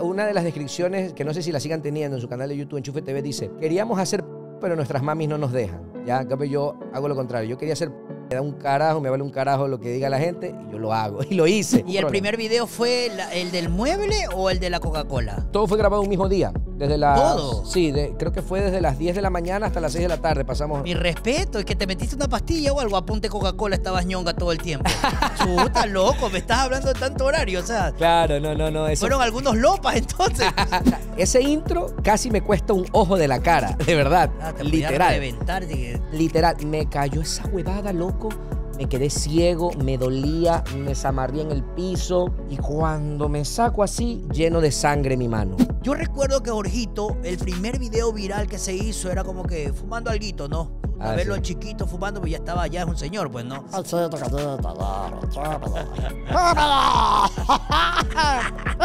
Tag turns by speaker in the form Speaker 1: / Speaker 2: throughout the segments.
Speaker 1: Una de las descripciones, que no sé si la sigan teniendo en su canal de YouTube, Enchufe TV, dice, queríamos hacer, pero nuestras mamis no nos dejan. Ya, yo hago lo contrario. Yo quería hacer, me da un carajo, me vale un carajo lo que diga la gente, y yo lo hago. Y lo hice. ¿Y el primer
Speaker 2: video fue el del mueble o el de la Coca-Cola?
Speaker 1: Todo fue grabado un mismo día. Desde la, ¿Todo? Sí, creo que fue desde las 10 de la mañana hasta las 6 de la tarde. Pasamos. Mi
Speaker 2: respeto, es que te metiste una pastilla o algo. Apunte Coca-Cola, estabas ñonga todo el tiempo. Chuta, loco, me estás hablando de tanto horario. O sea. Claro, no, no, no. Fueron algunos lopas
Speaker 1: entonces. Ese intro casi me cuesta un ojo de la cara, de verdad. Ah, literal. Literal. Me cayó esa huevada, loco me quedé ciego, me dolía, me zamarría en el piso y cuando me saco así, lleno de sangre mi mano.
Speaker 2: Yo recuerdo que Jorgito, el primer video viral que se hizo era como que fumando alguito, ¿no? Ah, A ver, verlo chiquitos chiquito fumando, pues ya estaba, ya es un señor, pues, ¿no?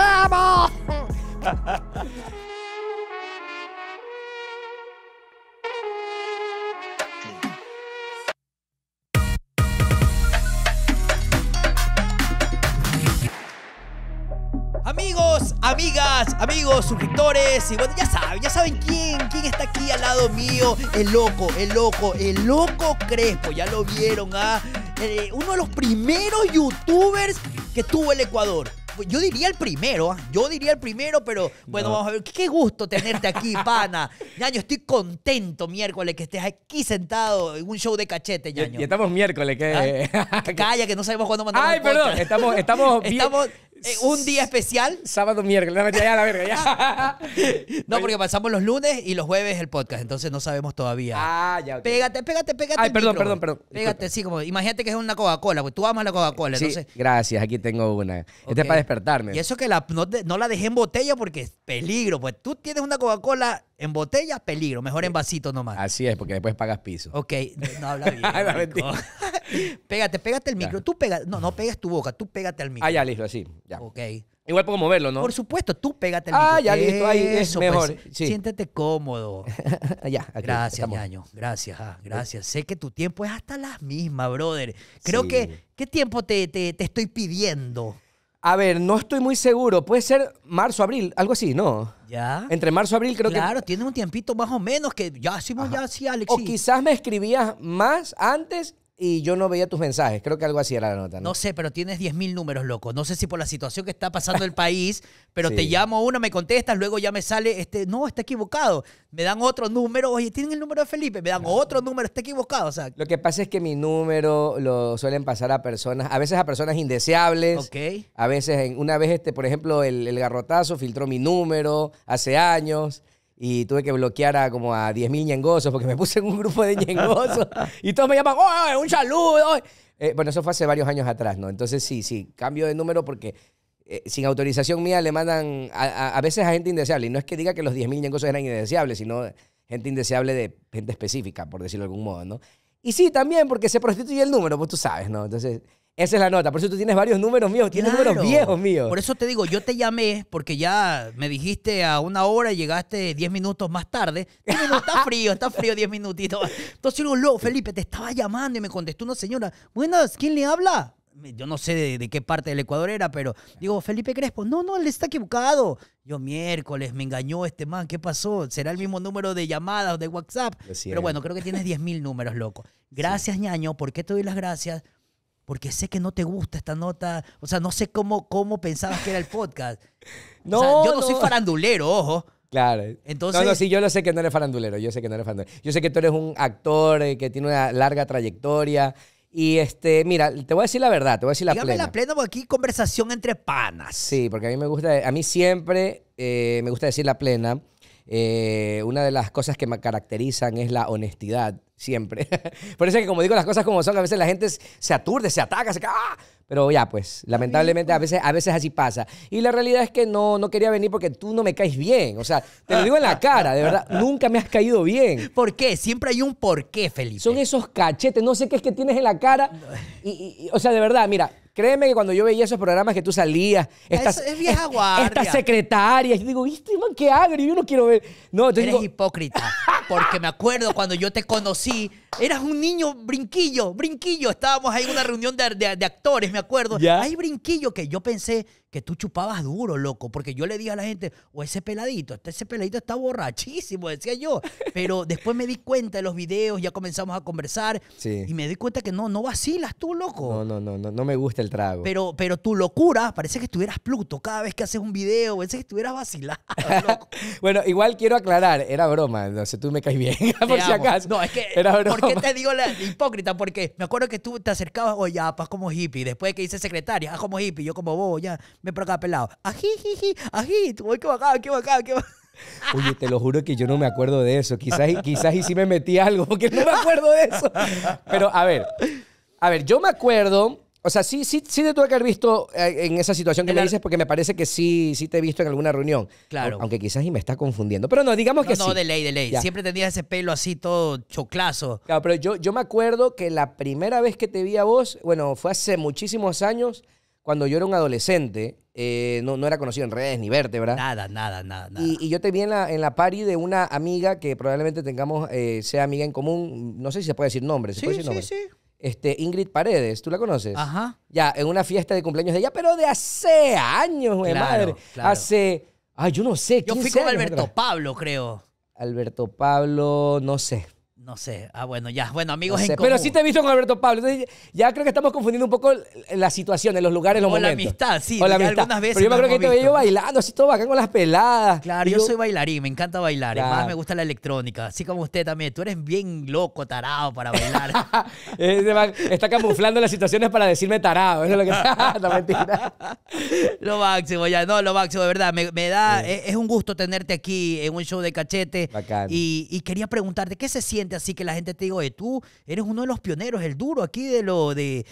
Speaker 2: Ah, amigos, suscriptores. Y bueno, ya saben, ya saben quién, quién está aquí al lado mío. El loco, el loco, el loco Crespo. Ya lo vieron, ¿ah? Eh, uno de los primeros youtubers que tuvo el Ecuador yo diría el primero, ¿ah? yo diría el primero, pero bueno, vamos a ver. Qué gusto tenerte aquí, pana. Yaño, estoy contento miércoles que estés aquí sentado en un show de cachete, yaño. Y,
Speaker 1: estamos miércoles, que...
Speaker 2: ¿Ah? Calla, que no sabemos cuándo mandamos Ay, perdón, estamos, estamos, bien, eh, un día especial. Sábado, miércoles. No, la
Speaker 1: verga,
Speaker 2: no, porque pasamos los lunes y los jueves el podcast, entonces no sabemos todavía. Ah, ya. Pégate, pégate, pégate. Ay, perdón, perdón, perdón. Pégate, sí, como imagínate que es una Coca-Cola, pues tú amas la Coca-Cola, Sí,
Speaker 1: gracias, aquí tengo una. esta Este es para despertarme. Y eso
Speaker 2: que la, no, la dejé en botella porque es peligro, pues tú tienes una Coca-Cola en botella, peligro, mejor en vasito nomás. Así es, porque después pagas piso. Ok,
Speaker 1: no habla bien. pégate,
Speaker 2: pégate el micro. Tú
Speaker 1: pegas, no, no pegas tu boca, tú pégate al micro. Ah, ya, listo, así. Igual puedo moverlo, ¿no? Por supuesto,
Speaker 2: tú pégate el Ah, ya listo, ahí es pues, mejor, Siéntete
Speaker 1: cómodo. gracias, mi
Speaker 2: Gracias, ah, gracias. Sé que tu tiempo es hasta las mismas, brother. Creo que, ¿qué tiempo te, estoy pidiendo?
Speaker 1: A ver, no estoy muy seguro. Puede ser marzo, abril, algo así, ¿no? ¿Ya? Entre marzo, y abril creo que... claro, tiene tienes un tiempito más o menos que ya hicimos ya sí,
Speaker 2: Alex. O quizás
Speaker 1: me escribías más antes y yo no veía tus mensajes. Creo que algo así era la nota. No,
Speaker 2: sé, pero tienes 10.000 números, loco. No sé si por la situación que está pasando el país, pero te llamo uno, me contestas, luego ya me sale, este, no, está equivocado. Me dan otro número, oye, tienen el número de Felipe, me
Speaker 1: dan otro número, está equivocado. O sea, lo que pasa es que mi número lo suelen pasar a personas, a veces a personas indeseables. Ok. A veces, una vez, este, por ejemplo, el garrotazo filtró mi número hace años y tuve que bloquear a como a 10.000 ñengosos porque me puse en un grupo de ñengosos y todos me llaman, ¡oh, un saludo! Eh, bueno, eso fue hace varios años atrás, ¿no? Entonces sí, sí, cambio de número porque eh, sin autorización mía le mandan a, a, a, veces a gente indeseable. Y no es que diga que los 10.000 ñengosos eran indeseables, sino gente indeseable de gente específica, por decirlo de algún modo, ¿no? Y sí, también porque se prostituye el número, pues tú sabes, ¿no? Entonces... Esa es la nota. Por eso tú tienes varios números míos, tienes números viejos míos. Por
Speaker 2: eso te digo, yo te llamé porque ya me dijiste a una hora y llegaste 10 minutos más tarde. está frío, está frío 10 minutitos. Entonces digo, loco, Felipe, te estaba llamando y me contestó una señora. Buenas, ¿quién le habla? Yo no sé de, qué parte del Ecuador era, pero digo, Felipe Crespo, no, no, él está equivocado. Yo miércoles, me engañó este man, ¿qué pasó? ¿Será el mismo número de llamadas de WhatsApp? Pero bueno, creo que tienes mil números, loco. Gracias, ñaño, ¿por qué te doy las gracias? porque sé que no te gusta esta nota. O sea, no sé cómo, cómo pensabas que era el podcast. no, yo no, soy farandulero,
Speaker 1: ojo. Claro. Entonces, no, no, sí, yo lo sé que no eres farandulero. Yo sé que no eres farandulero. Yo sé que tú eres un actor eh, que tiene una larga trayectoria. Y este, mira, te voy a decir la verdad, te voy a decir la Dígame plena. la plena porque aquí conversación entre panas. Sí, porque a mí me gusta, a mí siempre eh, me gusta decir la plena. Eh, una de las cosas que me caracterizan es la honestidad siempre. Por eso que como digo las cosas como son, a veces la gente se aturde, se ataca, se cae. ¡ah! Pero ya, pues, lamentablemente a veces, a veces así pasa. Y la realidad es que no, no quería venir porque tú no me caes bien. O sea, te lo digo en la cara, de verdad, nunca me has caído bien. ¿Por qué? Siempre hay un por qué, Felipe. Son esos cachetes, no sé qué es que tienes en la cara. Y, o sea, de verdad, mira, Créeme que cuando yo veía esos programas que tú salías, ah, estas, es, vieja guardia. estas secretarias, yo digo, man, qué agrio? Yo no quiero ver. No, Eres hipócrita,
Speaker 2: porque me acuerdo cuando yo te conocí sí, eras un niño brinquillo, brinquillo. Estábamos ahí en una reunión de, de, actores, me acuerdo. Hay brinquillo que yo pensé que tú chupabas duro, loco, porque yo le dije a la gente, o ese peladito, este, ese peladito está borrachísimo, decía yo, pero después me di cuenta de los videos, ya comenzamos a conversar y me di cuenta que no, no vacilas tú, loco. No, no, no, no,
Speaker 1: me gusta el trago.
Speaker 2: Pero, pero tu locura, parece que estuvieras Pluto cada vez que haces un video, parece que estuvieras vacilado,
Speaker 1: loco. bueno, igual quiero aclarar, era broma, no sé, tú me caes bien, por si acaso.
Speaker 2: No, es que, era ¿por qué te digo
Speaker 1: la hipócrita? Porque me acuerdo que tú te acercabas, oye, ya, como hippie,
Speaker 2: después que hice secretaria, ah, como hippie, yo como vos, ya me por acá pelado. Ají, ají, ají, ¿Qué que qué que qué que
Speaker 1: Oye, te lo juro que yo no me acuerdo de eso. Quizás, quizás y sí me metí algo, porque no me acuerdo de eso. Pero a ver, a ver, yo me acuerdo o sea, sí, sí, sí te tuve que haber visto eh, en esa situación que me dices, porque me parece que sí, sí te he visto en alguna reunión. Claro. Aunque quizás y me está confundiendo. Pero no, digamos que no, sí. No, de ley, de ley. Siempre tenías ese pelo así todo choclazo. Claro, pero yo, yo me acuerdo que la primera vez que te vi a vos, bueno, fue hace muchísimos años cuando yo era un adolescente, eh, no, era conocido en redes ni vértebra. Nada, nada, nada. nada. Y, yo te vi en la, en la party de una amiga que probablemente tengamos, eh, sea amiga en común, no sé si se puede decir nombre. sí, sí, sí. Este, Ingrid Paredes, ¿tú la conoces? Ajá. Ya, en una fiesta de cumpleaños de ella, pero de hace años, güey, madre. Claro. Hace, ay, yo no sé, 15 Yo fui con Alberto
Speaker 2: Pablo, creo.
Speaker 1: Alberto Pablo, no sé.
Speaker 2: No sé. Ah, bueno, ya.
Speaker 1: Bueno, amigos en común. Pero sí te he visto con Alberto Pablo. Entonces, ya creo que estamos confundiendo un poco las situaciones, los lugares, los momentos. O la amistad, sí. O la amistad. Algunas veces pero yo me creo que te veo bailando, así todo bacán con las peladas. Claro, yo, soy
Speaker 2: bailarín, me encanta bailar. Además, me gusta la electrónica. Así como usted también. Tú eres bien loco, tarado para bailar. Está camuflando las situaciones para decirme tarado. es lo que no,
Speaker 1: mentira.
Speaker 2: Lo máximo, ya. No, lo máximo, de verdad. Me, da... E, es, un gusto tenerte aquí en un show de cachete. Bacán. Y, y quería preguntarte, ¿qué se siente así que la gente te digo, oye, tú eres uno de los pioneros, el duro aquí de lo de,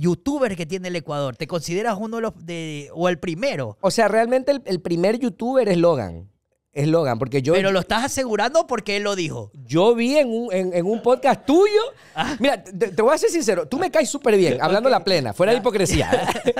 Speaker 2: youtubers que tiene el Ecuador. ¿Te consideras uno de los, de, o el primero?
Speaker 1: O sea, realmente el primer youtuber es Logan eslogan, porque yo... Pero lo estás asegurando porque él lo dijo. Yo vi en un, podcast tuyo... Ah. Mira, te, voy a ser sincero, tú me caes súper bien, hablando la plena, fuera de hipocresía.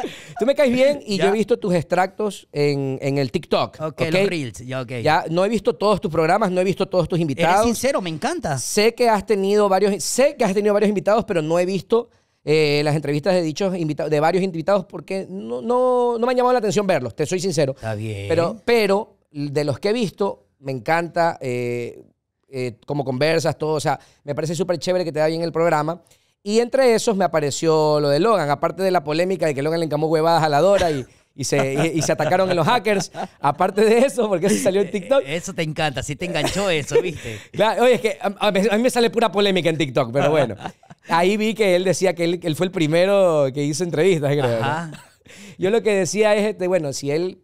Speaker 1: tú me caes bien y yo he visto tus extractos en, en el TikTok. Ok, Los reels, ya, ok. no he visto todos tus programas, no he visto todos tus invitados. Eres sincero, me encanta. Sé que has tenido varios, sé que has tenido varios invitados, pero no he visto... Eh, las entrevistas de dichos invitados, de varios invitados, porque no, no, no me han llamado la atención verlos, te soy sincero. Está bien. Pero, pero de los que he visto, me encanta eh, eh, cómo conversas, todo. O sea, me parece súper chévere que te da bien el programa. Y entre esos me apareció lo de Logan, aparte de la polémica de que Logan le encamó huevadas a la Dora y, se, atacaron en los hackers. Aparte de eso, porque eso salió en eh, TikTok. Eso te encanta, sí te enganchó eso, ¿viste? oye, es que a, mí me sale pura polémica en TikTok, pero bueno. Ahí vi que él decía que él, fue el primero que hizo entrevistas, creo. Yo lo que decía es, este, bueno, si él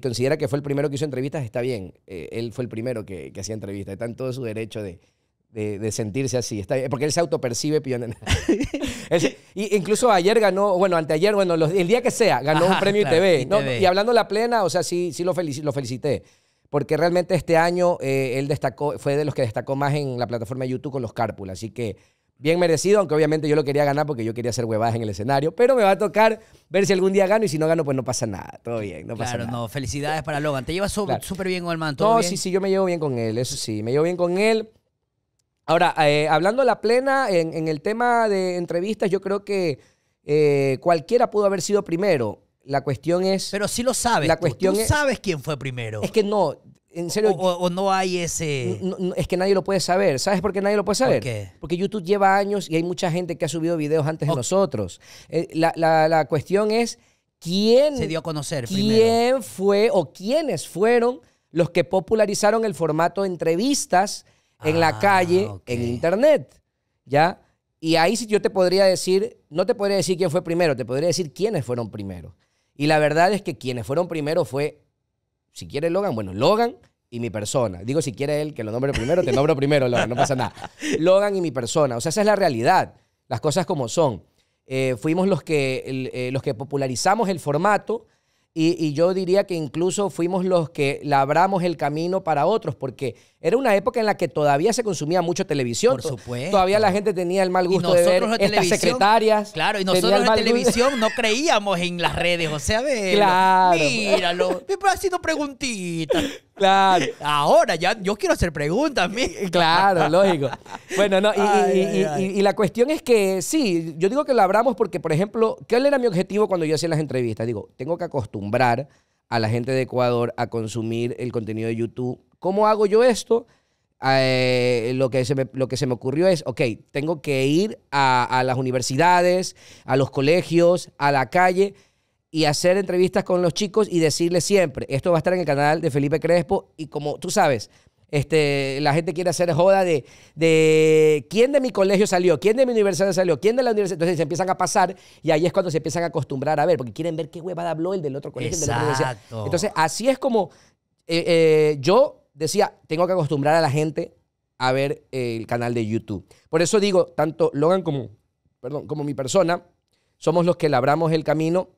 Speaker 1: considera que fue el primero que hizo entrevistas, está bien. Eh, él fue el primero que, que hacía entrevistas. Está en todo su derecho de, de, sentirse así. Está porque él se autopercibe pionero. y incluso ayer ganó, bueno, anteayer, bueno, el día que sea, ganó un premio TV ITV, Y hablando la plena, o sea, sí, sí lo, lo felicité. Porque realmente este año eh, él destacó, fue de los que destacó más en la plataforma de YouTube con los Carpool. Así que bien merecido, aunque obviamente yo lo quería ganar porque yo quería hacer huevadas en el escenario, pero me va a tocar ver si algún día gano y si no gano, pues no pasa nada, todo bien, no pasa claro,
Speaker 2: no, felicidades para Logan, te llevas
Speaker 1: súper bien con el man, ¿todo No, sí, sí, yo me llevo bien con él, eso sí, me llevo bien con él. Ahora, eh, hablando a la plena, en, el tema de entrevistas, yo creo que eh, cualquiera pudo haber sido primero. La cuestión es. Pero sí lo sabes. La cuestión sabes
Speaker 2: quién fue primero. Es
Speaker 1: que no, en serio. O, no hay ese. es que nadie lo puede saber. ¿Sabes por qué nadie lo puede saber? qué? Porque YouTube lleva años y hay mucha gente que ha subido videos antes de nosotros. Eh, la, cuestión es quién. Se dio a conocer ¿Quién fue o quiénes fueron los que popularizaron el formato de entrevistas en la ah, calle, en internet? ¿Ya? Y ahí sí yo te podría decir, no te podría decir quién fue primero, te podría decir quiénes fueron primero. Y la verdad es que quienes fueron primero fue si quiere Logan, bueno, Logan y mi persona. Digo, si quiere él que lo nombre primero, te nombro primero, Logan, no pasa nada. Logan y mi persona. O sea, esa es la realidad. Las cosas como son. Eh, fuimos los que, eh, los que popularizamos el formato y, yo diría que incluso fuimos los que labramos el camino para otros, porque era una época en la que todavía se consumía mucho televisión. Por supuesto. Todavía la gente tenía el mal gusto de ver estas secretarias. Claro, y nosotros en televisión
Speaker 2: no creíamos en las redes, o sea, ve Claro. Pues. Míralo, ha sido preguntita
Speaker 1: Claro. Ahora ya yo quiero hacer preguntas. ¿mí? Claro, lógico. Bueno, no, y, la cuestión es que sí, yo digo que labramos porque, por ejemplo, ¿cuál era mi objetivo cuando yo hacía las entrevistas? Digo, tengo que acostumbrar a la gente de Ecuador a consumir el contenido de YouTube. ¿Cómo hago yo esto? Eh, lo, que se me, lo que se me ocurrió es, ok, tengo que ir a, a, las universidades, a los colegios, a la calle y hacer entrevistas con los chicos y decirles siempre, esto va a estar en el canal de Felipe Crespo y como tú sabes, este, la gente quiere hacer joda de, de quién de mi colegio salió, quién de mi universidad salió, quién de la universidad. Entonces se empiezan a pasar y ahí es cuando se empiezan a acostumbrar a ver, porque quieren ver qué huevada habló el del otro colegio, de la universidad. Entonces, así es como eh, eh, yo decía, tengo que acostumbrar a la gente a ver el canal de YouTube. Por eso digo, tanto Logan como, perdón, como mi persona, somos los que labramos el camino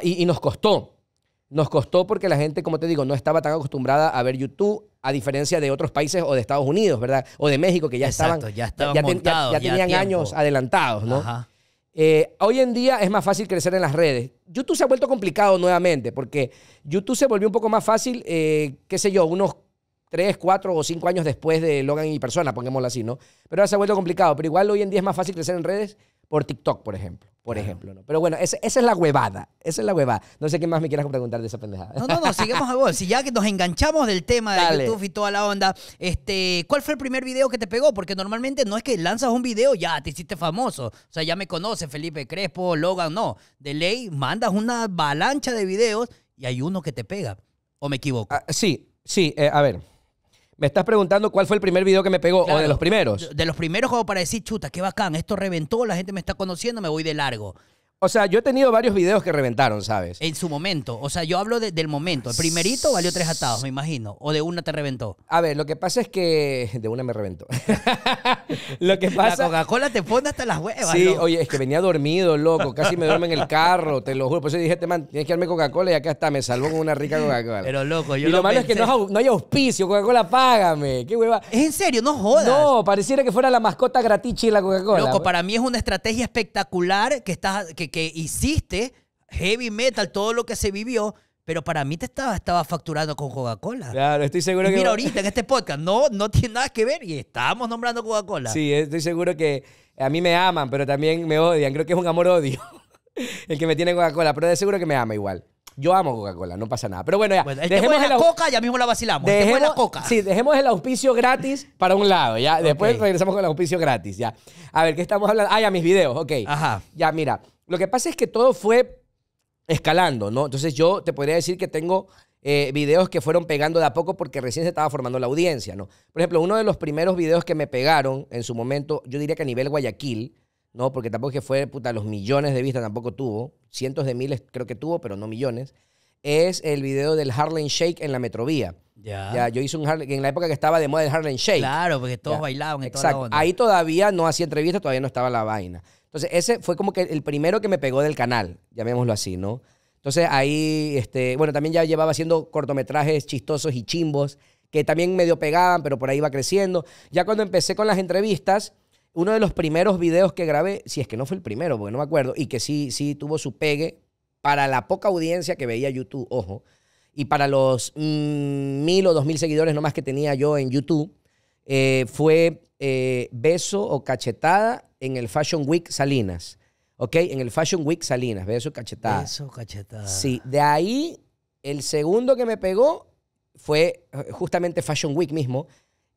Speaker 1: y nos costó. Nos costó porque la gente, como te digo, no estaba tan acostumbrada a ver YouTube, a diferencia de otros países o de Estados Unidos, ¿verdad? O de México, que ya estaban. Ya, estaban ya, tenían años adelantados, ¿no? Ajá. Eh, hoy en día es más fácil crecer en las redes. YouTube se ha vuelto complicado nuevamente porque YouTube se volvió un poco más fácil, eh, qué sé yo, unos 3, 4 o 5 años después de Logan y Persona, pongámoslo así, ¿no? Pero ahora se ha vuelto complicado. Pero igual hoy en día es más fácil crecer en redes por TikTok, por ejemplo. Por ejemplo, ¿no? Pero bueno, esa, es la huevada. Esa es la huevada. No sé qué más me quieras preguntar de esa pendejada. No, no, no, sigamos a vos. Si ya que nos enganchamos del tema de YouTube y
Speaker 2: toda la onda, este, ¿cuál fue el primer video que te pegó? Porque normalmente no es que lanzas un video, ya te hiciste famoso. O sea, ya me conoces, Felipe Crespo, Logan, no. De ley, mandas una avalancha de videos y hay uno que te pega. ¿O me equivoco? Ah, sí, sí, eh, a ver. Me estás preguntando cuál fue el primer video que me pegó o de los primeros. de los primeros como para decir, chuta, qué bacán, esto reventó, la gente me está conociendo, me voy de largo.
Speaker 1: O sea, yo he tenido varios videos que reventaron, ¿sabes?
Speaker 2: En su momento. O sea, yo hablo del momento. El primerito valió tres atados, me
Speaker 1: imagino. O de una te reventó. A ver, lo que pasa es que. De una me reventó. lo que pasa. La Coca-Cola te pone hasta las huevas. Sí, oye, es que venía dormido, loco. Casi me duermo en el carro, te lo juro. Por eso dije, te este man, tienes que darme Coca-Cola y acá está, me salvó con una rica Coca-Cola. Pero loco, yo. Y lo, malo es que no, hay auspicio. Coca-Cola, págame. Qué hueva. Es en serio, no jodas. No, pareciera que fuera la mascota y la Coca-Cola. Loco, pues.
Speaker 2: para mí es una estrategia espectacular
Speaker 1: que estás. Que que,
Speaker 2: hiciste heavy metal, todo lo que se vivió, pero para mí te estaba, estaba facturando con
Speaker 1: Coca-Cola. Claro, estoy seguro que. Mira, ahorita en este podcast no, no tiene nada que ver y estábamos nombrando Coca-Cola. Sí, estoy seguro que a mí me aman, pero también me odian. Creo que es un amor-odio el que me tiene Coca-Cola, pero de seguro que me ama igual. Yo amo Coca-Cola, no pasa nada. Pero bueno, ya. dejemos la,
Speaker 2: coca, ya mismo la vacilamos. Dejemos la coca.
Speaker 1: Sí, dejemos el auspicio gratis para un lado, ya. Después regresamos con el auspicio gratis, ya. A ver, ¿qué estamos hablando? Ah, ya, mis videos, ok. Ajá. Ya, mira. Lo que pasa es que todo fue escalando, ¿no? Entonces yo te podría decir que tengo eh, videos que fueron pegando de a poco porque recién se estaba formando la audiencia, ¿no? Por ejemplo, uno de los primeros videos que me pegaron en su momento, yo diría que a nivel Guayaquil, ¿no? Porque tampoco que fue, puta, los millones de vistas tampoco tuvo, cientos de miles creo que tuvo, pero no millones, es el video del Harlem Shake en la Metrovía.
Speaker 2: Ya. ya. yo
Speaker 1: hice un Harlem, en la época que estaba de moda el Harlem Shake. Claro, porque todos bailaban. En Exacto. Toda Ahí todavía no hacía entrevistas, todavía no estaba la vaina. Entonces, ese fue como que el primero que me pegó del canal, llamémoslo así, ¿no? Entonces ahí, este, bueno, también ya llevaba haciendo cortometrajes chistosos y chimbos, que también medio pegaban, pero por ahí iba creciendo. Ya cuando empecé con las entrevistas, uno de los primeros videos que grabé, si es que no fue el primero, porque no me acuerdo, y que sí, sí tuvo su pegue para la poca audiencia que veía YouTube, ojo, y para los mm, mil o dos mil seguidores nomás que tenía yo en YouTube, eh, fue eh, beso o cachetada en el Fashion Week Salinas. ¿Ok? En el Fashion Week Salinas. Ve, eso cachetada. Eso
Speaker 2: cachetada. Sí.
Speaker 1: De ahí, el segundo que me pegó fue eh, justamente Fashion Week mismo.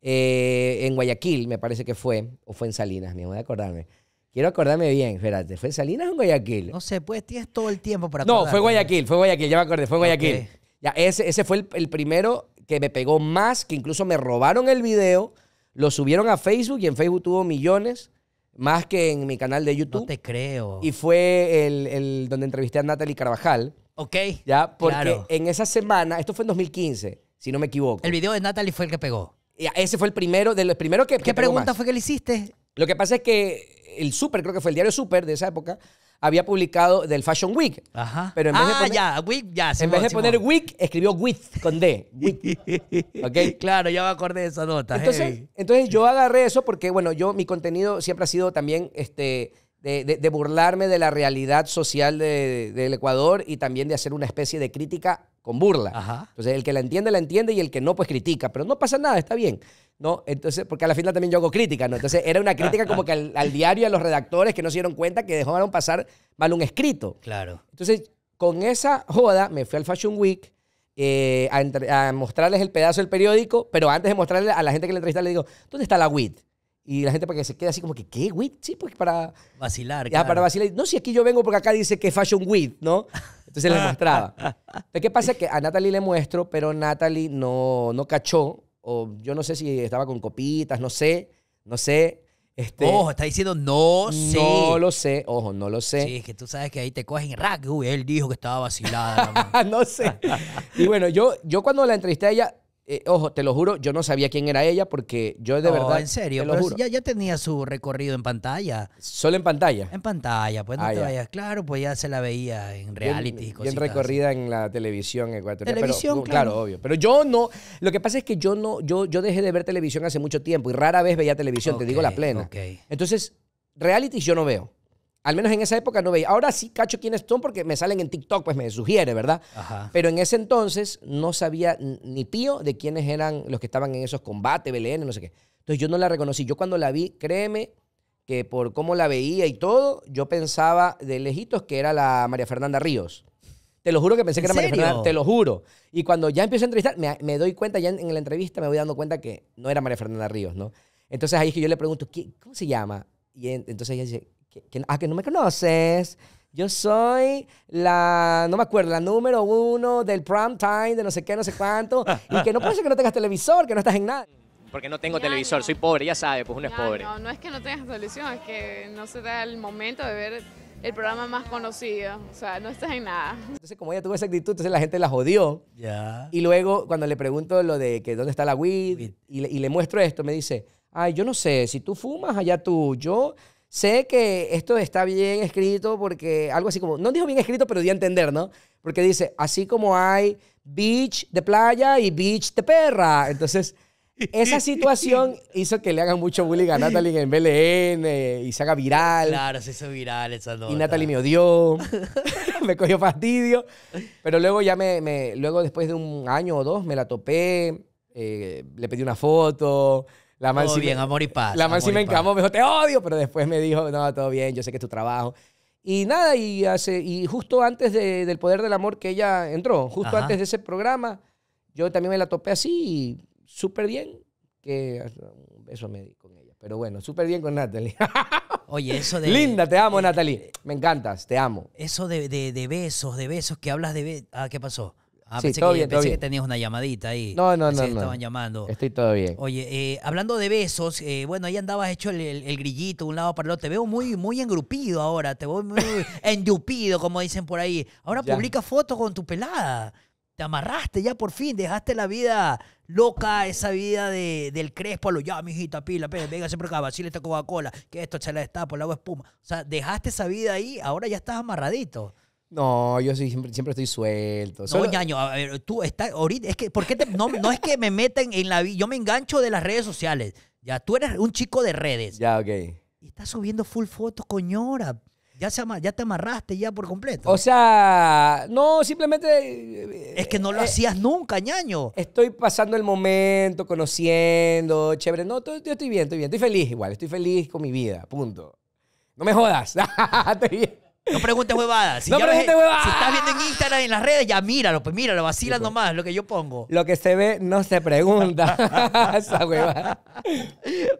Speaker 1: Eh, en Guayaquil, me parece que fue. O fue en Salinas, me voy a acordarme. Quiero acordarme bien, espérate, ¿fue en Salinas o en Guayaquil? No sé, pues tienes todo el tiempo para acordar. No, fue Guayaquil, fue Guayaquil, ya me acordé, fue Guayaquil. Ya, ese, fue el, primero que me pegó más, que incluso me robaron el video, lo subieron a Facebook y en Facebook tuvo millones más que en mi canal de YouTube. No te creo. Y fue el, donde entrevisté a Natalie Carvajal. Ok. Ya, porque en esa semana, esto fue en 2015, si no me equivoco. El video de Natalie fue el que pegó. ese fue el primero, de los primeros que. ¿Qué pregunta fue que le hiciste? Lo que pasa es que el Super, creo que fue el diario Super de esa época, había publicado del Fashion Week. Ajá. Pero en vez de ah, poner, Week, Week, escribió With con D.
Speaker 2: Claro, ya me acordé de esa nota. Entonces,
Speaker 1: entonces yo agarré eso porque, bueno, yo, mi contenido siempre ha sido también este, de, burlarme de la realidad social del Ecuador y también de hacer una especie de crítica con burla. Ajá. Entonces, el que la entiende, la entiende y el que no, pues critica. Pero no pasa nada, está bien. ¿no? Entonces, porque a la final también yo hago crítica, ¿no? Entonces era una crítica como que al, diario y a los redactores que no se dieron cuenta que dejaron pasar mal un escrito. Claro. Entonces, con esa joda me fui al Fashion Week. Eh, a, mostrarles el pedazo del periódico, pero antes de mostrarle a la gente que le entrevista le digo, ¿dónde está la WIT? Y la gente para se queda así como que, ¿qué WIT? Sí, pues para... Vacilar, ya, para vacilar. No, si aquí yo vengo porque acá dice que Fashion Week ¿no? Entonces le mostraba. ¿qué pasa? Que a Natalie le muestro, pero Natalie no, no cachó o yo no sé si estaba con copitas, no sé, no sé. Este, Ojo, está diciendo no sé. No lo sé, ojo, no lo sé. Sí,
Speaker 2: es que tú sabes que ahí te
Speaker 1: cogen rack. Uy, él dijo que estaba vacilada. no sé. y bueno, yo, yo cuando la entrevisté a ella, eh, ojo, te lo juro, yo no sabía quién era ella porque yo de no, verdad. en serio, te lo juro. ya,
Speaker 2: tenía su recorrido en pantalla. ¿Solo en pantalla? En pantalla, pues no ah, te vayas. Claro, pues ya se la
Speaker 1: veía en reality bien, y recorrida en la televisión ecuatoriana. Televisión, uh, claro. obvio. Pero yo no. Lo que pasa es que yo no. Yo, yo dejé de ver televisión hace mucho tiempo y rara vez veía televisión, te digo la plena. Entonces, reality yo no veo. Al menos en esa época no veía. Ahora sí cacho quiénes son porque me salen en TikTok, pues me sugiere, ¿verdad? Pero en ese entonces no sabía ni pío de quiénes eran los que estaban en esos combates, BLN, no sé qué. Entonces yo no la reconocí. Yo cuando la vi, créeme que por cómo la veía y todo, yo pensaba de lejitos que era la María Fernanda Ríos. Te lo juro que pensé que era María Fernanda, te lo juro. Y cuando ya empiezo a entrevistar, me, doy cuenta, ya en, la entrevista me voy dando cuenta que no era María Fernanda Ríos, ¿no? Entonces ahí es que yo le pregunto, ¿cómo se llama? Y entonces ella dice, que, ah, que no me conoces. Yo soy la, no me acuerdo, la número uno del prime time, de no sé qué, no sé cuánto. y que no puede ser que no tengas televisor, que no estás en nada. Porque no tengo televisor, soy pobre, ya sabes, pues uno es pobre. No, no es que no tengas televisión, es que no se da el momento de ver el programa más conocido. O sea, no estás en nada. Entonces, como ella tuvo esa actitud, entonces la gente la jodió. Ya. Y luego, cuando le pregunto lo de que dónde está la weed, y le muestro esto, me dice, ay, yo no sé, si tú fumas, allá tú, yo Sé que esto está bien escrito porque algo así como, no dijo bien escrito, pero di a entender, ¿no? Porque dice, así como hay beach de playa y beach de perra. Entonces, esa situación hizo que le hagan mucho bullying a Natalie en BLN eh, y se haga viral. Claro,
Speaker 2: se hizo viral esa nota. Y Natalie me
Speaker 1: odió, me cogió fastidio. Pero luego ya me, luego después de un año o dos, me la topé, eh, le pedí una foto la man todo bien, amor y paz. La man sí me encamó, me dijo, te odio, pero después me dijo, no, todo bien, yo sé que es tu trabajo. Y nada, y, hace, y justo antes del Poder del Amor que ella entró, justo antes de ese programa, yo también me la topé así, súper bien, que eso me di con ella. Pero bueno, súper bien con Natalie. Oye, eso de... Linda, te amo, eh, Natalie. Me encantas, te amo. Eso
Speaker 2: de, de, besos, de besos, que hablas de... Ah, ¿qué pasó? Ah, pensé, que,
Speaker 1: tenías una llamadita ahí. No, no, no. estaban llamando. Estoy todo bien.
Speaker 2: Oye, eh, hablando de besos, eh, bueno, ahí andabas hecho el, grillito de un lado para el otro. Te veo muy, muy engrupido ahora, te veo muy endupido, como dicen por ahí. Ahora publica fotos con tu pelada. Te amarraste ya por fin, dejaste la vida loca, esa vida del crespo, ya, mijita, pila, pila, venga siempre acá, vacile esta Coca-Cola, que esto, se la por la espuma. O sea, dejaste esa vida ahí, ahora ya estás amarradito.
Speaker 1: No, yo siempre, estoy suelto. No, ñaño,
Speaker 2: a ver, tú estás ahorita, es que, ¿por no, es que me meten en la vida. yo me engancho de las redes sociales. Ya, tú eres un chico de redes. Ya, ok. Y estás subiendo full fotos, coñora. Ya, te amarraste ya por completo.
Speaker 1: O sea, no, simplemente... Eh, es que no lo eh, hacías nunca, ñaño. Estoy pasando el momento, conociendo, chévere. No, yo estoy bien, estoy bien. Estoy feliz igual, estoy feliz con mi vida, punto. No me jodas. estoy
Speaker 2: bien. No preguntes huevadas. Si no preguntes Si estás viendo en Instagram, en las redes, ya míralo, pues míralo, vacila pues. nomás lo que yo pongo.
Speaker 1: Lo que se ve no se pregunta. Esa huevada.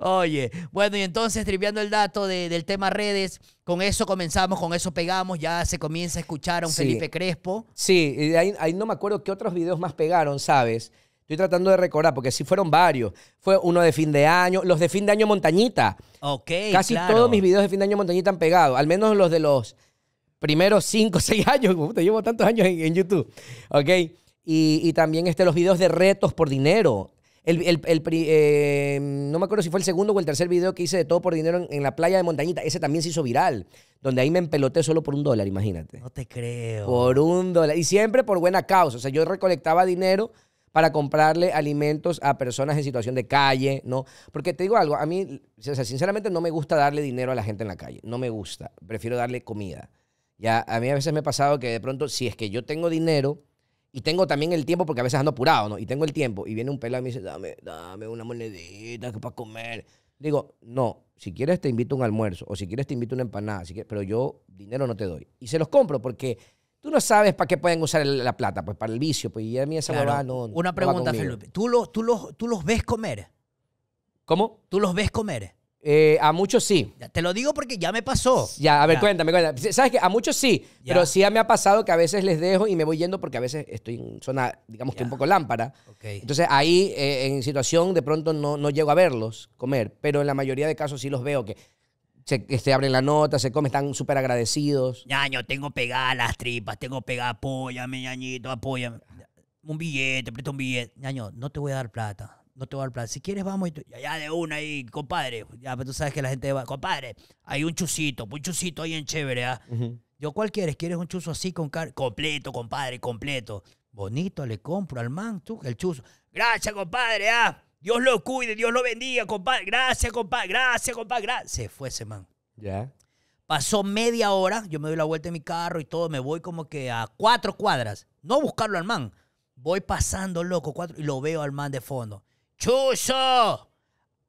Speaker 2: Oye, bueno, y entonces, triviando el dato del tema redes, con eso comenzamos, con eso pegamos, ya se comienza a escuchar a un Felipe Crespo.
Speaker 1: Sí, ahí, no me acuerdo qué otros videos más pegaron, ¿sabes? Estoy tratando de recordar, porque sí fueron varios. Fue uno de fin de año, los de fin de año Montañita. Ok. Casi todos mis videos de fin de año Montañita han pegado, al menos los de los Primero 5, seis años. Te llevo tantos años en, YouTube. ¿Ok? Y, y, también este, los videos de retos por dinero. El, eh, no me acuerdo si fue el segundo o el tercer video que hice de todo por dinero en, la playa de Montañita. Ese también se hizo viral. Donde ahí me empeloté solo por un dólar, imagínate. No
Speaker 2: te creo.
Speaker 1: Por un dólar. Y siempre por buena causa. O sea, yo recolectaba dinero para comprarle alimentos a personas en situación de calle, ¿no? Porque te digo algo, a mí, o sea, sinceramente no me gusta darle dinero a la gente en la calle. No me gusta. Prefiero darle comida. Ya, a mí a veces me ha pasado que de pronto, si es que yo tengo dinero y tengo también el tiempo, porque a veces ando apurado, ¿no? Y tengo el tiempo y viene un pelado y me dice, dame, dame una monedita que para comer. Digo, no, si quieres te invito a un almuerzo o si quieres te invito a una empanada, así pero yo dinero no te doy. Y se los compro porque tú no sabes para qué pueden usar la plata, pues para el vicio, pues y a mí esa no. Una pregunta, Felipe.
Speaker 2: ¿Tú, los, tú, los, ¿Tú los ves comer? ¿Cómo? ¿Tú los ves comer? Eh,
Speaker 1: a muchos sí. te lo digo porque ya me pasó. Ya, a ver, cuéntame, cuéntame. Sabes que a muchos sí, pero sí me ha pasado que a veces les dejo y me voy yendo porque a veces estoy en zona, digamos que un poco lámpara. Entonces ahí eh, en situación de pronto no, llego a verlos comer, pero en la mayoría de casos sí los veo que se abren la nota, se comen están súper agradecidos.
Speaker 2: Ñaño, tengo pegadas las tripas, tengo pegada, apóyame, ñañito, apóyame. Un billete, presta un billete. Ñaño, no te voy a dar plata no te voy a dar plan. Si quieres, vamos. Y ya, de una ahí, compadre. Ya, pero tú sabes que la gente va, compadre, hay un chusito un chusito ahí en chévere, ¿ah?". Yo, ¿cuál quieres? ¿Quieres un chuzo así con carne? Completo, compadre, completo. Bonito, le compro al man, tú, el chuzo. Gracias, compadre, ¿ah? Dios lo cuide, Dios lo bendiga, compadre. Gracias, compadre, gracias, compadre. Gracias. Se fue ese man. Ya. Pasó media hora, yo me doy la vuelta en mi carro y todo, me voy como que a cuatro cuadras. No buscarlo al man. Voy pasando, loco, cuatro, y lo veo al man de fondo. Chuzo,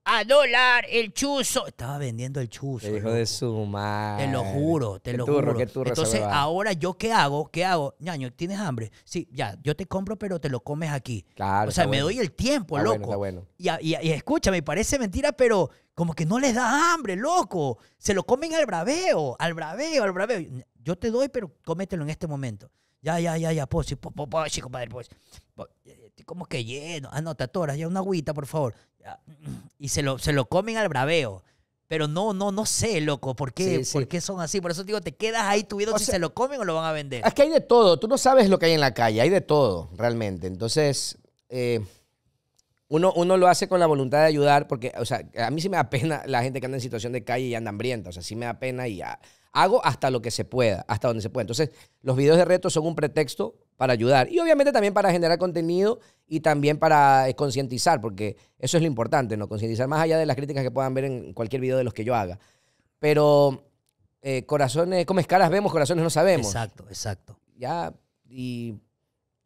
Speaker 2: a dólar el chuzo. Estaba vendiendo el chuzo. hijo de
Speaker 1: su madre. Te lo juro, te lo juro. Entonces,
Speaker 2: ahora yo qué hago, qué hago, ñaño, ¿tienes hambre? Sí, ya, yo te compro, pero te lo comes aquí.
Speaker 1: Claro. O sea, me doy el tiempo, loco. Bueno,
Speaker 2: Y, escúchame, parece mentira, pero como que no les da hambre, loco. Se lo comen al braveo, al braveo, al braveo. Yo te doy, pero cómetelo en este momento. Ya, ya, ya, ya, pues, sí, po, compadre, pues como que lleno. Ah, no, ya una agüita, por favor. Y se lo, se lo comen al braveo. Pero no, no, no sé, loco, ¿por qué, son así? Por eso te digo, te quedas ahí tu si se lo comen o lo van a vender.
Speaker 1: Es que hay de todo, tú no sabes lo que hay en la calle, hay de todo, realmente. Entonces, eh, uno, uno lo hace con la voluntad de ayudar, porque, o sea, a mí sí me da pena la gente que anda en situación de calle y anda hambrienta, o sea, sí me da pena y... A, hago hasta lo que se pueda, hasta donde se pueda. Entonces, los videos de retos son un pretexto para ayudar y obviamente también para generar contenido y también para eh, concientizar, porque eso es lo importante, ¿no? Concientizar más allá de las críticas que puedan ver en cualquier video de los que yo haga. Pero eh, corazones, como escalas vemos, corazones no sabemos. Exacto, exacto. Ya, y,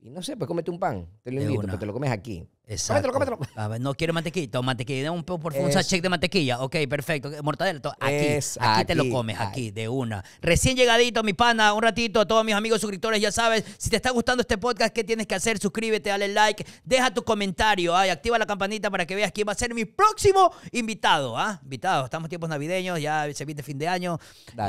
Speaker 1: no sé, pues cómete un pan, te lo invito, porque te lo comes aquí. Exacto. Cómetelo,
Speaker 2: A ver, no quiero mantequilla. mantequilla. Un, por, un sachet de mantequilla. Ok, perfecto. Mortadela. aquí, aquí. te lo comes, aquí, de una. Recién llegadito, mi pana, un ratito. A todos mis amigos suscriptores, ya sabes. Si te está gustando este podcast, ¿qué tienes que hacer? Suscríbete, dale like, deja tu comentario. Ay, activa la campanita para que veas quién va a ser mi próximo invitado. ¿ah? Invitado. Estamos tiempos navideños, ya se viene fin de año.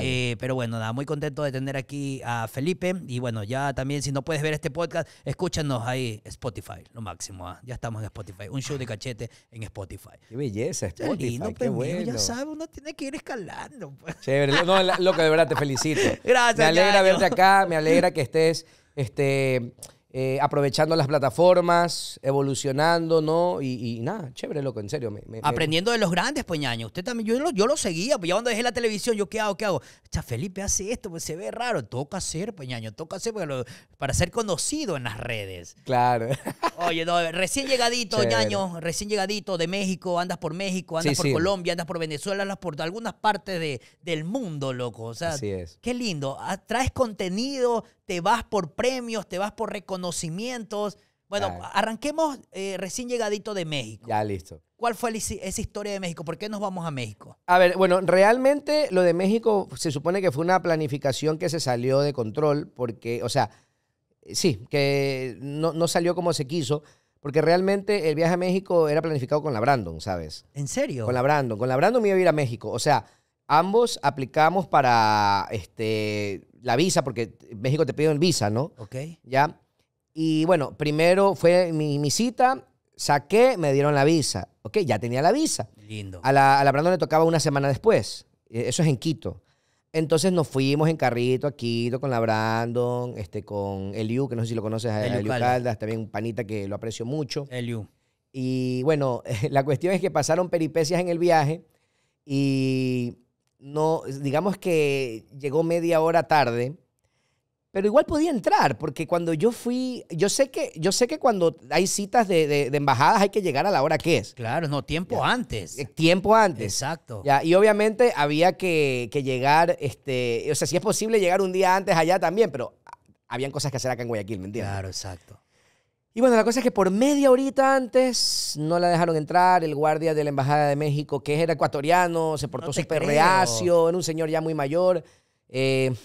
Speaker 2: Eh, pero bueno, nada, muy contento de tener aquí a Felipe. Y bueno, ya también, si no puedes ver este podcast, escúchanos ahí, Spotify, lo máximo. ¿ah? Ya está estamos en Spotify. Un show de cachete en Spotify. Qué
Speaker 1: belleza, Spotify. Lindo, qué bueno. Ya sabes,
Speaker 2: uno tiene que ir escalando. Pues.
Speaker 1: Chévere. No, loco, de verdad te felicito. Gracias. Me alegra verte acá, me alegra que estés. Este, eh, aprovechando las plataformas, evolucionando, ¿no? Y, nada, chévere, loco, en serio. Aprendiendo
Speaker 2: de los grandes, Poñaño. Pues, Usted también, yo lo, yo lo seguía, pues ya cuando dejé la televisión, yo qué hago, qué hago. Cha, Felipe hace esto, pues se ve raro. Toca hacer, peñaño pues, toca hacer pues, para ser conocido en las redes.
Speaker 1: Claro.
Speaker 2: Oye, recién llegadito, recién llegadito de México, andas por México, andas por Colombia, andas por Venezuela, andas por algunas partes de, del mundo, loco. O sea, Así es. qué lindo. Ah, traes contenido, te vas por premios, te vas por reconocimientos. Bueno, arranquemos eh, recién llegadito de México. Ya, listo. ¿Cuál fue esa historia de México? ¿Por qué nos vamos a México?
Speaker 1: A ver, bueno, realmente lo de México se supone que fue una planificación que se salió de control porque, o sea, sí, que no, no salió como se quiso. Porque realmente el viaje a México era planificado con la Brandon, ¿sabes? ¿En serio? Con la Brandon. Con la Brandon me iba a ir a México. O sea, ambos aplicamos para este, la visa, porque México te el visa, ¿no? Ok. Ya. Y bueno, primero fue mi, mi cita, saqué, me dieron la visa. Ok, ya tenía la visa. Lindo. A la, a Brandon le tocaba una semana después. E, eso es en Quito. Entonces nos fuimos en carrito a Quito con la Brandon, este, con Eliu, que no sé si lo conoces, a Eliu, Eliu Caldas, también un panita que lo aprecio mucho. Eliu. Y bueno, la cuestión es que pasaron peripecias en el viaje y no, digamos que llegó media hora tarde, pero igual podía entrar, porque cuando yo fui, yo sé que, yo sé que cuando hay citas de, de, embajadas hay que llegar a la hora que es. Claro, no, tiempo antes. Eh, tiempo antes. Exacto. Ya, y obviamente había que, que, llegar, este, o sea, si es posible llegar un día antes allá también, pero habían cosas que hacer acá en Guayaquil, ¿me entiendes? Claro, exacto. Y bueno, la cosa es que por media horita antes no la dejaron entrar. El guardia de la Embajada de México, que era ecuatoriano, se portó súper reacio, era un señor ya muy mayor. Eh,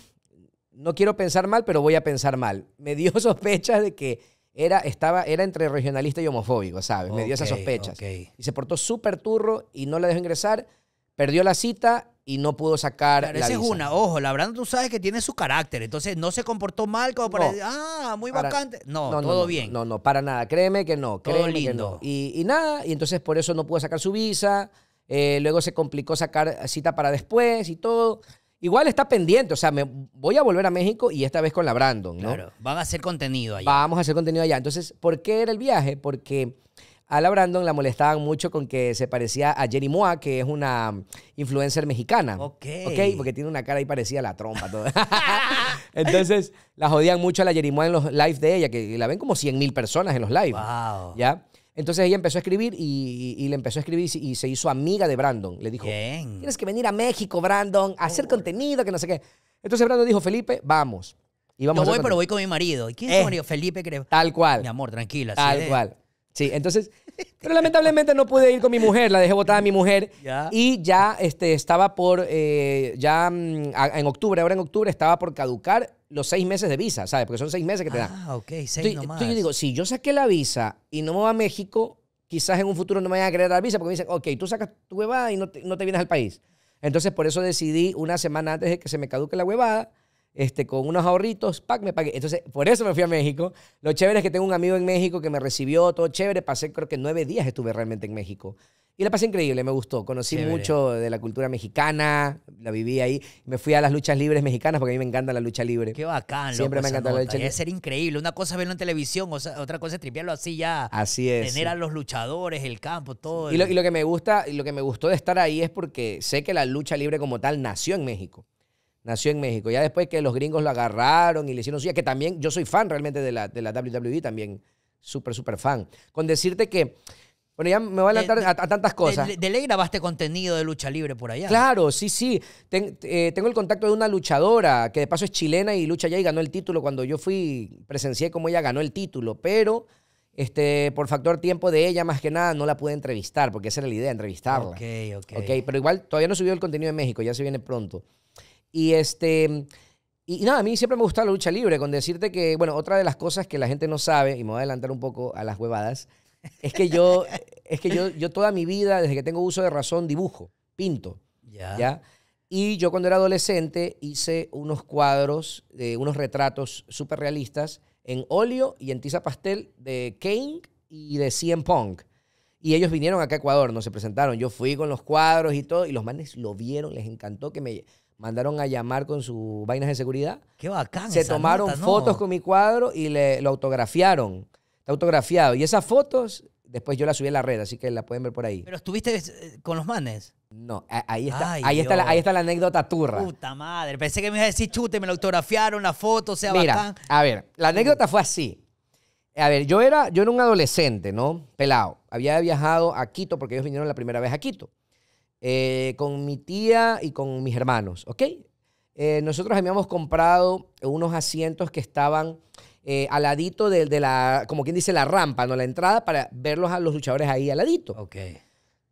Speaker 1: no quiero pensar mal, pero voy a pensar mal. Me dio sospechas de que era, estaba, era entre regionalista y homofóbico, ¿sabes? Me dio esas sospechas. Y se portó súper turro y no la dejó ingresar. Perdió la cita y no pudo sacar esa es una.
Speaker 2: Ojo, la Brandon tú sabes que tiene su carácter. Entonces no se comportó
Speaker 1: mal como para decir,
Speaker 2: ah, muy vacante. No, todo bien.
Speaker 1: No, no, para nada. Créeme que no. Créeme todo lindo. y, y, nada, y entonces por eso no pudo sacar su visa. Eh, luego se complicó sacar cita para después y todo. Igual está pendiente, o sea, me voy a volver a México y esta vez con la Brandon, ¿no? Claro, van a hacer contenido allá. Vamos a hacer contenido allá. Entonces, ¿por qué era el viaje? Porque a la Brandon la molestaban mucho con que se parecía a Jenny Moa, que es una mm, influencer mexicana. Ok. porque tiene una cara y parecía a la trompa. Entonces, la jodían mucho a la Jenny en los lives de ella, que la ven como 100 mil personas en los lives. ¿Ya? Entonces ella empezó a escribir y, le empezó a escribir y se hizo amiga de Brandon. Le dijo, tienes que venir a México, Brandon, hacer contenido, que no sé qué. Entonces Brandon dijo, Felipe, vamos. Y vamos Yo voy, pero voy con mi marido. ¿Y quién es tu eh, marido? Felipe. Creo. Tal cual. Mi amor, tranquila. Tal cual. Sí, entonces, pero lamentablemente no pude ir con mi mujer, la dejé botada a mi mujer y ya este, estaba por, eh, ya mm, en octubre, ahora en octubre estaba por caducar los seis meses de visa, ¿sabes? Porque son seis meses que te dan. Ah,
Speaker 2: ok, seis nomás. Entonces yo
Speaker 1: digo, si yo saqué la visa y no me voy a México, quizás en un futuro no me vayan a querer la visa porque me dicen, ok, tú sacas tu huevada y no te, no te vienes al país. Entonces por eso decidí una semana antes de que se me caduque la huevada, este, con unos ahorritos, me pagué. Entonces, por eso me fui a México. Lo chévere es que tengo un amigo en México que me recibió, todo chévere. Pasé, creo que nueve días estuve realmente en México. Y la pasé increíble, me gustó. Conocí mucho de la cultura mexicana, la viví ahí. Me fui a las luchas libres mexicanas porque a mí me encanta la lucha libre. Qué
Speaker 2: bacán, Siempre me encanta la lucha ser increíble. Una cosa verlo en televisión, o otra cosa es tripearlo así ya.
Speaker 1: Así es. Tener a
Speaker 2: los luchadores, el campo, todo. Y lo,
Speaker 1: que me gusta, y lo que me gustó de estar ahí es porque sé que la lucha libre como tal nació en México nació en México. Ya después que los gringos lo agarraron y le hicieron suya, que también yo soy fan realmente de la, de la WWE, también súper, súper fan. Con decirte que, bueno, ya me voy a adelantar eh, a, tantas cosas.
Speaker 2: De, ley grabaste contenido de lucha libre por allá. Claro,
Speaker 1: sí, sí. Eh, tengo el contacto de una luchadora que de paso es chilena y lucha allá y ganó el título. Cuando yo fui, presencié cómo ella ganó el título, pero... Este, por factor tiempo de ella, más que nada, no la pude entrevistar, porque esa era la idea, entrevistarla. Ok, ok. Ok, pero igual todavía no subió el contenido de México, ya se viene pronto. Y este. Y, no nada, a mí siempre me gusta la lucha libre, con decirte que, bueno, otra de las cosas que la gente no sabe, y me voy a adelantar un poco a las huevadas, es que yo, es que yo, yo toda mi vida, desde que tengo uso de razón, dibujo, pinto. ¿Ya? Y yo cuando era adolescente hice unos cuadros, de unos retratos súper realistas en óleo y en tiza pastel de Kane y de CM Punk. Y ellos vinieron acá a Ecuador, no se presentaron. Yo fui con los cuadros y todo, y los manes lo vieron, les encantó que me mandaron a llamar con sus vainas de seguridad.
Speaker 2: Qué bacán. Se tomaron fotos
Speaker 1: con mi cuadro y le, lo autografiaron. Está autografiado. Y esas fotos, después yo las subí a la red, así que la pueden ver por ahí. Pero
Speaker 2: estuviste eh, con los manes.
Speaker 1: No, ahí está, ahí, está la, ahí está la anécdota turra.
Speaker 2: Puta madre, pensé que me iba a decir chute, me lo autografiaron, la foto, o sea, Mira,
Speaker 1: A ver, la anécdota fue así. A ver, yo era, yo era un adolescente, ¿no? Pelado. Había viajado a Quito porque ellos vinieron la primera vez a Quito. Eh, con mi tía y con mis hermanos, ¿ok? Eh, nosotros habíamos comprado unos asientos que estaban aladito eh, al de, de, la, como quien dice, la rampa, ¿no? La entrada para verlos a los luchadores ahí aladito. ladito. ok.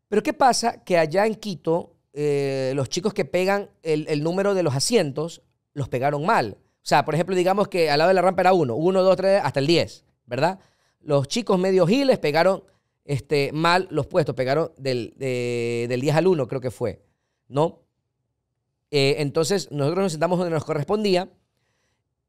Speaker 1: Pero ¿qué pasa? Que allá en Quito, los chicos que pegan el, el número de los asientos, los pegaron mal. O sea, por ejemplo, digamos que al lado de la rampa era uno, uno, dos, tres, hasta el diez, ¿verdad? Los chicos medio giles pegaron este, mal los puestos, pegaron del, 10 al 1, creo que fue, ¿no? Eh, entonces, nosotros nos sentamos donde nos correspondía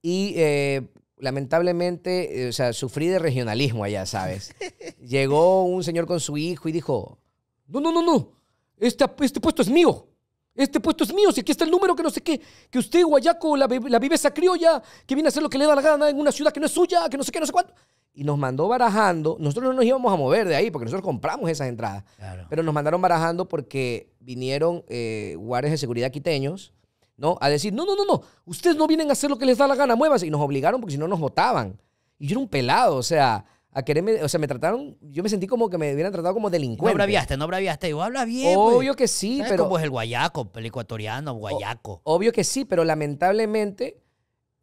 Speaker 1: y eh, lamentablemente, eh, o sea, sufrí de regionalismo allá, ¿sabes? Llegó un señor con su hijo y dijo, no, no, no, no, este, este puesto es mío. Este puesto es mío, si aquí está el número que no sé qué, que usted, Guayaco, la, la viveza criolla, que viene a hacer lo que le da la gana en una ciudad que no es suya, que no sé qué, no sé cuánto y nos mandó barajando. Nosotros no nos íbamos a mover de ahí porque nosotros compramos esas entradas. Pero nos mandaron barajando porque vinieron eh, guardias de seguridad quiteños, ¿no? A decir, no, no, no, no, ustedes no vienen a hacer lo que les da la gana, muevas Y nos obligaron porque si no nos votaban. Y yo era un pelado, o sea, a quererme, o sea, me trataron, yo me sentí como que me hubieran tratado como delincuente. No
Speaker 2: braviaste, no braviaste, igual habla bien. Pues". Obvio que
Speaker 1: sí, pero... Como es
Speaker 2: el guayaco, el ecuatoriano, guayaco.
Speaker 1: obvio que sí, pero lamentablemente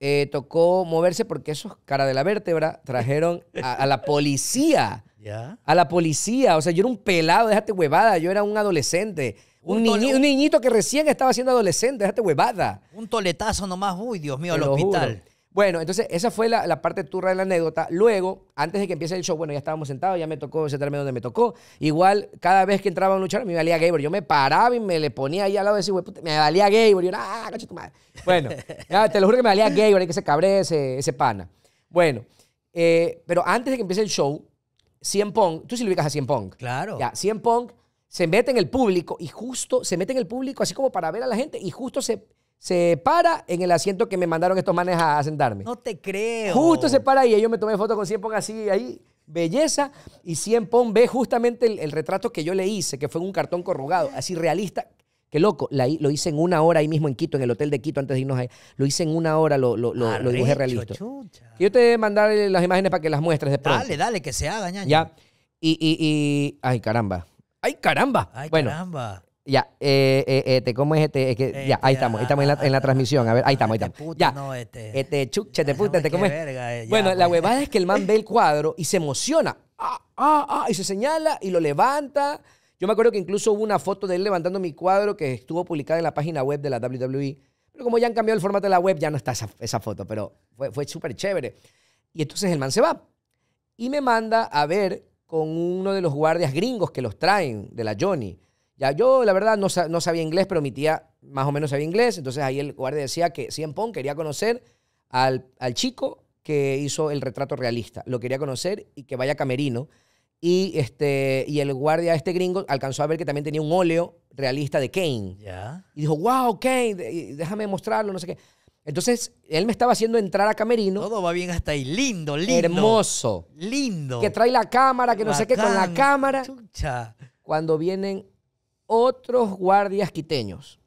Speaker 1: eh, tocó moverse porque esos cara de la vértebra trajeron a, la policía. A la policía. O sea, yo era un pelado, déjate huevada. Yo era un adolescente. Un, niñito que recién estaba siendo adolescente, déjate huevada.
Speaker 2: Un toletazo nomás, uy, Dios mío, al hospital.
Speaker 1: Bueno, entonces esa fue la, parte turra de la anécdota. Luego, antes de que empiece el show, bueno, ya estábamos sentados, ya me tocó sentarme donde me tocó. Igual, cada vez que entraba a un luchador, me valía Gabriel. Yo me paraba y me le ponía ahí al lado de ese güey, me valía Gabriel. Yo, ah, coche tu madre. Bueno, ya, te lo juro que me valía Gabriel, que se cabré ese, ese pana. Bueno, eh, pero antes de que empiece el show, Cien Pong, tú sí lo ubicas a Cien Pong. Claro. Ya, Cien Pong se mete en el público y justo se mete en el público así como para ver a la gente y justo se se para en el asiento que me mandaron estos manes a, sentarme. No
Speaker 2: te creo. Justo
Speaker 1: se para ahí. Yo me tomé foto con Cien Pong así ahí. Belleza. Y Cien Pong ve justamente el, retrato que yo le hice, que fue un cartón corrugado, así realista. Qué loco, lo hice en una hora ahí mismo en Quito, en el hotel de Quito, antes de irnos ahí. Lo hice en una hora, lo, lo, lo, dibujé realista. Yo te voy a mandar eh, las imágenes para que las muestres después. Dale,
Speaker 2: dale, que se haga, ñaña.
Speaker 1: Ya. Y, y, Ay, caramba. ¡Ay, caramba! ¡Ay, bueno, caramba! Ya, eh, eh, este, ¿cómo es este? que, eh, ya, ahí estamos, ahí estamos en la, en la transmisión. A ver, ahí estamos, ahí este estamos. este, puta, este, ¿cómo bueno, la pues. huevada es que el man ve el cuadro y se emociona. Ah, ah, ah, y se señala y lo levanta. Yo me acuerdo que incluso hubo una foto de él levantando mi cuadro que estuvo publicada en la página web de la WWE. Pero como ya han cambiado el formato de la web, ya no está esa, esa foto, pero fue, fue súper chévere. Y entonces el man se va y me manda a ver con uno de los guardias gringos que los traen de la Johnny yo, la verdad, no, sabía inglés, pero mi tía más o menos sabía inglés. Entonces ahí el guardia decía que Cien Pong quería conocer al, chico que hizo el retrato realista. Lo quería conocer y que vaya a Camerino. Y, este, y el guardia, este gringo, alcanzó a ver que también tenía un óleo realista de Kane. Y dijo, wow, Kane, déjame mostrarlo, no sé qué. Entonces, él me estaba haciendo entrar a Camerino. Todo va bien
Speaker 2: hasta ahí. Lindo, lindo. Hermoso.
Speaker 1: Lindo. Que trae la cámara, que no sé qué, con la cámara. Chucha. Cuando vienen otros guardias quiteños.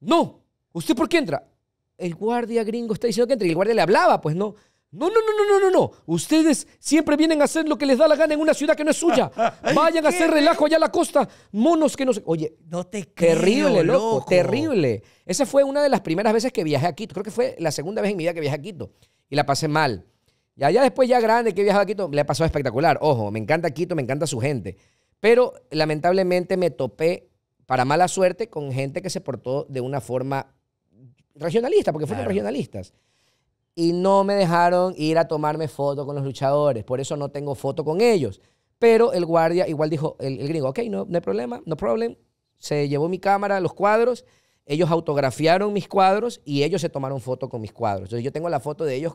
Speaker 1: No, ¿usted por qué entra? El guardia gringo está diciendo que entre y el guardia le hablaba, pues no. No, no, no, no, no, no, no. Ustedes siempre vienen a hacer lo que les da la gana en una ciudad que no es suya. Vayan a hacer relajo allá a la costa. Monos que no se... Oye, no te terrible, loco, terrible. Esa fue una de las primeras veces que viajé a Quito. Creo que fue la segunda vez en mi vida que viajé a Quito. Y la pasé mal. Y allá después, ya grande, que he viajado a Quito, le ha pasado espectacular. Ojo, me encanta Quito, me encanta su gente. Pero lamentablemente me topé, para mala suerte, con gente que se portó de una forma regionalista, porque fueron regionalistas. Y no me dejaron ir a tomarme foto con los luchadores. Por eso no tengo foto con ellos. Pero el guardia igual dijo, el, gringo, ok, no, no hay problema, no problem. Se llevó mi cámara, los cuadros. Ellos autografiaron mis cuadros y ellos se tomaron foto con mis cuadros. Entonces yo tengo la foto de ellos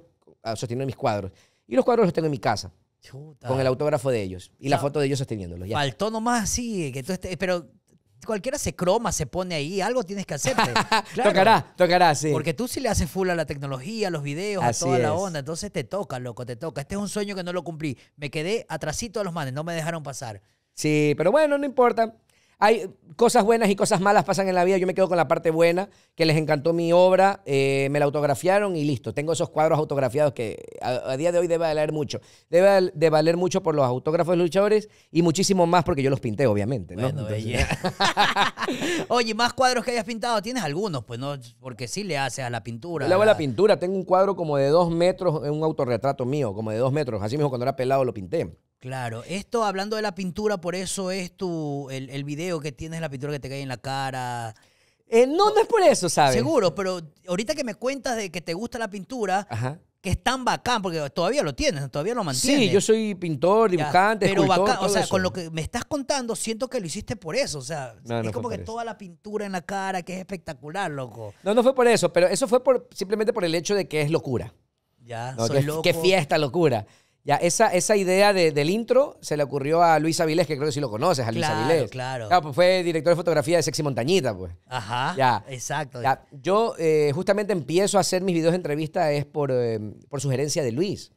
Speaker 1: sosteniendo mis cuadros. Y los cuadros los tengo en mi casa. Con el autógrafo de ellos y la foto de ellos sosteniéndolo Ya.
Speaker 2: Faltó nomás así, que tú estés, pero cualquiera se croma, se pone ahí, algo tienes que hacerte Tocará, tocará, sí. Porque tú sí le haces full a la tecnología, a los videos, a toda la onda, entonces te toca, loco, te toca. Este es un sueño que no lo cumplí. Me quedé atrasito a los manes, no me dejaron
Speaker 1: pasar. Sí, pero bueno, no importa hay cosas buenas y cosas malas pasan en la vida. Yo me quedo con la parte buena, que les encantó mi obra, eh, me la autografiaron y listo. Tengo esos cuadros autografiados que a, día de hoy debe valer mucho. Debe de valer mucho por los autógrafos de luchadores y muchísimo más porque yo los pinté, obviamente. Bueno,
Speaker 2: Oye, más cuadros que hayas pintado, tienes algunos, pues no, porque sí le haces a la pintura. Le hago la
Speaker 1: pintura, tengo un cuadro como de dos metros, un autorretrato mío, como de dos metros. Así mismo cuando era pelado lo pinté.
Speaker 2: Claro, esto hablando de la pintura, por eso es tu, el, video que tienes, la pintura que te cae en la cara. Eh, no, no es por eso, ¿sabes? Seguro, pero ahorita que me cuentas de que te gusta la pintura, que es tan bacán, porque todavía lo tienes, todavía lo mantienes. Sí, yo
Speaker 1: soy pintor, dibujante, pero bacán, o sea, con lo que me
Speaker 2: estás contando, siento que lo hiciste por eso, o sea, es como que toda la pintura en la cara, que es espectacular, loco.
Speaker 1: No, no fue por eso, pero eso fue por, simplemente por el hecho de que es locura. Ya, que, Qué fiesta, locura. Ya, esa, idea del intro se le ocurrió a Luis Avilés, que creo que sí lo conoces, a Luis claro, Avilés. Claro, claro. pues fue director de fotografía de Sexy Montañita, pues.
Speaker 2: Ajá. Ya. Exacto.
Speaker 1: Yo eh, justamente empiezo a hacer mis videos de entrevista es por, eh, por sugerencia de Luis.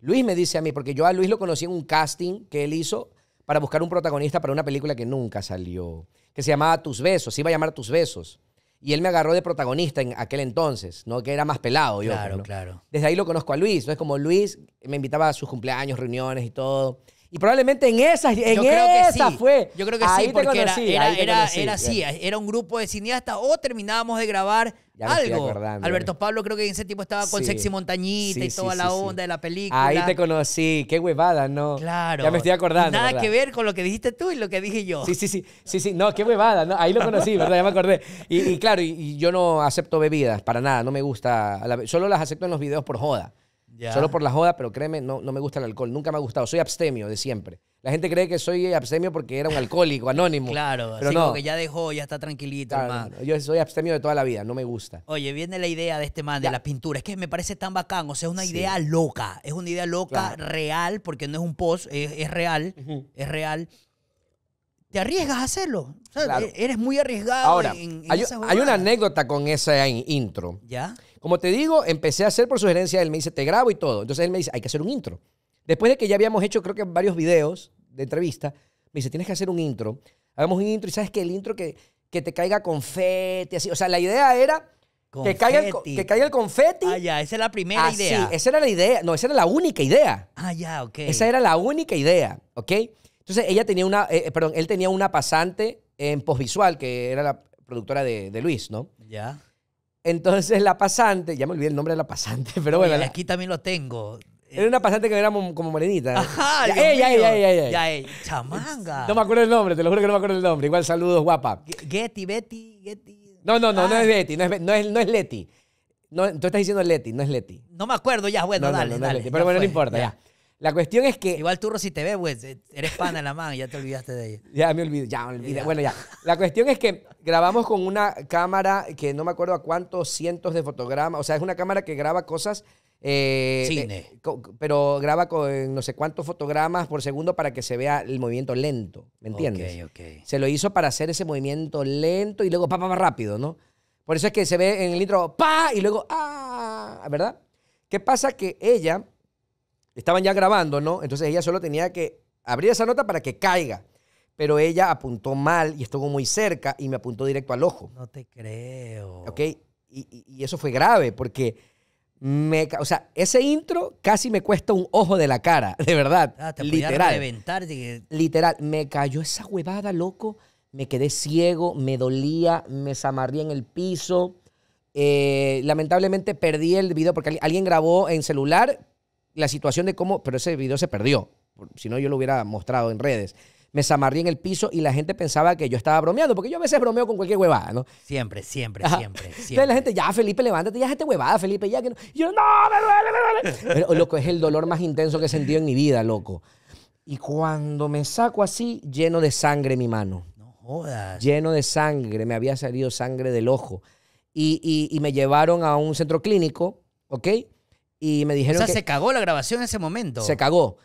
Speaker 1: Luis me dice a mí, porque yo a Luis lo conocí en un casting que él hizo para buscar un protagonista para una película que nunca salió, que se llamaba Tus Besos, se iba a llamar Tus Besos. Y él me agarró de protagonista en aquel entonces, ¿no? Que era más pelado yo. Claro, pues, claro. Desde ahí lo conozco a Luis, ¿no? Es como Luis me invitaba a sus cumpleaños, reuniones y todo. Y probablemente en esa, en fue. Yo creo que sí, porque era, era, era así,
Speaker 2: era un grupo de cineastas o terminábamos de grabar algo. Alberto Pablo creo que en ese tiempo estaba con Sexy Montañita y toda la onda de la película. Ahí te
Speaker 1: conocí, qué huevada, ¿no? Claro. Ya me estoy acordando. Nada que ver
Speaker 2: con lo que dijiste tú y lo que dije yo. Sí,
Speaker 1: sí, sí, sí, no, qué huevada, Ahí lo conocí, ¿verdad? Ya me acordé. Y, claro, y, yo no acepto bebidas, para nada, no me gusta, solo las acepto en los videos por joda. Solo por la joda, pero créeme, no, no me gusta el alcohol. Nunca me ha gustado. Soy abstemio de siempre. La gente cree que soy abstemio porque era un alcohólico anónimo. Claro, pero no. como que
Speaker 2: ya dejó, ya está tranquilito.
Speaker 1: yo soy abstemio de toda la vida, no me gusta.
Speaker 2: Oye, viene la idea de este man, de la pintura. Es que me parece tan bacán. O sea, es una idea loca. Es una idea loca, real, porque no es un post, es, real. Es real. Te arriesgas a hacerlo. E-, eres muy arriesgado. Ahora, hay, hay una
Speaker 1: anécdota con esa intro. ¿Ya? Como te digo, empecé a hacer por sugerencia, él me dice, te grabo y todo. Entonces él me dice, hay que hacer un intro. Después de que ya habíamos hecho, creo que varios videos de entrevista, me dice, tienes que hacer un intro. Hagamos un intro y sabes que el intro que, te caiga confeti, así. O sea, la idea era
Speaker 2: que caiga, el, que caiga,
Speaker 1: el, confeti. Ah,
Speaker 2: ya, esa es la primera ah, idea.
Speaker 1: esa era la idea. No, esa era la única idea.
Speaker 2: Ah, ya, ok. Esa
Speaker 1: era la única idea, ¿ok? Entonces ella tenía una, eh, eh, perdón, él tenía una pasante en Postvisual, que era la productora de, de Luis, ¿no? Ya. Entonces la pasante, ya me olvidé el nombre de la pasante, pero bueno. aquí también lo tengo. Era una pasante que era como morenita. Ajá, ya, ya, ya, ya, Ya,
Speaker 2: Chamanga. No
Speaker 1: me acuerdo el nombre, te lo juro que no me acuerdo el nombre. Igual saludos, guapa. Getty, Betty, Getty. No, no, no, no es ah. Betty, no es, no es, no es Leti. tú estás diciendo Leti, no es Leti.
Speaker 2: No me acuerdo ya, bueno, dale, dale. pero bueno, no importa, ya.
Speaker 1: La cuestión es que. Igual tú, si te ve, pues, eh, eres pana la man, ya te olvidaste de ella. Ya me olvido. ya me olvidé. Bueno, ya. La cuestión es que grabamos con una cámara que no me acuerdo a cuántos cientos de fotogramas. O sea, es una cámara que graba cosas. Eh, Cine. Eh, pero graba con no sé cuántos fotogramas por segundo para que se vea el movimiento lento. ¿Me entiendes? Ok, ok. Se lo hizo para hacer ese movimiento lento y luego pa, pa, rápido, ¿no? Por eso es que se ve en el intro pa y luego ah, ¿verdad? ¿Qué pasa? Que ella Estaban ya grabando, ¿no? Entonces ella solo tenía que abrir esa nota para que caiga. Pero ella apuntó mal y estuvo muy cerca y me apuntó directo al ojo. No te creo. ¿Ok? Y, eso fue grave porque me, o sea, ese intro casi me cuesta un ojo de la cara, de verdad. Ah, literal. literal. Me cayó esa huevada, loco. Me quedé ciego, me dolía, me zamarría en el piso. Eh, lamentablemente perdí el video porque alguien grabó en celular, la situación de cómo, pero ese video se perdió, si no yo lo hubiera mostrado en redes. Me zamarré en el piso y la gente pensaba que yo estaba bromeando, porque yo a veces bromeo con cualquier huevada, ¿no? Siempre, siempre, siempre, la gente, ya, Felipe, levántate, ya, gente huevada, Felipe, ya que no. Yo, no, me duele, me duele. loco, es el dolor más intenso que he sentido en mi vida, loco. Y cuando me saco así, lleno de sangre mi mano. No
Speaker 2: jodas.
Speaker 1: Lleno de sangre, me había salido sangre del ojo. Y, y, y me llevaron a un centro clínico, ¿ok? Y me dijeron. O sea, se cagó la grabación en ese momento. Se cagó.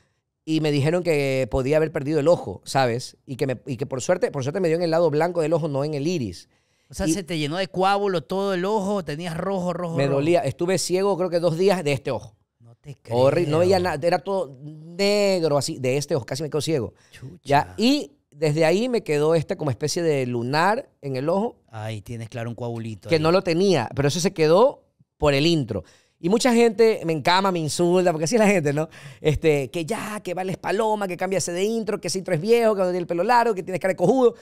Speaker 1: Y me dijeron que podía haber perdido el ojo, ¿sabes? Y que, que por, suerte, por suerte me dio en el lado blanco del ojo, no en el iris. O sea, se te llenó
Speaker 2: de coágulo todo el ojo, tenías rojo, rojo. Me dolía.
Speaker 1: Estuve ciego creo que dos días de este ojo. No te creo. No veía nada. Era todo negro así, de este ojo. Casi me quedo ciego. Chucha. Ya. Y desde ahí me quedó este como especie de lunar en el ojo. Ay, tienes claro un coagulito. Que no lo tenía, pero eso se quedó por el intro. Y mucha gente me encama, me insulta, porque así la gente, ¿no? Este, que ya, que vales paloma, que ese de intro, que ese intro es viejo, que no tiene el pelo largo, que tienes cara de cojudo.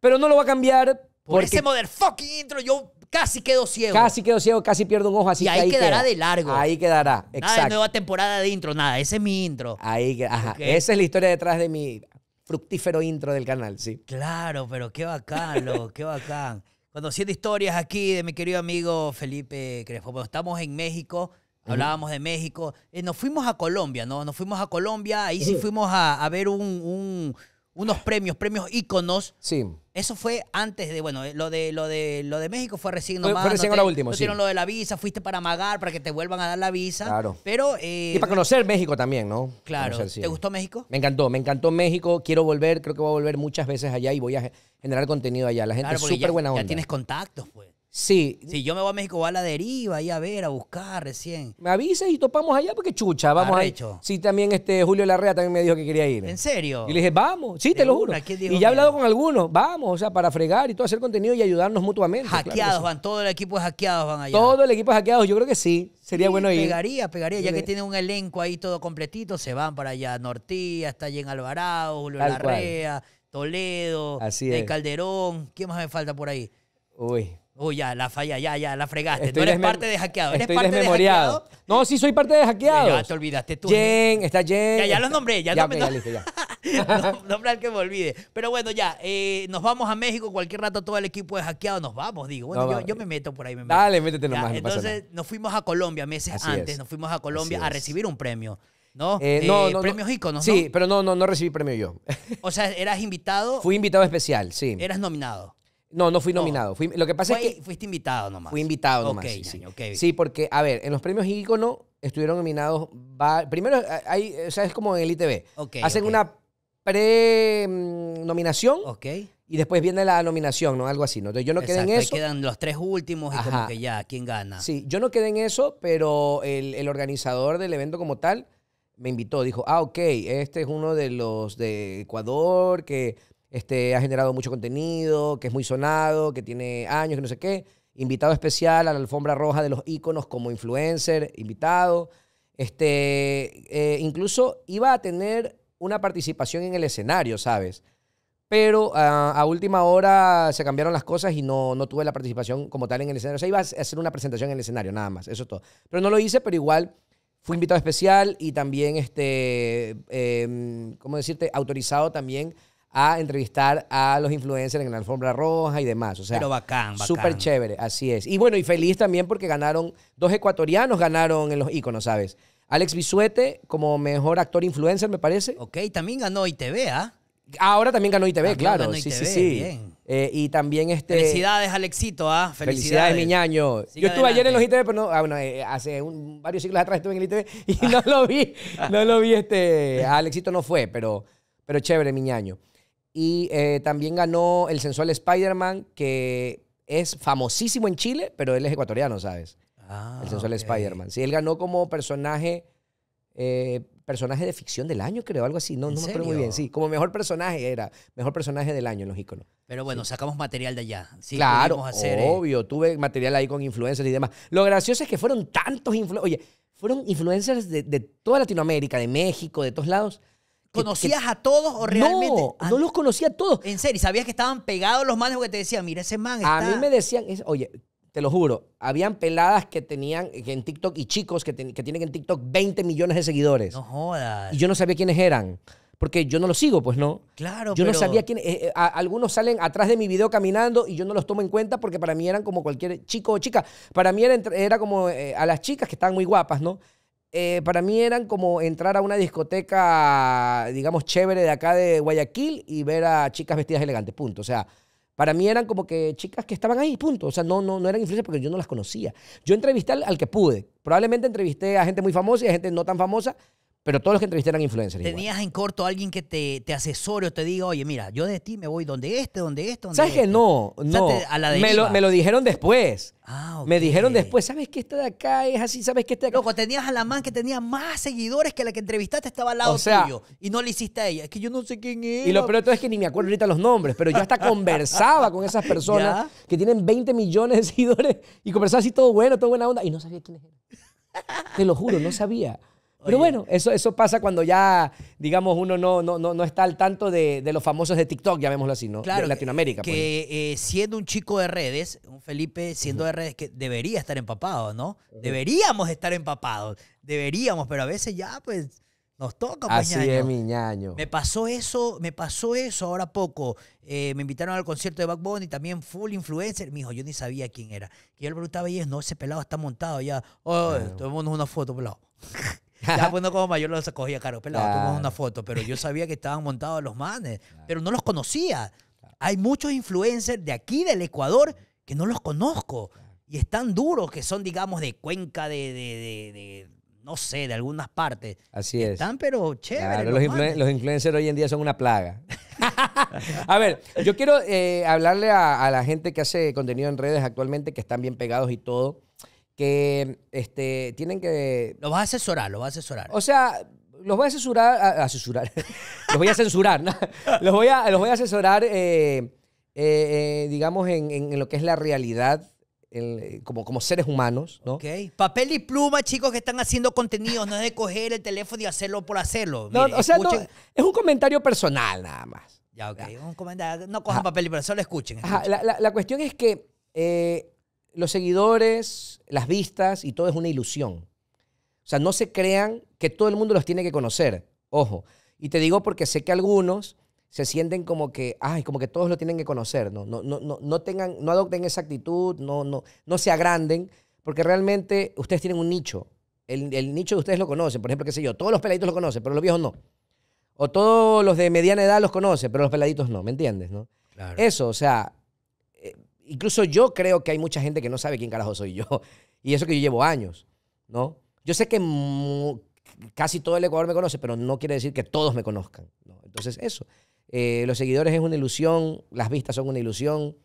Speaker 1: Pero no lo va a cambiar. Por porque... ese
Speaker 2: motherfucking intro yo casi quedo ciego. Casi
Speaker 1: quedo ciego, casi pierdo un ojo, así y ahí, quedará de largo. Ahí quedará, exacto. Nada de
Speaker 2: nueva temporada de intro, nada, ese es mi intro. Ahí ajá. Esa
Speaker 1: es la historia detrás de mi fructífero intro del canal, sí.
Speaker 2: Claro, pero qué bacán, loco, qué bacán conociendo historias aquí de mi querido amigo Felipe Crespo. Bueno, estamos en México, hablábamos de México. Eh, nos fuimos a Colombia, ¿no? Nos fuimos a Colombia, ahí sí fuimos a, ver un, unos premios, premios íconos. Sí. Eso fue antes de, bueno, eh, lo de lo de lo de México fue recién nomás. Fue recién lo último, lo de la visa, fuiste para amagar, para que te vuelvan a dar la visa. Claro. Pero, eh, y para
Speaker 1: conocer México también, ¿no? Claro. ¿Te gustó México? Me encantó, me encantó México. Quiero volver, creo que voy a volver muchas veces allá y voy a generar contenido allá. La gente es súper buena onda. Ya tienes contactos, pues. Sí.
Speaker 2: Si yo me voy a México, voy a la deriva, ahí a ver, a buscar recién.
Speaker 1: Me avises y topamos allá porque chucha, vamos Arrecho. ahí. Sí, también este Julio Larrea también me dijo que quería ir. ¿En serio? Y le dije, vamos, sí, te lo juro. Y ya he hablado con algunos, vamos, o sea, para fregar y todo, hacer contenido y ayudarnos mutuamente. Hackeados van,
Speaker 2: todo el equipo es hackeados van allá. Todo el equipo
Speaker 1: es hackeados, yo creo que sí. Sería bueno ir. Pegaría, pegaría, ya que tiene un
Speaker 2: elenco ahí todo completito, se van para allá. hasta está en Alvarado, Julio Larrea, Toledo, Así de Calderón. ¿Qué más me falta por ahí? Uy. Uy, oh, ya, la falla, ya, ya, la fregaste. Tú eres parte de hackeado. Eres parte de hackeado.
Speaker 1: No, sí soy parte de hackeado. Ya te olvidaste tú. Jen, está Jen. Ya, ya los nombré, ya, ya, nombré, no, listo,
Speaker 2: que me olvide. Pero bueno, ya, eh, nos vamos a México. Cualquier rato todo el equipo de hackeado nos vamos, digo. Bueno, yo, me meto por ahí. Me meto. Dale, métete nomás. entonces nos fuimos a Colombia meses antes, nos fuimos a Colombia a
Speaker 1: recibir un premio. ¿no? Eh, eh, no, no premios Sí, pero no, no, no recibí premio yo.
Speaker 2: o sea, eras invitado.
Speaker 1: Fui invitado especial, sí.
Speaker 2: Eras nominado.
Speaker 1: No, no fui nominado. lo que pasa es que. Fuiste invitado nomás. Fui invitado nomás. sí, porque, a ver, en los premios ícono estuvieron nominados. primero, eh, hay, o es como en el ITV. Hacen una pre-nominación. Ok. Y después viene la nominación, ¿no? Algo así, ¿no? Entonces yo no quedé en eso. Ahí quedan los tres últimos y como que ya, ¿quién gana? Sí, yo no quedé en eso, pero el, el organizador del evento como tal me invitó. Dijo, ah, ok, este es uno de los de Ecuador que este, ha generado mucho contenido, que es muy sonado, que tiene años, que no sé qué. Invitado especial a la alfombra roja de los íconos como influencer, invitado. Este, eh, incluso iba a tener una participación en el escenario, ¿sabes? Pero ah, a última hora se cambiaron las cosas y no, no tuve la participación como tal en el escenario. O sea, iba a hacer una presentación en el escenario, nada más, eso es todo. Pero no lo hice, pero igual fui invitado especial y también, este, em, ¿cómo decirte?, autorizado también a entrevistar a los influencers en la alfombra roja y demás. O sea, Pero bacán, bacán. Súper chévere, así es. Y bueno, y feliz también porque ganaron, dos ecuatorianos ganaron en los íconos, ¿sabes? Alex Bisuete como mejor actor influencer, me parece. Ok, también ganó ITV, ¿ah? Ahora también ganó ITV, claro. sí, sí, sí. Eh, y también este. Felicidades, Alexito, ¿ah? Felicidades. Felicidades, mi Yo estuve ayer en los ITV, pero no. Ah, bueno, eh, hace varios siglos atrás estuve en el ITV y no lo vi. no lo vi, este. Alexito no fue, pero, pero chévere, mi y eh, también ganó el sensual Spider-Man, que es famosísimo en Chile, pero él es ecuatoriano, ¿sabes? Ah, el sensual Spider-Man. Sí, él ganó como personaje, eh, personaje de ficción del año, creo, algo así. No, no me acuerdo muy bien. Sí, como mejor personaje era, mejor personaje del año en los
Speaker 2: Pero bueno, sacamos material de allá. Sí, claro, hacer, eh, obvio.
Speaker 1: Tuve material ahí con influencers y demás. Lo gracioso es que fueron tantos influencers. Oye, fueron influencers de toda Latinoamérica, de México, de todos lados ¿Conocías a
Speaker 2: todos o realmente? No,
Speaker 1: ah, no los conocía a todos. En serio, ¿sabías que estaban pegados los manes porque te decían, mira ese man está... A mí me decían, oye, te lo juro, habían peladas que tenían en TikTok y chicos que, tienen en TikTok 20 millones de seguidores. No jodas. Y yo no sabía quiénes eran porque yo no los sigo, pues no. Claro, Yo no sabía quiénes... Eh, eh, algunos salen atrás de mi video caminando y yo no los tomo en cuenta porque para mí eran como cualquier chico o chica. Para mí era, era como eh, a las chicas que estaban muy guapas, ¿no? Eh, para mí eran como entrar a una discoteca, digamos, chévere de acá de Guayaquil y ver a chicas vestidas elegantes, punto. O sea, para mí eran como que chicas que estaban ahí, punto. O sea, no, no, eran influencers porque yo no las conocía. Yo entrevisté al, al que pude. Probablemente entrevisté a gente muy famosa y a gente no tan famosa, pero todos los que entrevisté eran influencers.
Speaker 2: Tenías en corto a alguien que te, te, asesore o te diga, oye, mira, yo de ti me voy donde este, donde este, donde
Speaker 1: ¿Sabes que este"? no? No. me, lo, me, lo, dijeron después. Ah, Me dijeron después,
Speaker 2: ¿sabes qué este de acá es así? ¿Sabes que este de acá? Loco, tenías a la man que tenía más seguidores que la que entrevistaste estaba al lado tuyo. Y no le hiciste a ella. Es que yo no sé quién es. Y lo peor
Speaker 1: de todo es que ni me acuerdo ahorita los nombres, pero yo hasta conversaba con esas personas que tienen 20 millones de seguidores y conversaba así todo bueno, todo buena onda. Y no sabía quién era. Te lo juro, no sabía. Pero bueno, eso, eso pasa cuando ya, digamos, uno no, no, no, no está al tanto de, los famosos de TikTok, llamémoslo así, ¿no? Claro. De Latinoamérica. Pues.
Speaker 2: Que eh, siendo un chico de redes, un Felipe siendo de redes, que debería estar empapado, ¿no? Deberíamos estar empapados. Deberíamos, pero a veces ya, pues, nos toca. Pues, así es, mi
Speaker 1: ñaño. Me
Speaker 2: pasó eso, me pasó eso ahora poco. Eh, me invitaron al concierto de Backbone y también full influencer. Me hijo, yo ni sabía quién era. Que yo le preguntaba y es, no, ese pelado está montado ya. Oh, tomémonos una foto, pelado. Ya, bueno, pues, como mayor los cogía caro, pelado, pues, tomamos una foto, pero yo sabía que estaban montados los manes, pero no los conocía. Hay muchos influencers de aquí, del Ecuador, que no los conozco. Y están duros, que son, digamos, de Cuenca, de, no sé, de algunas partes.
Speaker 1: Así es. Están,
Speaker 2: pero chévere. Los,
Speaker 1: influencers hoy en día son una plaga. a ver, yo quiero eh, hablarle a la gente que hace contenido en redes actualmente, que están bien pegados y todo que este, tienen que... Los vas a asesorar, los vas a asesorar. O sea, los voy a asesorar... A, asesorar. los voy a censurar. ¿no? Los, voy a, los voy a asesorar, eh, eh, eh, digamos, en, lo que es la realidad como, como seres humanos, ¿no? ok
Speaker 2: Papel y pluma, chicos, que están haciendo contenido, no es de coger el teléfono y hacerlo por hacerlo. no, o sea,
Speaker 1: es un comentario personal nada más. Ya, ok. Un comentario, no cojan papel y pluma, solo escuchen. La, cuestión es que los seguidores, las vistas y todo es una ilusión. O sea, no se crean que todo el mundo los tiene que conocer. Ojo. Y te digo porque sé que algunos se sienten como que, ay, como que todos lo tienen que conocer. No, no, no, no, tengan, no adopten esa actitud, no, no, no se agranden, porque realmente ustedes tienen un nicho. El, nicho de ustedes lo conocen. Por ejemplo, qué sé yo, todos los peladitos lo conocen, pero los viejos no. O todos los de mediana edad los conocen, pero los peladitos no, ¿me entiendes? No? Eso, o sea, incluso yo creo que hay mucha gente que no sabe quién carajo soy yo. Y eso que yo llevo años, ¿no? Yo sé que casi todo el Ecuador me conoce, pero no quiere decir que todos me conozcan. Entonces, eso. Eh, los seguidores es una ilusión, las vistas son una ilusión,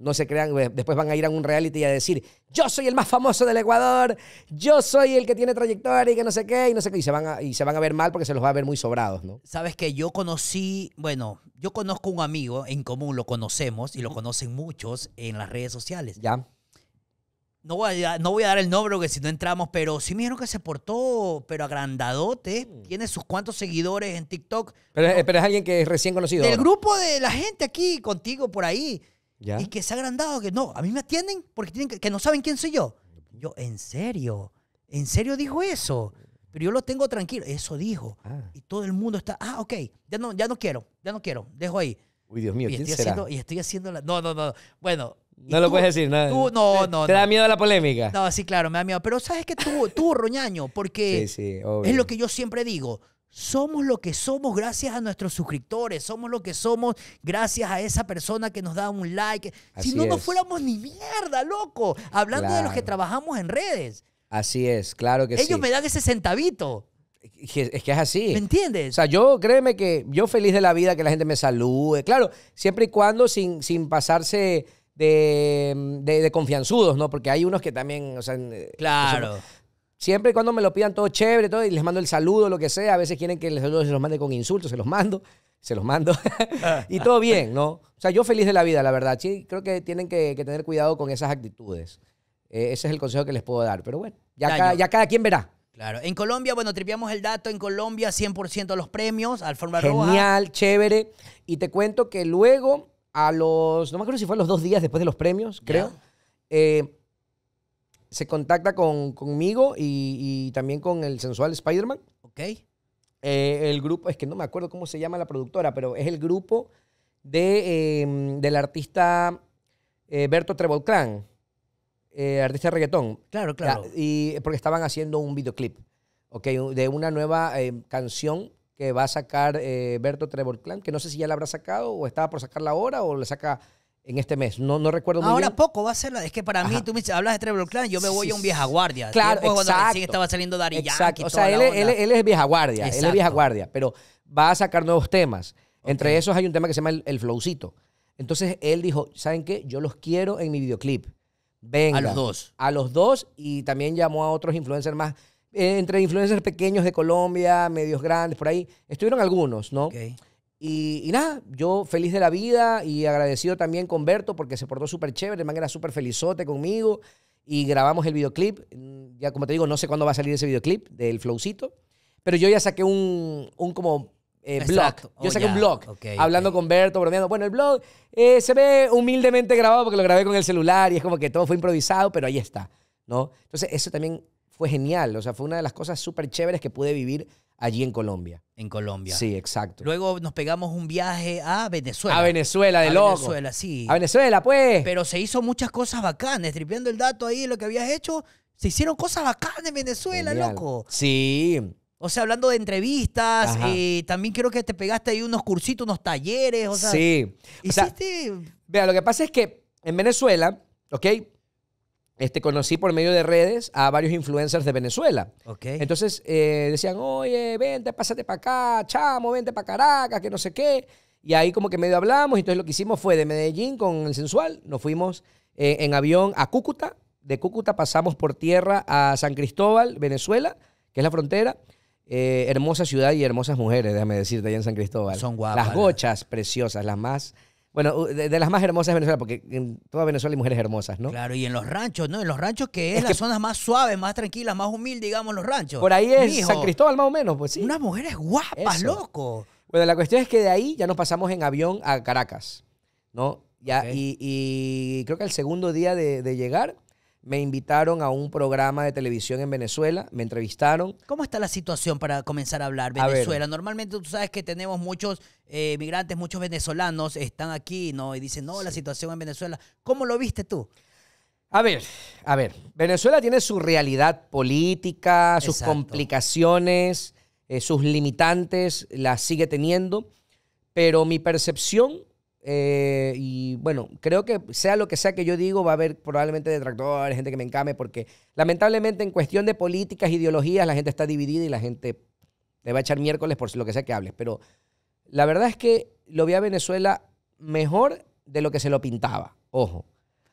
Speaker 1: no se crean, eh, después van a ir a un reality y a decir, yo soy el más famoso del Ecuador, yo soy el que tiene trayectoria y que no sé qué, y no sé qué, y se van a, y se van a ver mal porque se los va a ver muy sobrados, ¿no?
Speaker 2: Sabes que yo conocí, bueno, yo conozco un amigo en común, lo conocemos y lo conocen muchos en las redes sociales. Ya. No voy, a, no voy a dar el nombre porque si no entramos, pero sí me dijeron que se portó, pero agrandadote. Mm. Tiene sus cuantos seguidores en TikTok.
Speaker 1: Pero, es alguien que es recién conocido. Del grupo
Speaker 2: de la gente aquí, contigo, por ahí. Y que se ha agrandado, que no, a mí me atienden porque tienen que, no saben quién soy yo. Yo, ¿en serio? ¿En serio dijo eso? Pero yo lo tengo tranquilo. Eso dijo. Ah. Y todo el mundo está, ah, ok, ya no, ya no quiero, ya no quiero, dejo ahí.
Speaker 1: Uy, Dios mío, y ¿quién estoy será?
Speaker 2: y estoy haciendo la... No, no, no. Bueno. No lo puedes decir, no. no, no. ¿Te da miedo
Speaker 1: la polémica?
Speaker 2: No, sí, claro, me da miedo. Pero sabes que tú, tú Roñaño, porque es lo que yo siempre digo. Somos lo que somos gracias a nuestros suscriptores, somos lo que somos gracias a esa persona que nos da un like. si no, no fuéramos ni mierda, loco. Hablando de los que trabajamos en redes.
Speaker 1: Así es, claro que sí. Ellos me
Speaker 2: dan ese centavito.
Speaker 1: Es que es así. ¿Me entiendes? O sea, yo créeme que yo feliz de la vida que la gente me salude. Claro, siempre y cuando sin, sin pasarse de, de, confianzudos, ¿no? Porque hay unos que también, o sea, eh, claro. Siempre y cuando me lo pidan todo chévere, todo, y les mando el saludo, lo que sea. A veces quieren que les saludo, se los mande con insultos, se los mando, se los mando. y todo bien, ¿no? O sea, yo feliz de la vida, la verdad. Sí, creo que tienen que, tener cuidado con esas actitudes. Eh, ese es el consejo que les puedo dar. Pero bueno, ya, cada, quien verá.
Speaker 2: Claro. En Colombia, bueno, tripiamos el dato. En Colombia, 100% los premios al Forma Genial,
Speaker 1: chévere. Y te cuento que luego, a los. No me acuerdo si fue a los dos días después de los premios, creo. Eh, se contacta conmigo y, también con el sensual Spider-Man. Ok. Eh, el grupo, es que no me acuerdo cómo se llama la productora, pero es el grupo de, em, del artista eh, Berto eh, artista reggaetón. Claro, claro. y, porque estaban haciendo un videoclip, ok, de una nueva em, canción que va a sacar eh, Berto Clan, que no sé si ya la habrá sacado o estaba por sacarla ahora o le saca en este mes. No, no recuerdo muy Ahora
Speaker 2: poco va a ser Es que para mí, tú me hablas de Trevor Clan, yo me voy a un vieja guardia. Claro, exacto, estaba saliendo Exacto. O sea, él, él,
Speaker 1: es vieja guardia. Él es vieja guardia, pero va a sacar nuevos temas. Entre esos hay un tema que se llama el, el, flowcito. Entonces él dijo, ¿saben qué? Yo los quiero en mi videoclip. Venga. A los dos. A los dos y también llamó a otros influencers más. Eh, entre influencers pequeños de Colombia, medios grandes, por ahí. Estuvieron algunos, ¿no? Okay. Y, nada, yo feliz de la vida y agradecido también con Berto porque se portó súper chévere, el man era súper felizote conmigo y grabamos el videoclip. Mm, ya como te digo, no sé cuándo va a salir ese videoclip del Flowcito, pero yo ya saqué un, un como eh, blog. yo oh, saqué un blog hablando con Berto, bromeando. Bueno, el blog eh, se ve humildemente grabado porque lo grabé con el celular y es como que todo fue improvisado, pero ahí está, ¿no? Entonces eso también fue genial, o sea, fue una de las cosas súper chéveres que pude vivir allí en Colombia. En Colombia. Sí, exacto.
Speaker 2: Luego nos pegamos un viaje a Venezuela. A Venezuela, de loco. A Venezuela, sí. A Venezuela, pues. Pero se hizo muchas cosas bacanas. Tripeando el dato ahí, lo que habías hecho, se hicieron cosas bacanas en Venezuela, loco.
Speaker 1: Sí.
Speaker 2: O sea, hablando de entrevistas, y eh, también creo que te pegaste ahí unos cursitos, unos talleres, o sea. Sí. O hiciste.
Speaker 1: vea, lo que pasa es que en Venezuela, ¿ok? este, conocí por medio de redes a varios influencers de Venezuela. Entonces eh, decían, oye, vente, pásate para acá, chamo, vente para Caracas, que no sé qué. Y ahí como que medio hablamos. y Entonces lo que hicimos fue de Medellín con el Sensual, nos fuimos eh, en avión a Cúcuta. De Cúcuta pasamos por tierra a San Cristóbal, Venezuela, que es la frontera. Eh, hermosa ciudad y hermosas mujeres, déjame decirte, allá en San Cristóbal. Son guapas. Las gochas preciosas, las más bueno, de, las más hermosas de Venezuela, porque en toda Venezuela hay mujeres hermosas, ¿no?
Speaker 2: Claro, y en los ranchos, ¿no? En los ranchos que es, la las más suave, más tranquila, más humilde, digamos, los ranchos. Por ahí es San
Speaker 1: Cristóbal, más o menos, pues sí. Unas mujeres guapas, loco. Bueno, la cuestión es que de ahí ya nos pasamos en avión a Caracas, ¿no? Ya, y, creo que el segundo día de llegar me invitaron a un programa de televisión en Venezuela, me entrevistaron. ¿Cómo está la
Speaker 2: situación para comenzar a hablar Venezuela? Normalmente tú sabes que tenemos muchos eh, migrantes, muchos venezolanos están aquí, ¿no? Y dicen, no, la situación en Venezuela. ¿Cómo lo viste tú?
Speaker 1: A ver, a ver, Venezuela tiene su realidad política, sus complicaciones, eh, sus limitantes, las sigue teniendo, pero mi percepción eh, y bueno, creo que sea lo que sea que yo digo, va a haber probablemente detractores, gente que me encame, porque lamentablemente en cuestión de políticas, ideologías, la gente está dividida y la gente Te va a echar miércoles por lo que sea que hables. Pero la verdad es que lo vi a Venezuela mejor de lo que se lo pintaba. Ojo.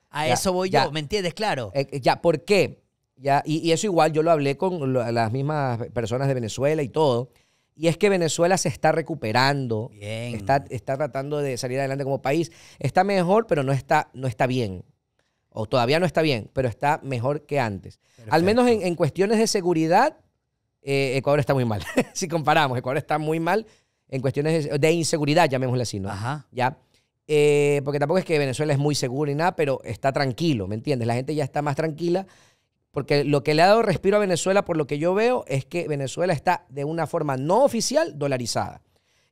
Speaker 1: A eso voy yo, ¿me entiendes? Claro. Eh, eh, ya, ¿por qué? Ya, y, eso igual yo lo hablé con las mismas personas de Venezuela y todo. Y es que Venezuela se está recuperando, Está, está tratando de salir adelante como país. Está mejor, pero no está, no está bien. O todavía no está bien, pero está mejor que antes. Al menos en, cuestiones de seguridad, eh, Ecuador está muy mal. si comparamos, Ecuador está muy mal en cuestiones de, inseguridad, llamémosle así, Ya. Eh, porque tampoco es que Venezuela es muy segura ni nada, pero está tranquilo, ¿me entiendes? La gente ya está más tranquila porque lo que le ha dado respiro a Venezuela, por lo que yo veo, es que Venezuela está de una forma no oficial dolarizada.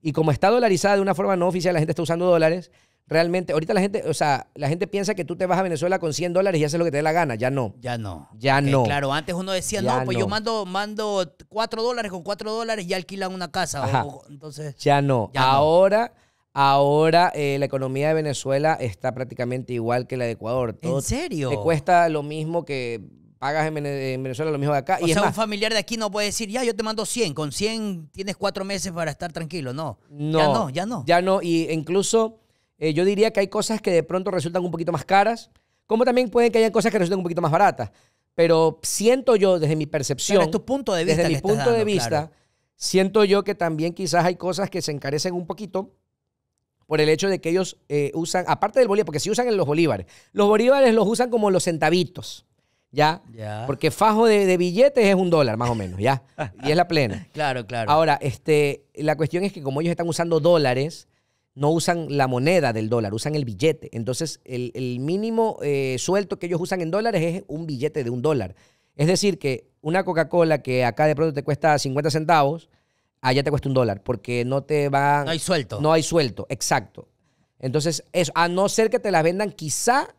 Speaker 1: Y como está dolarizada de una forma no oficial, la gente está usando dólares. Realmente, ahorita la gente, o sea, la gente piensa que tú te vas a Venezuela con 100 dólares y haces lo que te dé la gana. Ya no. Ya no. Ya no. Claro, antes uno decía, no, pues yo
Speaker 2: mando, mando 4 dólares, con 4 dólares y alquilan una casa. entonces.
Speaker 1: Ya no. ahora. Ahora eh, la economía de Venezuela está prácticamente igual que la de Ecuador. ¿En serio? Te cuesta lo mismo que pagas en Venezuela lo mismo de acá. O y sea, un
Speaker 2: familiar de aquí no puede decir, ya, yo te mando
Speaker 1: 100, con 100 tienes cuatro meses para estar tranquilo. No, no ya no, ya no. Ya no, y incluso eh, yo diría que hay cosas que de pronto resultan un poquito más caras, como también pueden que haya cosas que resulten un poquito más baratas. Pero siento yo, desde mi percepción, desde tu punto de vista, desde mi punto de vista, siento yo que también quizás hay cosas que se encarecen un poquito por el hecho de que ellos eh, usan, aparte del bolívar, porque si usan en los bolívares, los bolívares los usan como los centavitos. ¿ya? Porque fajo de, billetes es un dólar, más o menos, ¿ya? y es la plena.
Speaker 2: Claro, claro. Ahora,
Speaker 1: este, la cuestión es que como ellos están usando dólares, no usan la moneda del dólar, usan el billete. Entonces, el, mínimo eh, suelto que ellos usan en dólares es un billete de un dólar. Es decir, que una Coca-Cola que acá de pronto te cuesta 50 centavos, allá te cuesta un dólar, porque no te van... No hay suelto. No hay suelto, exacto. Entonces, eso, a no ser que te las vendan quizá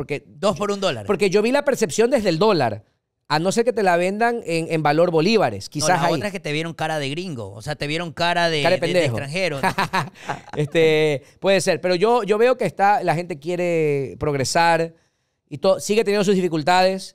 Speaker 1: porque, Dos por un dólar. porque yo vi la percepción desde el dólar, a no ser que te la vendan en, valor bolívares, No, quizás otras
Speaker 2: que te vieron cara de gringo. O sea, te vieron cara de, extranjero. este,
Speaker 1: puede ser, pero yo, yo veo que está, la gente quiere progresar y todo, sigue teniendo sus dificultades.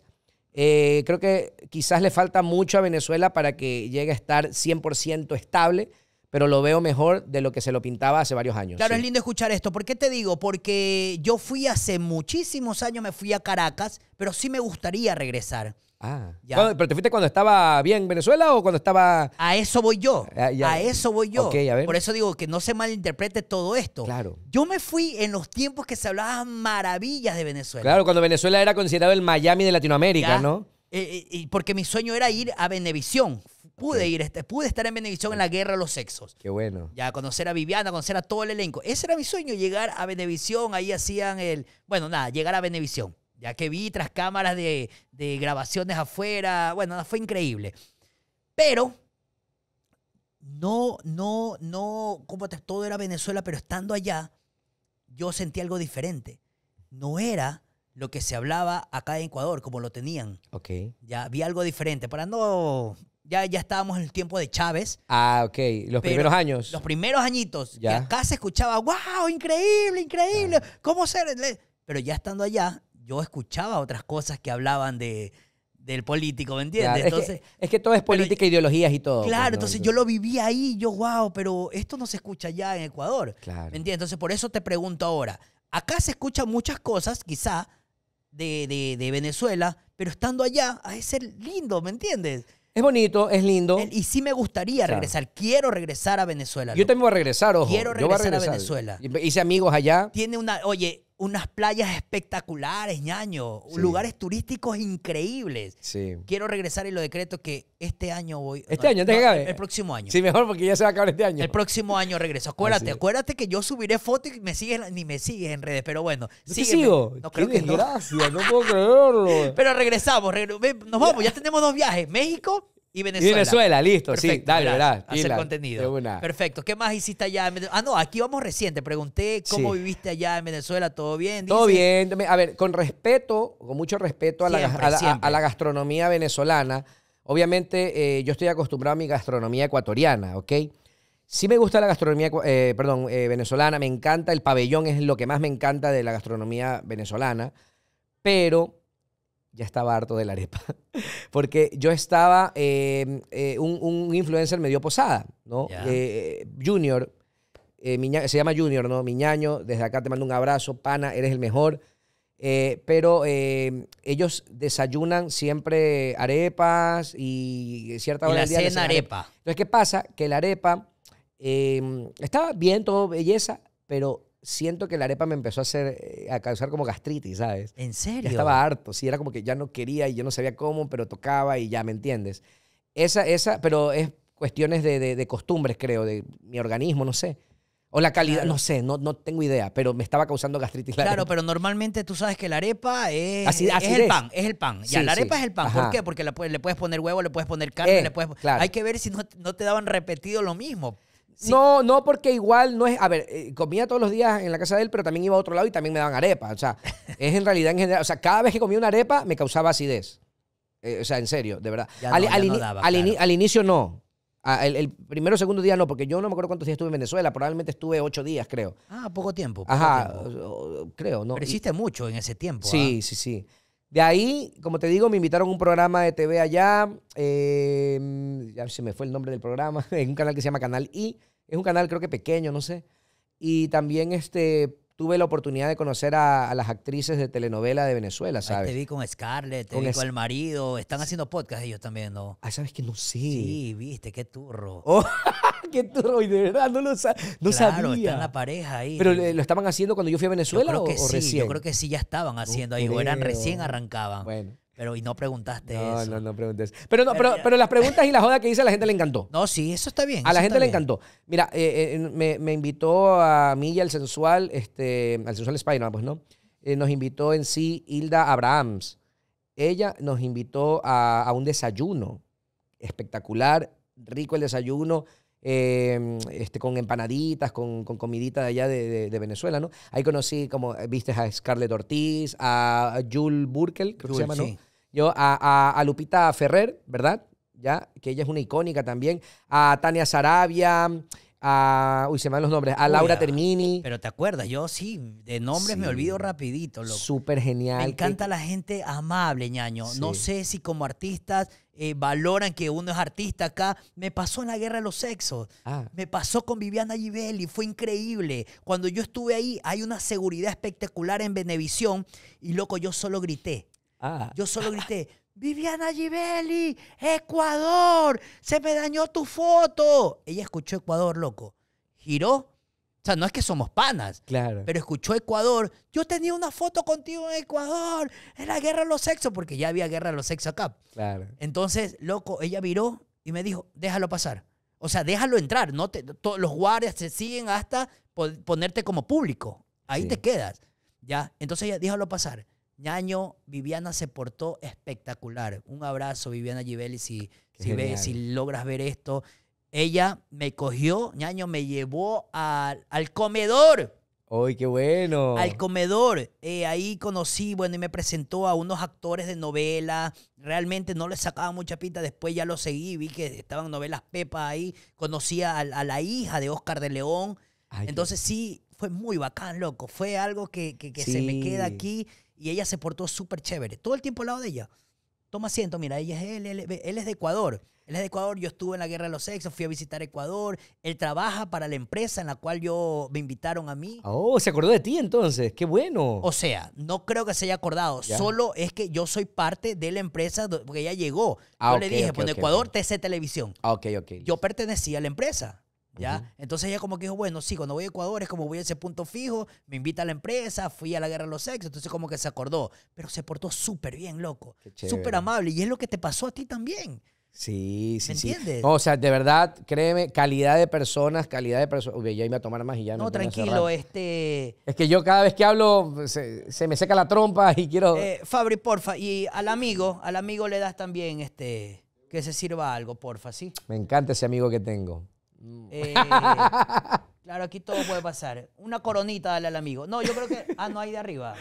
Speaker 1: Eh, creo que quizás le falta mucho a Venezuela para que llegue a estar 100% estable, pero lo veo mejor de lo que se lo pintaba hace varios años. Claro, es lindo
Speaker 2: escuchar esto. ¿Por qué te digo? Porque yo fui hace muchísimos años, me fui a Caracas, pero sí me gustaría regresar.
Speaker 1: Ah, ya. ¿Pero te fuiste cuando estaba bien Venezuela o cuando estaba...?
Speaker 2: A eso voy yo, ah, a eso voy yo. Por eso digo que no se malinterprete todo esto. Claro. Yo me fui en los tiempos que se hablaban maravillas de Venezuela. Claro,
Speaker 1: cuando Venezuela era considerado el Miami de Latinoamérica, ¿no?
Speaker 2: Eh, eh, porque mi sueño era ir a Venevisión. Pude ir, este, pude estar en Venevisión en la guerra de los sexos. Qué bueno. Ya conocer a Viviana, conocer a todo el elenco. Ese era mi sueño, llegar a Venevisión. Ahí hacían el. Bueno, nada, llegar a Venevisión. Ya que vi tras cámaras de, de grabaciones afuera. Bueno, fue increíble. Pero no, no, no, como todo era Venezuela, pero estando allá, yo sentí algo diferente. No era lo que se hablaba acá en Ecuador, como lo tenían. Ok. Ya vi algo diferente. Para no ya, estábamos en el tiempo de Chávez. Ah, ok. Los primeros años. Los primeros añitos. Y acá se escuchaba, wow, increíble, increíble. Ah. ¿Cómo ser? Pero ya estando allá, yo escuchaba otras cosas que hablaban de del político, ¿me entiendes? entonces, es, que, todo es política, ideologías y todo. Pues, claro, entonces yo lo viví ahí, yo, wow, pero esto no se escucha ya en Ecuador. Claro. ¿Me entiendes? Entonces por eso te pregunto ahora, acá se escuchan muchas cosas, quizá, de, de, Venezuela, pero estando allá es ser lindo, ¿me entiendes? Es bonito, es lindo. y sí me gustaría regresar. Quiero regresar a Venezuela. Yo también
Speaker 1: voy a regresar, ojo. Quiero regresar a Venezuela. Hice amigos allá. Tiene
Speaker 2: una. Oye, unas playas espectaculares, ñaño, lugares turísticos increíbles. Sí. Quiero regresar y lo decreto que este año voy. Este año, antes que acabe. El próximo año. Sí, mejor porque ya se va a acabar este año. El próximo año regreso. Acuérdate, acuérdate que yo subiré fotos y me sigues, ni me sigues en redes, pero bueno. sí sigo? No creo
Speaker 1: no. puedo creerlo.
Speaker 2: Pero regresamos, nos vamos, ya tenemos dos viajes, México y Venezuela. Venezuela,
Speaker 1: listo, sí, dale, ¿verdad? Hacer contenido.
Speaker 2: Perfecto. ¿Qué más hiciste allá en Ah, no, aquí vamos reciente. Pregunté cómo viviste allá en Venezuela, ¿todo bien? Todo bien.
Speaker 1: A ver, con respeto, con mucho respeto a, la, a, la, gastronomía venezolana. Obviamente, eh, yo estoy acostumbrado a mi gastronomía ecuatoriana, ¿ok? Sí me gusta la gastronomía, eh, perdón, eh, venezolana. Me encanta el pabellón, es lo que más me encanta de la gastronomía venezolana. Pero ya estaba harto de la arepa. Porque yo estaba, em, eh, un, influencer medio posada, ¿no? Eh, eh, junior, se llama Junior, ¿no? Miñaño, desde acá te mando un abrazo, pana, eres el mejor. pero em, ellos desayunan siempre arepas y cierta hora del arepa. Entonces, ¿qué pasa? Que la arepa em, estaba bien, todo belleza, pero siento que la arepa me empezó a hacer, eh, a causar como gastritis, ¿sabes? ¿En serio? estaba harto, sí, era como que ya no quería y yo no sabía cómo, pero tocaba y ya, ¿me entiendes? Esa, esa, pero es cuestiones de, de, costumbres, creo, de mi organismo, no sé. O la calidad, no sé, no, no tengo idea, pero me estaba causando gastritis. claro,
Speaker 2: pero normalmente tú sabes que la arepa es, es, el pan, es el pan. Ya, la arepa es el pan. ¿Por qué? Porque le puedes poner huevo, le puedes poner carne, eh, le puedes... Hay que ver si no,
Speaker 1: no, te daban repetido lo mismo. No, no, porque igual no es. A ver, eh, comía todos los días en la casa de él, pero también iba a otro lado y también me daban arepa. O sea, es en realidad en general. O sea, cada vez que comía una arepa me causaba acidez. Eh, o sea, en serio, de verdad. al, inicio no. el, primero o segundo día no, porque yo no me acuerdo cuántos días estuve en Venezuela. Probablemente estuve ocho días, creo. Ah, poco tiempo. Ajá, creo, ¿no? Pero hiciste
Speaker 2: mucho en ese tiempo. Sí, ¿ah? sí, sí.
Speaker 1: De ahí, como te digo, me invitaron a un programa de TV allá. Eh, ya se me fue el nombre del programa. Es un canal que se llama Canal I. Es un canal creo que pequeño, no sé. Y también este, tuve la oportunidad de conocer a, las actrices de telenovela de Venezuela, ¿sabes? te vi con
Speaker 2: Scarlett, te vi con el marido. Están haciendo podcast ellos también, ¿no? Ah, ¿sabes que No sé. Sí, viste,
Speaker 1: qué turro. Oh. Que turro, de verdad, no lo sabía claro, sabía. está la
Speaker 2: pareja ahí. ¿Pero eh,
Speaker 1: lo estaban haciendo cuando yo fui a Venezuela yo creo que sí, Yo creo
Speaker 2: que sí ya estaban haciendo ahí, o eran recién arrancaban.
Speaker 1: Bueno. Pero y no preguntaste eso. No, no, preguntaste Pero, eh, pero, las preguntas y las joda que hice a la gente le encantó. No, sí, eso está bien. A la gente le encantó. Mira, eh, me, invitó a mí y al sensual, este, al sensual spider pues, ¿no? nos invitó en sí Hilda Abrahams. Ella nos invitó a, a un desayuno espectacular, rico el desayuno Em, este, con empanaditas, con, con comidita de allá de, de, Venezuela, ¿no? Ahí conocí, como viste, a Scarlett Ortiz, a Jul Burkel, que se llama, Yo, a, a, Lupita Ferrer, ¿verdad? ¿ya? que ella es una icónica también, a Tania Sarabia, a. Uy, se me van los nombres. A Laura Termini.
Speaker 2: Pero te acuerdas, yo sí, de nombres me olvido rapidito, loco. Súper
Speaker 1: genial. Me encanta
Speaker 2: la gente amable, ñaño. No sé si como artistas eh, valoran que uno es artista acá. Me pasó en la guerra de los sexos. Ah. Me pasó con Viviana Givelli. Fue increíble. Cuando yo estuve ahí, hay una seguridad espectacular en Venevisión, Y loco, yo solo grité. Ah. Yo solo grité. Viviana Givelli, Ecuador, se me dañó tu foto. Ella escuchó Ecuador, loco. Giró. O sea, no es que somos panas. Claro. Pero escuchó Ecuador. Yo tenía una foto contigo en Ecuador, en la guerra de los sexos, porque ya había guerra de los sexos acá. Claro. Entonces, loco, ella viró y me dijo, déjalo pasar. O sea, déjalo entrar. No te, los guardias se siguen hasta ponerte como público. Ahí te quedas. ¿Ya? Entonces ella, déjalo pasar. Ñaño, Viviana se portó espectacular. Un abrazo, Viviana Givelli, si, si, si logras ver esto. Ella me cogió, Ñaño me llevó al comedor.
Speaker 1: ¡Ay, qué bueno! Al
Speaker 2: comedor. Eh, ahí conocí, bueno, y me presentó a unos actores de novela. Realmente no les sacaba mucha pinta. Después ya lo seguí, vi que estaban novelas Pepa ahí. Conocí a, la hija de Oscar de León. Entonces sí, fue muy bacán, loco. Fue algo que, se me queda aquí y ella se portó súper chévere. Todo el tiempo al lado de ella. Toma asiento, mira, ella es él, es de Ecuador. Él es de Ecuador, yo estuve en la guerra de los sexos, fui a visitar Ecuador. Él trabaja para la empresa en la cual yo me invitaron a mí.
Speaker 1: Oh, se acordó de ti entonces, qué bueno.
Speaker 2: O sea, no creo que se haya acordado, solo es que yo soy parte de la empresa porque ella llegó. yo ah, le dije, pues en Ecuador, TC Televisión.
Speaker 1: Ah, ok, ok. Yo
Speaker 2: pertenecía a la empresa. Entonces ella como que dijo, bueno, sí, cuando voy a Ecuador es como voy a ese punto fijo, me invita a la empresa, fui a la guerra de los sexos, entonces como que se acordó, pero se portó súper bien, loco, súper amable, y es lo que te pasó a ti también.
Speaker 1: Sí, sí, ¿Me entiendes? o sea, de verdad, créeme, calidad de personas, calidad de personas. Uy, ya iba a tomar más y ya no. No, tranquilo,
Speaker 2: este.
Speaker 1: Es que yo cada vez que hablo se, me seca la trompa y quiero. Eh, Fabri, porfa,
Speaker 2: y al amigo, al amigo le das también este. Que se sirva algo, porfa, ¿sí?
Speaker 1: Me encanta ese amigo que tengo. Eh,
Speaker 2: claro, aquí todo puede pasar. Una coronita dale al amigo. No, yo creo que. Ah, no, hay de arriba.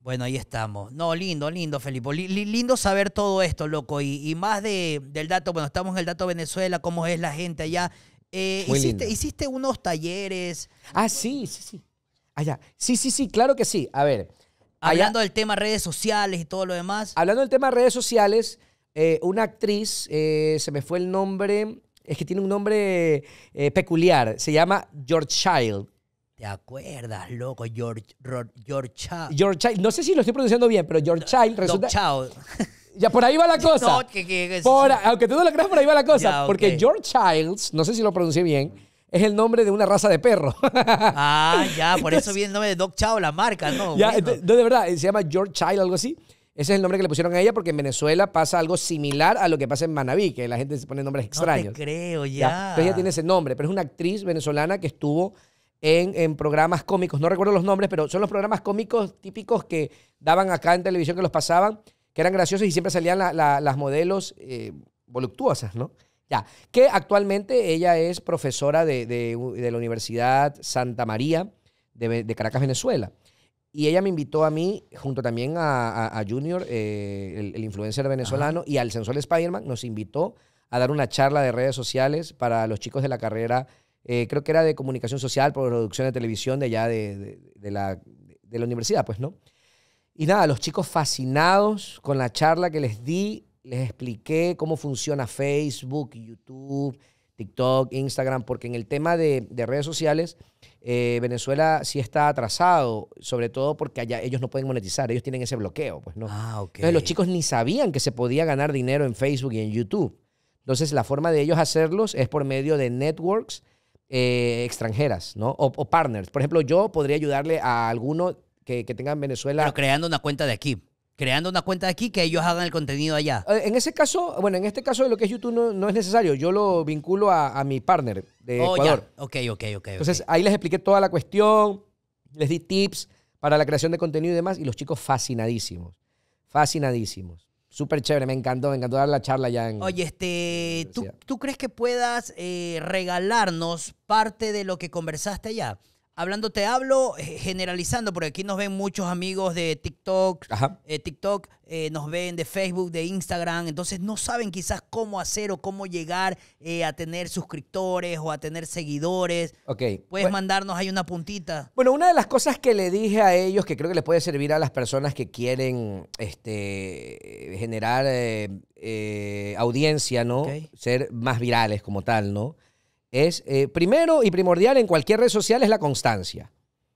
Speaker 2: Bueno, ahí estamos. No, lindo, lindo, Felipe. lindo saber todo esto, loco. Y, más del dato, bueno, estamos en el dato Venezuela, cómo es la gente allá. Eh,
Speaker 1: hiciste, unos talleres. Ah, sí, sí, sí. Allá. Sí, sí, sí, claro que sí. A ver. Hablando del tema redes sociales y todo lo demás. Hablando del tema redes sociales, eh, una actriz, eh, se me fue el nombre, es que tiene un nombre eh, peculiar, se llama George Child. ¿Te
Speaker 2: acuerdas, loco? George, George Child.
Speaker 1: George Child. No sé si lo estoy pronunciando bien, pero George Child resulta... Child. Ya, por ahí va la cosa. aunque tú no lo creas, por ahí va la cosa. Porque George Childs, no sé si lo pronuncié bien, es el nombre de una raza de perro.
Speaker 2: ah, ya, por eso viene el nombre de Doc Chow, la marca,
Speaker 1: ¿no? Ya, de verdad, se llama George Child, algo así. Ese es el nombre que le pusieron a ella porque en Venezuela pasa algo similar a lo que pasa en Manaví, que la gente se pone nombres extraños. No
Speaker 2: creo, ya. Entonces ella tiene
Speaker 1: ese nombre, pero es una actriz venezolana que estuvo en, programas cómicos, no recuerdo los nombres, pero son los programas cómicos típicos que daban acá en televisión, que los pasaban, que eran graciosos y siempre salían las modelos eh, voluptuosas, ¿no? Ya, que actualmente ella es profesora de, la Universidad Santa María de, de Caracas, Venezuela. Y ella me invitó a mí, junto también a, Junior, eh, el, influencer venezolano, y al censor spider nos invitó a dar una charla de redes sociales para los chicos de la carrera, eh, creo que era de comunicación social, producción de televisión de allá de, la, de la universidad, pues, ¿no? Y nada, los chicos fascinados con la charla que les di, les expliqué cómo funciona Facebook, YouTube, TikTok, Instagram, porque en el tema de, redes sociales, eh, Venezuela sí está atrasado, sobre todo porque allá ellos no pueden monetizar, ellos tienen ese bloqueo, pues no. Ah, Entonces los chicos ni sabían que se podía ganar dinero en Facebook y en YouTube. Entonces la forma de ellos hacerlos es por medio de networks eh, extranjeras, ¿no? O, partners. Por ejemplo, yo podría ayudarle a alguno que, que tenga en Venezuela. Pero creando una cuenta de aquí creando una cuenta aquí que ellos hagan el contenido allá. Eh, en ese caso, bueno, en este caso de lo que es YouTube no, es necesario. Yo lo vinculo a, mi partner de oh, Ecuador. Ok, ok, ok. Entonces ahí les expliqué toda la cuestión, les di tips para la creación de contenido y demás, y los chicos fascinadísimos, fascinadísimos. Súper chévere, me encantó, me encantó dar la charla ya en... Oye,
Speaker 2: este, ¿tú, crees que puedas eh, regalarnos parte de lo que conversaste allá? hablando te hablo, eh, generalizando, porque aquí nos ven muchos amigos de TikTok, Ajá. Eh, TikTok eh, nos ven de Facebook, de Instagram, entonces no saben quizás cómo hacer o cómo llegar a tener suscriptores o a tener
Speaker 1: seguidores. Ok.
Speaker 2: Puedes mandarnos ahí una puntita.
Speaker 1: Bueno, una de las cosas que le dije a ellos que creo que les puede servir a las personas que quieren este, generar audiencia, ¿no? Ser más virales como tal, ¿no? es, eh, primero y primordial en cualquier red social es la constancia.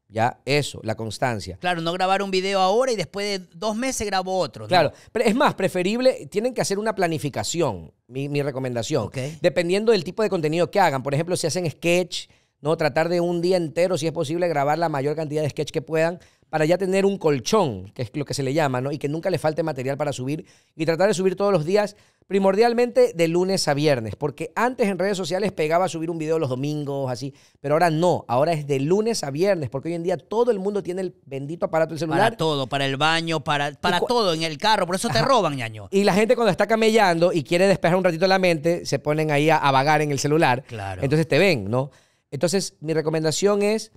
Speaker 1: Ya, eso, la constancia. Claro, no grabar un video ahora y después de dos meses grabo otro. claro Claro, es más, preferible, tienen que hacer una planificación, mi, recomendación. Dependiendo del tipo de contenido que hagan. Por ejemplo, si hacen sketch, ¿no? Tratar de un día entero, si es posible, grabar la mayor cantidad de sketch que puedan para ya tener un colchón, que es lo que se le llama, ¿no? Y que nunca le falte material para subir y tratar de subir todos los días primordialmente de lunes a viernes, porque antes en redes sociales pegaba a subir un video los domingos, así, pero ahora no, ahora es de lunes a viernes, porque hoy en día todo el mundo tiene el bendito aparato del celular. Para
Speaker 2: todo, para el baño, para, para todo, en el carro, por eso te roban, ñaño.
Speaker 1: Y la gente cuando está camellando y quiere despejar un ratito la mente, se ponen ahí a, vagar en el celular. Claro. Entonces te ven, ¿no? Entonces, mi recomendación es...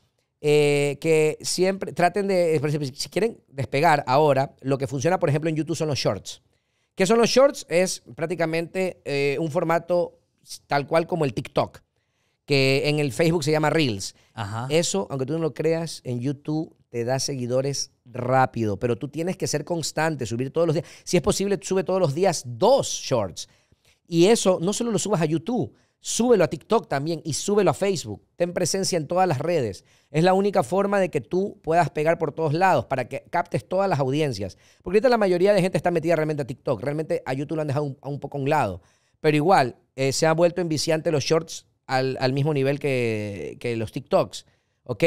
Speaker 1: Eh, que siempre traten de, si quieren despegar ahora, lo que funciona, por ejemplo, en YouTube son los shorts. ¿Qué son los shorts? Es prácticamente eh, un formato tal cual como el TikTok, que en el Facebook se llama Reels. Eso, aunque tú no lo creas, en YouTube te da seguidores rápido, pero tú tienes que ser constante, subir todos los días. Si es posible, sube todos los días dos shorts. Y eso no solo lo subas a YouTube, súbelo a TikTok también y súbelo a Facebook. Ten presencia en todas las redes. Es la única forma de que tú puedas pegar por todos lados para que captes todas las audiencias. Porque ahorita la mayoría de gente está metida realmente a TikTok. Realmente a YouTube lo han dejado a un poco a un lado. Pero igual, eh, se han vuelto enviciantes los shorts al, mismo nivel que, que, los TikToks. ¿Ok?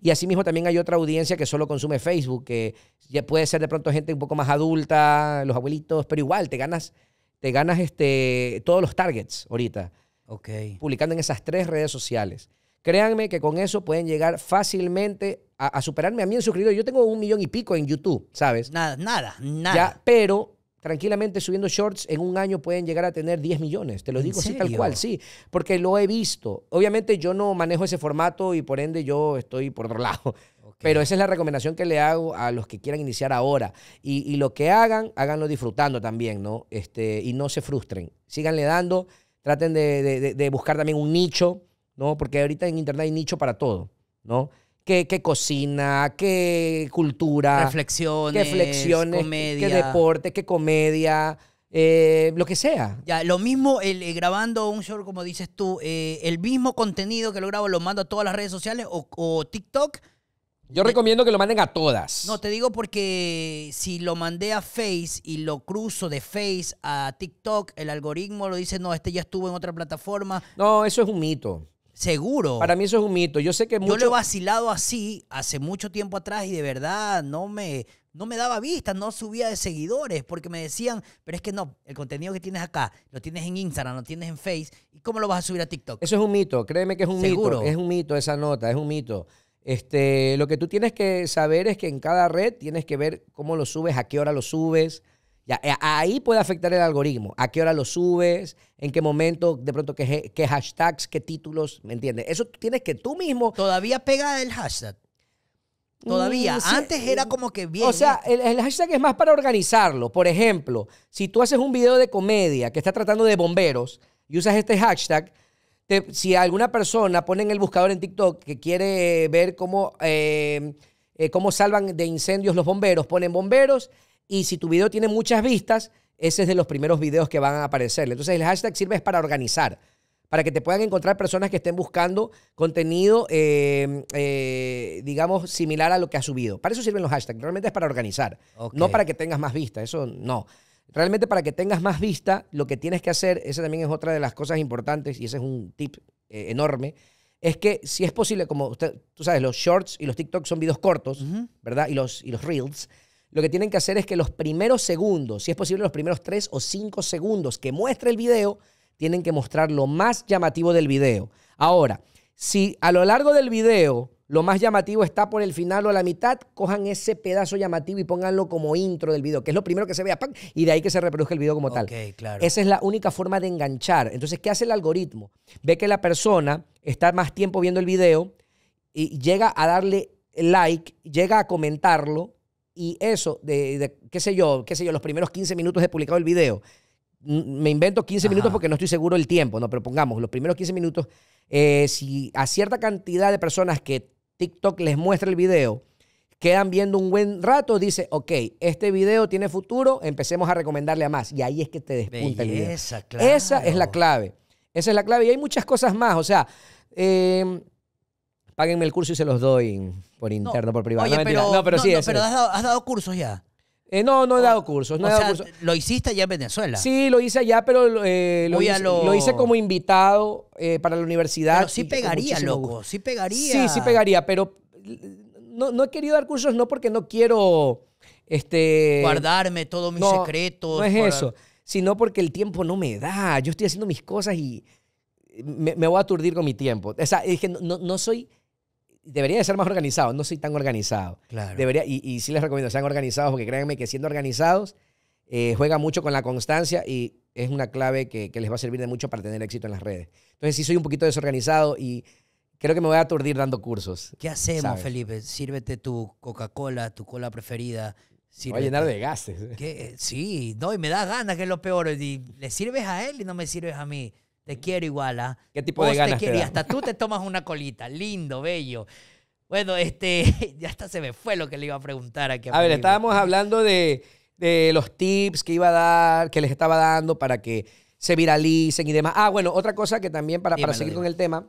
Speaker 1: Y asimismo también hay otra audiencia que solo consume Facebook, que ya puede ser de pronto gente un poco más adulta, los abuelitos, pero igual te ganas, te ganas este, todos los targets ahorita. Okay. Publicando en esas tres redes sociales. Créanme que con eso pueden llegar fácilmente a, superarme a mí en suscriptores. Yo tengo un millón y pico en YouTube, ¿sabes? Nada, nada, nada. pero tranquilamente subiendo shorts en un año pueden llegar a tener 10 millones. Te lo digo así tal cual, sí, porque lo he visto. Obviamente yo no manejo ese formato y por ende yo estoy por otro lado. Pero esa es la recomendación que le hago a los que quieran iniciar ahora. Y, lo que hagan, háganlo disfrutando también, ¿no? Este, y no se frustren. Síganle dando traten de, buscar también un nicho, ¿no? Porque ahorita en Internet hay nicho para todo, ¿no? ¿Qué, cocina? ¿Qué cultura? Reflexiones. ¿Qué Comedia. ¿Qué deporte? ¿Qué comedia? Eh, lo que sea.
Speaker 2: Ya, lo mismo el, eh, grabando un show, como dices tú, eh, el mismo contenido que lo grabo lo mando a todas las redes sociales o TikTok yo recomiendo que lo manden a todas. No, te digo porque si lo mandé a Face y lo cruzo de Face a TikTok, el algoritmo lo dice, no, este ya estuvo en otra plataforma. No, eso es un mito. Seguro.
Speaker 1: Para mí eso es un mito. Yo sé que mucho... Yo lo he
Speaker 2: vacilado así hace mucho tiempo atrás y de verdad no me, no me daba vista, no subía de seguidores porque me decían, pero es que no, el contenido que tienes acá lo tienes en Instagram, lo tienes en Face, ¿y cómo lo vas a subir a TikTok? Eso es un
Speaker 1: mito, créeme que es un ¿Seguro? Es un mito esa nota, es un mito. Este, lo que tú tienes que saber es que en cada red tienes que ver cómo lo subes, a qué hora lo subes. Ya, eh, ahí puede afectar el algoritmo. A qué hora lo subes, en qué momento, de pronto qué, hashtags, qué títulos, ¿me entiendes? Eso tienes que tú mismo. Todavía pega el hashtag. Mm, Todavía. Antes era como que bien. O sea, el, hashtag es más para organizarlo. Por ejemplo, si tú haces un video de comedia que está tratando de bomberos y usas este hashtag, si alguna persona pone en el buscador en TikTok que quiere ver cómo, eh, eh, cómo salvan de incendios los bomberos, ponen bomberos y si tu video tiene muchas vistas, ese es de los primeros videos que van a aparecerle. Entonces el hashtag sirve es para organizar, para que te puedan encontrar personas que estén buscando contenido, em, eh, digamos, similar a lo que has subido. Para eso sirven los hashtags, realmente es para organizar, no para que tengas más vistas, eso no. Realmente para que tengas más vista, lo que tienes que hacer, esa también es otra de las cosas importantes y ese es un tip eh, enorme, es que si es posible, como tú sabes, los shorts y los TikTok son videos cortos, ¿verdad? Y los, y los reels, lo que tienen que hacer es que los primeros segundos, si es posible los primeros tres o cinco segundos que muestra el video, tienen que mostrar lo más llamativo del video. Ahora, si a lo largo del video lo más llamativo está por el final o a la mitad. Cojan ese pedazo llamativo y pónganlo como intro del video, que es lo primero que se vea, y de ahí que se reproduzca el video como tal. Claro. Esa es la única forma de enganchar. Entonces, ¿qué hace el algoritmo? Ve que la persona está más tiempo viendo el video y llega a darle like, llega a comentarlo y eso, de, qué sé yo, qué sé yo, los primeros 15 minutos de publicado el video. Me invento 15 minutos porque no estoy seguro del tiempo, no, pero pongamos los primeros 15 minutos. Eh, si a cierta cantidad de personas que TikTok les muestra el video, quedan viendo un buen rato, dice, ok, este video tiene futuro, empecemos a recomendarle a más. Y ahí es que te despunta el video. Esa es la clave. Esa es la clave. Y hay muchas cosas más. O sea, em, páguenme el curso y se los doy por interno, por privado. no, pero, no, pero, pero
Speaker 2: has dado cursos ya.
Speaker 1: Eh, no, no he dado cursos. lo hiciste allá en Venezuela. Sí, lo hice allá, pero eh, lo, hice, como invitado eh, para la universidad. Pero sí pegaría, loco. Sí pegaría. Sí, sí pegaría, pero no, he querido dar cursos no porque no quiero este Guardarme todos mis secretos. No es eso, sino porque el tiempo no me da. Yo estoy haciendo mis cosas y me, voy a aturdir con mi tiempo. O sea, es que no soy debería de ser más organizado. No soy tan organizado. Claro. Debería, y, y sí les recomiendo, sean organizados, porque créanme que siendo organizados, eh, juega mucho con la constancia y es una clave que, que, les va a servir de mucho para tener éxito en las redes. Entonces, sí soy un poquito desorganizado y creo que me voy a aturdir dando cursos. ¿Qué hacemos,
Speaker 2: Felipe? Sírvete tu Coca-Cola, tu cola preferida. va Voy a llenar de gases. Sí, no, y me da ganas, que es lo peor. le sirves a él y no me sirves a mí. Te quiero igual, ¿ah? ¿Qué tipo de ganas te, hasta tú te tomas una colita. Lindo, bello. Bueno, este, ya hasta se me fue lo que le iba a preguntar aquí. A, a ver, estábamos
Speaker 1: hablando de, de, los tips que iba a dar, que les estaba dando para que se viralicen y demás. Ah, bueno, otra cosa que también para, para seguir con el tema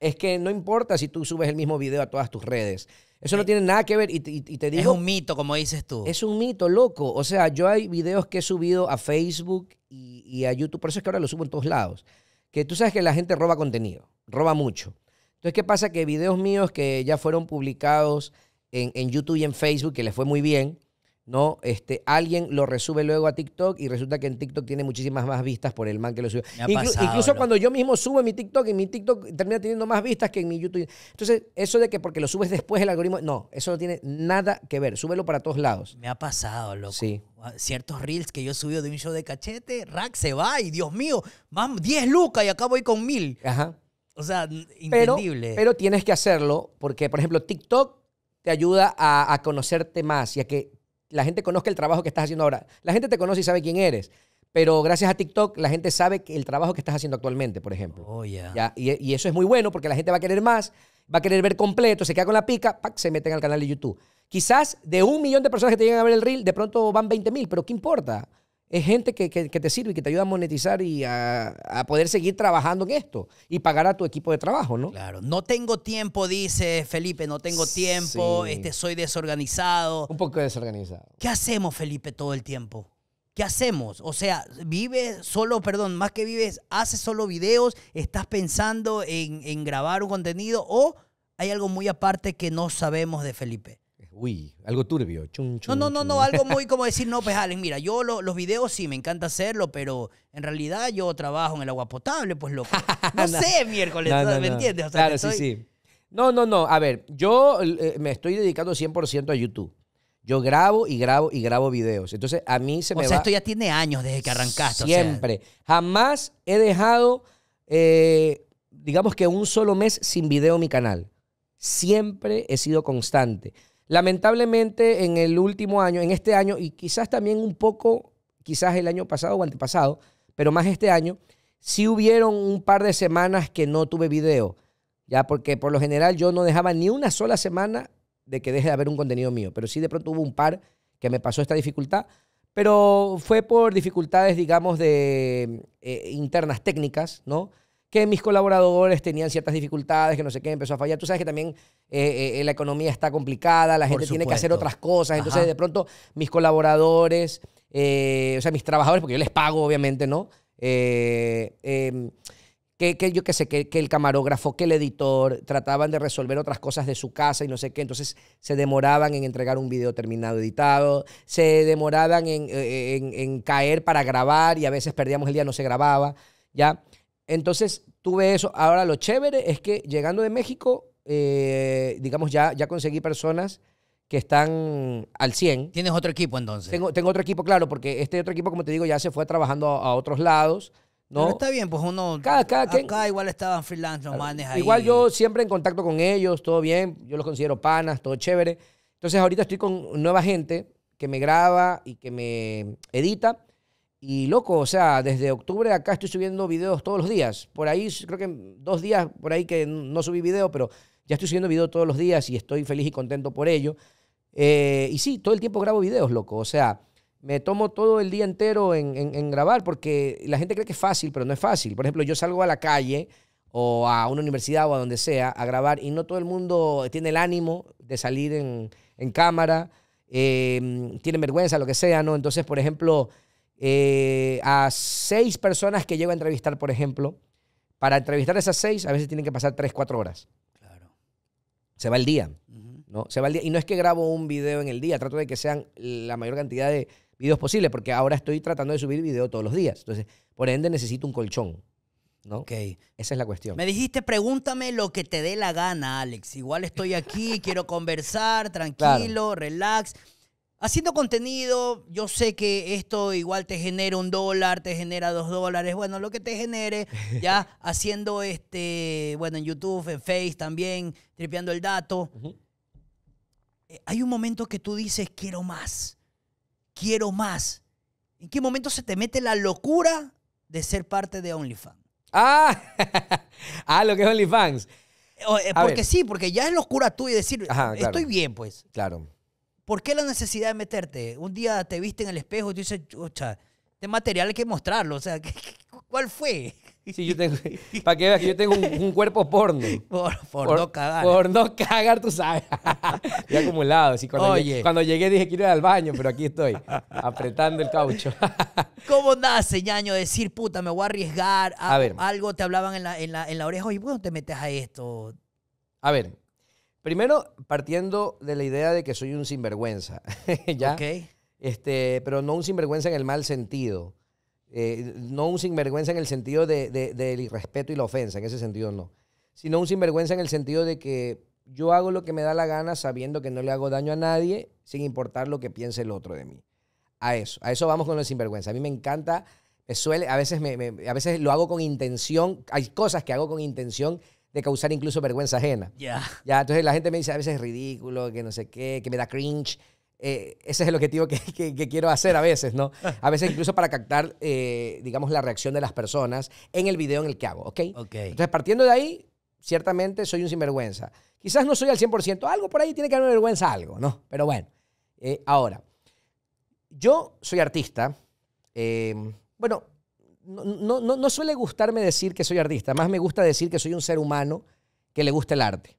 Speaker 1: es que no importa si tú subes el mismo video a todas tus redes. Eso no eh, tiene nada que ver y te, y digo... Es un mito, como dices tú. Es un mito, loco. O sea, yo hay videos que he subido a Facebook y, a YouTube, por eso es que ahora los subo en todos lados. Que tú sabes que la gente roba contenido, roba mucho. Entonces, ¿qué pasa? Que videos míos que ya fueron publicados en, en YouTube y en Facebook, que les fue muy bien, ¿no? Este, alguien lo resube luego a TikTok y resulta que en TikTok tiene muchísimas más vistas por el man que lo sube. incluso cuando yo mismo subo mi TikTok, y mi TikTok termina teniendo más vistas que en mi YouTube. Entonces, eso de que porque lo subes después el algoritmo, no, eso no tiene nada que ver. Súbelo para todos lados.
Speaker 2: Me ha pasado, loco. Sí. Ah, ciertos reels que yo he subido de un show de cachete, rack
Speaker 1: se va y Dios mío, más 10 lucas y acá voy con mil. Ajá. O sea, entendible. Pero, tienes que hacerlo porque, por ejemplo, TikTok te ayuda a, a conocerte más y a que la gente conozca el trabajo que estás haciendo ahora. La gente te conoce y sabe quién eres. Pero gracias a TikTok, la gente sabe que el trabajo que estás haciendo actualmente, por ejemplo. Oh, y, eso es muy bueno porque la gente va a querer más, va a querer ver completo, se queda con la pica, pack se meten al canal de YouTube. Quizás de un millón de personas que te llegan a ver el reel, de pronto van 20 mil, pero ¿qué importa? es gente que, te sirve y que te ayuda a monetizar y a, poder seguir trabajando en esto y pagar a tu equipo de trabajo, ¿no? Claro.
Speaker 2: No tengo tiempo, dice Felipe, no tengo tiempo, este, soy desorganizado. Un poco desorganizado. ¿Qué hacemos, Felipe, todo el tiempo? ¿Qué hacemos? O sea, vives solo, perdón, más que vives, haces solo videos, estás pensando en, en grabar un contenido o hay algo muy aparte que no sabemos de Felipe
Speaker 1: uy, algo turbio. Chum, no, no, no, algo muy
Speaker 2: como decir, no, pues Alex, mira, yo los videos sí me encanta hacerlo, pero en realidad yo trabajo en el agua potable, pues loco. No, no. sé, miércoles, ¿me entiendes? claro, sí, sí.
Speaker 1: No, no, no, a ver, yo eh, me estoy dedicando 100% a YouTube. Yo grabo y grabo y grabo videos. Entonces, a mí se me va... esto
Speaker 2: ya tiene años desde que arrancaste. Siempre.
Speaker 1: Jamás he dejado, eh, digamos que un solo mes sin video mi canal. Siempre he sido constante. Lamentablemente en el último año, en este año y quizás también un poco, quizás el año pasado o antepasado, pero más este año, sí hubieron un par de semanas que no tuve video, ya porque por lo general yo no dejaba ni una sola semana de que deje de haber un contenido mío, pero sí de pronto hubo un par que me pasó esta dificultad, pero fue por dificultades, digamos, de eh, internas técnicas, ¿no? que mis colaboradores tenían ciertas dificultades, que no sé qué, empezó a fallar. Tú sabes que también eh, eh, eh, la economía está complicada, la gente tiene que hacer otras cosas. Entonces, de pronto, mis colaboradores, o sea, mis trabajadores, porque yo les pago, obviamente, ¿no? Em, que, yo qué sé, que, el camarógrafo, que el editor trataban de resolver otras cosas de su casa y no sé qué. Entonces se demoraban en entregar un video terminado editado, se demoraban en, en caer para grabar y a veces perdíamos el día, no se grababa, ¿ya? Entonces tuve eso. Ahora lo chévere es que llegando de México, eh, digamos, ya, ya conseguí personas que están al 100. ¿Tienes otro equipo entonces? Tengo, tengo otro equipo, claro, porque este otro equipo, como te digo, ya se fue trabajando a, otros lados. ¿no? está
Speaker 2: bien, pues uno.
Speaker 1: Cada, cada acá igual estaban
Speaker 2: freelance, manes ahí. Igual yo
Speaker 1: siempre en contacto con ellos, todo bien. Yo los considero panas, todo chévere. Entonces ahorita estoy con nueva gente que me graba y que me edita. Y loco, o sea, desde octubre acá estoy subiendo videos todos los días. Por ahí, creo que dos días por ahí que no subí video, pero ya estoy subiendo video todos los días y estoy feliz y contento por ello. Eh, y sí, todo el tiempo grabo videos, loco. O sea, me tomo todo el día entero en, grabar porque la gente cree que es fácil, pero no es fácil. Por ejemplo, yo salgo a la calle o a una universidad o a donde sea a grabar y no todo el mundo tiene el ánimo de salir en, cámara, eh, tiene vergüenza, lo que sea, ¿no? Entonces, por ejemplo... Eh, a seis personas que llego a entrevistar, por ejemplo, para entrevistar a esas seis, a veces tienen que pasar tres, cuatro horas. Claro. Se va el día. ¿no? Se va el día. Y no es que grabo un video en el día, trato de que sean la mayor cantidad de videos posible, porque ahora estoy tratando de subir video todos los días. Entonces, por ende, necesito un colchón. Ok. Esa es la cuestión. Me
Speaker 2: dijiste, pregúntame lo que te dé la gana, Alex. Igual estoy aquí, quiero conversar, tranquilo, relax. Haciendo contenido, yo sé que esto igual te genera un dólar, te genera dos dólares, bueno, lo que te genere, ya haciendo este, bueno, en YouTube, en Face también, tripeando el dato. Eh, hay un momento que tú dices, quiero más, quiero más. ¿En qué momento se te mete la locura de ser parte de OnlyFans? Ah,
Speaker 1: ah lo que es OnlyFans. Eh, porque sí,
Speaker 2: porque ya es locura tú y decir, estoy bien,
Speaker 1: pues. Claro.
Speaker 2: ¿Por qué la necesidad de meterte? Un día te viste en el espejo y tú dices, ocha, este material hay que mostrarlo. O sea,
Speaker 1: ¿cuál fue? Sí, yo tengo. Para que veas que yo tengo un, cuerpo porno. Por, no cagar. Por no cagar, tú sabes. Y acumulado. cuando, Llegué, dije que iba al baño, pero aquí estoy, apretando el caucho.
Speaker 2: ¿Cómo nace, ñaño, decir, puta, me voy a arriesgar? A, ver. Algo te hablaban en la, oreja. la, en la oreja, te metes a
Speaker 1: esto. A ver, Primero, partiendo de la idea de que soy un sinvergüenza. ¿Ya? Este, pero no un sinvergüenza en el mal sentido. Eh, no un sinvergüenza en el sentido del irrespeto y la ofensa, en ese sentido no. Sino un sinvergüenza en el sentido de que yo hago lo que me da la gana sabiendo que no le hago daño a nadie, sin importar lo que piense el otro de mí. A eso, a eso vamos con el sinvergüenza. A mí me encanta, suele, a veces, a veces lo hago con intención, hay cosas que hago con intención de causar incluso vergüenza ajena. ya Ya, entonces la gente me dice a veces es ridículo, que no sé qué, que me da cringe. Eh, ese es el objetivo que, quiero hacer a veces, ¿no? A veces incluso para captar, eh, digamos, la reacción de las personas en el video en el que hago, ¿ok? okay. Entonces, partiendo de ahí, ciertamente soy un sinvergüenza. Quizás no soy al 100%, algo por ahí tiene que haber vergüenza, algo, ¿no? Pero bueno, eh, ahora, yo soy artista, bueno, no, no, no, suele gustarme decir que soy artista, más me gusta decir que soy un ser humano que le gusta el arte.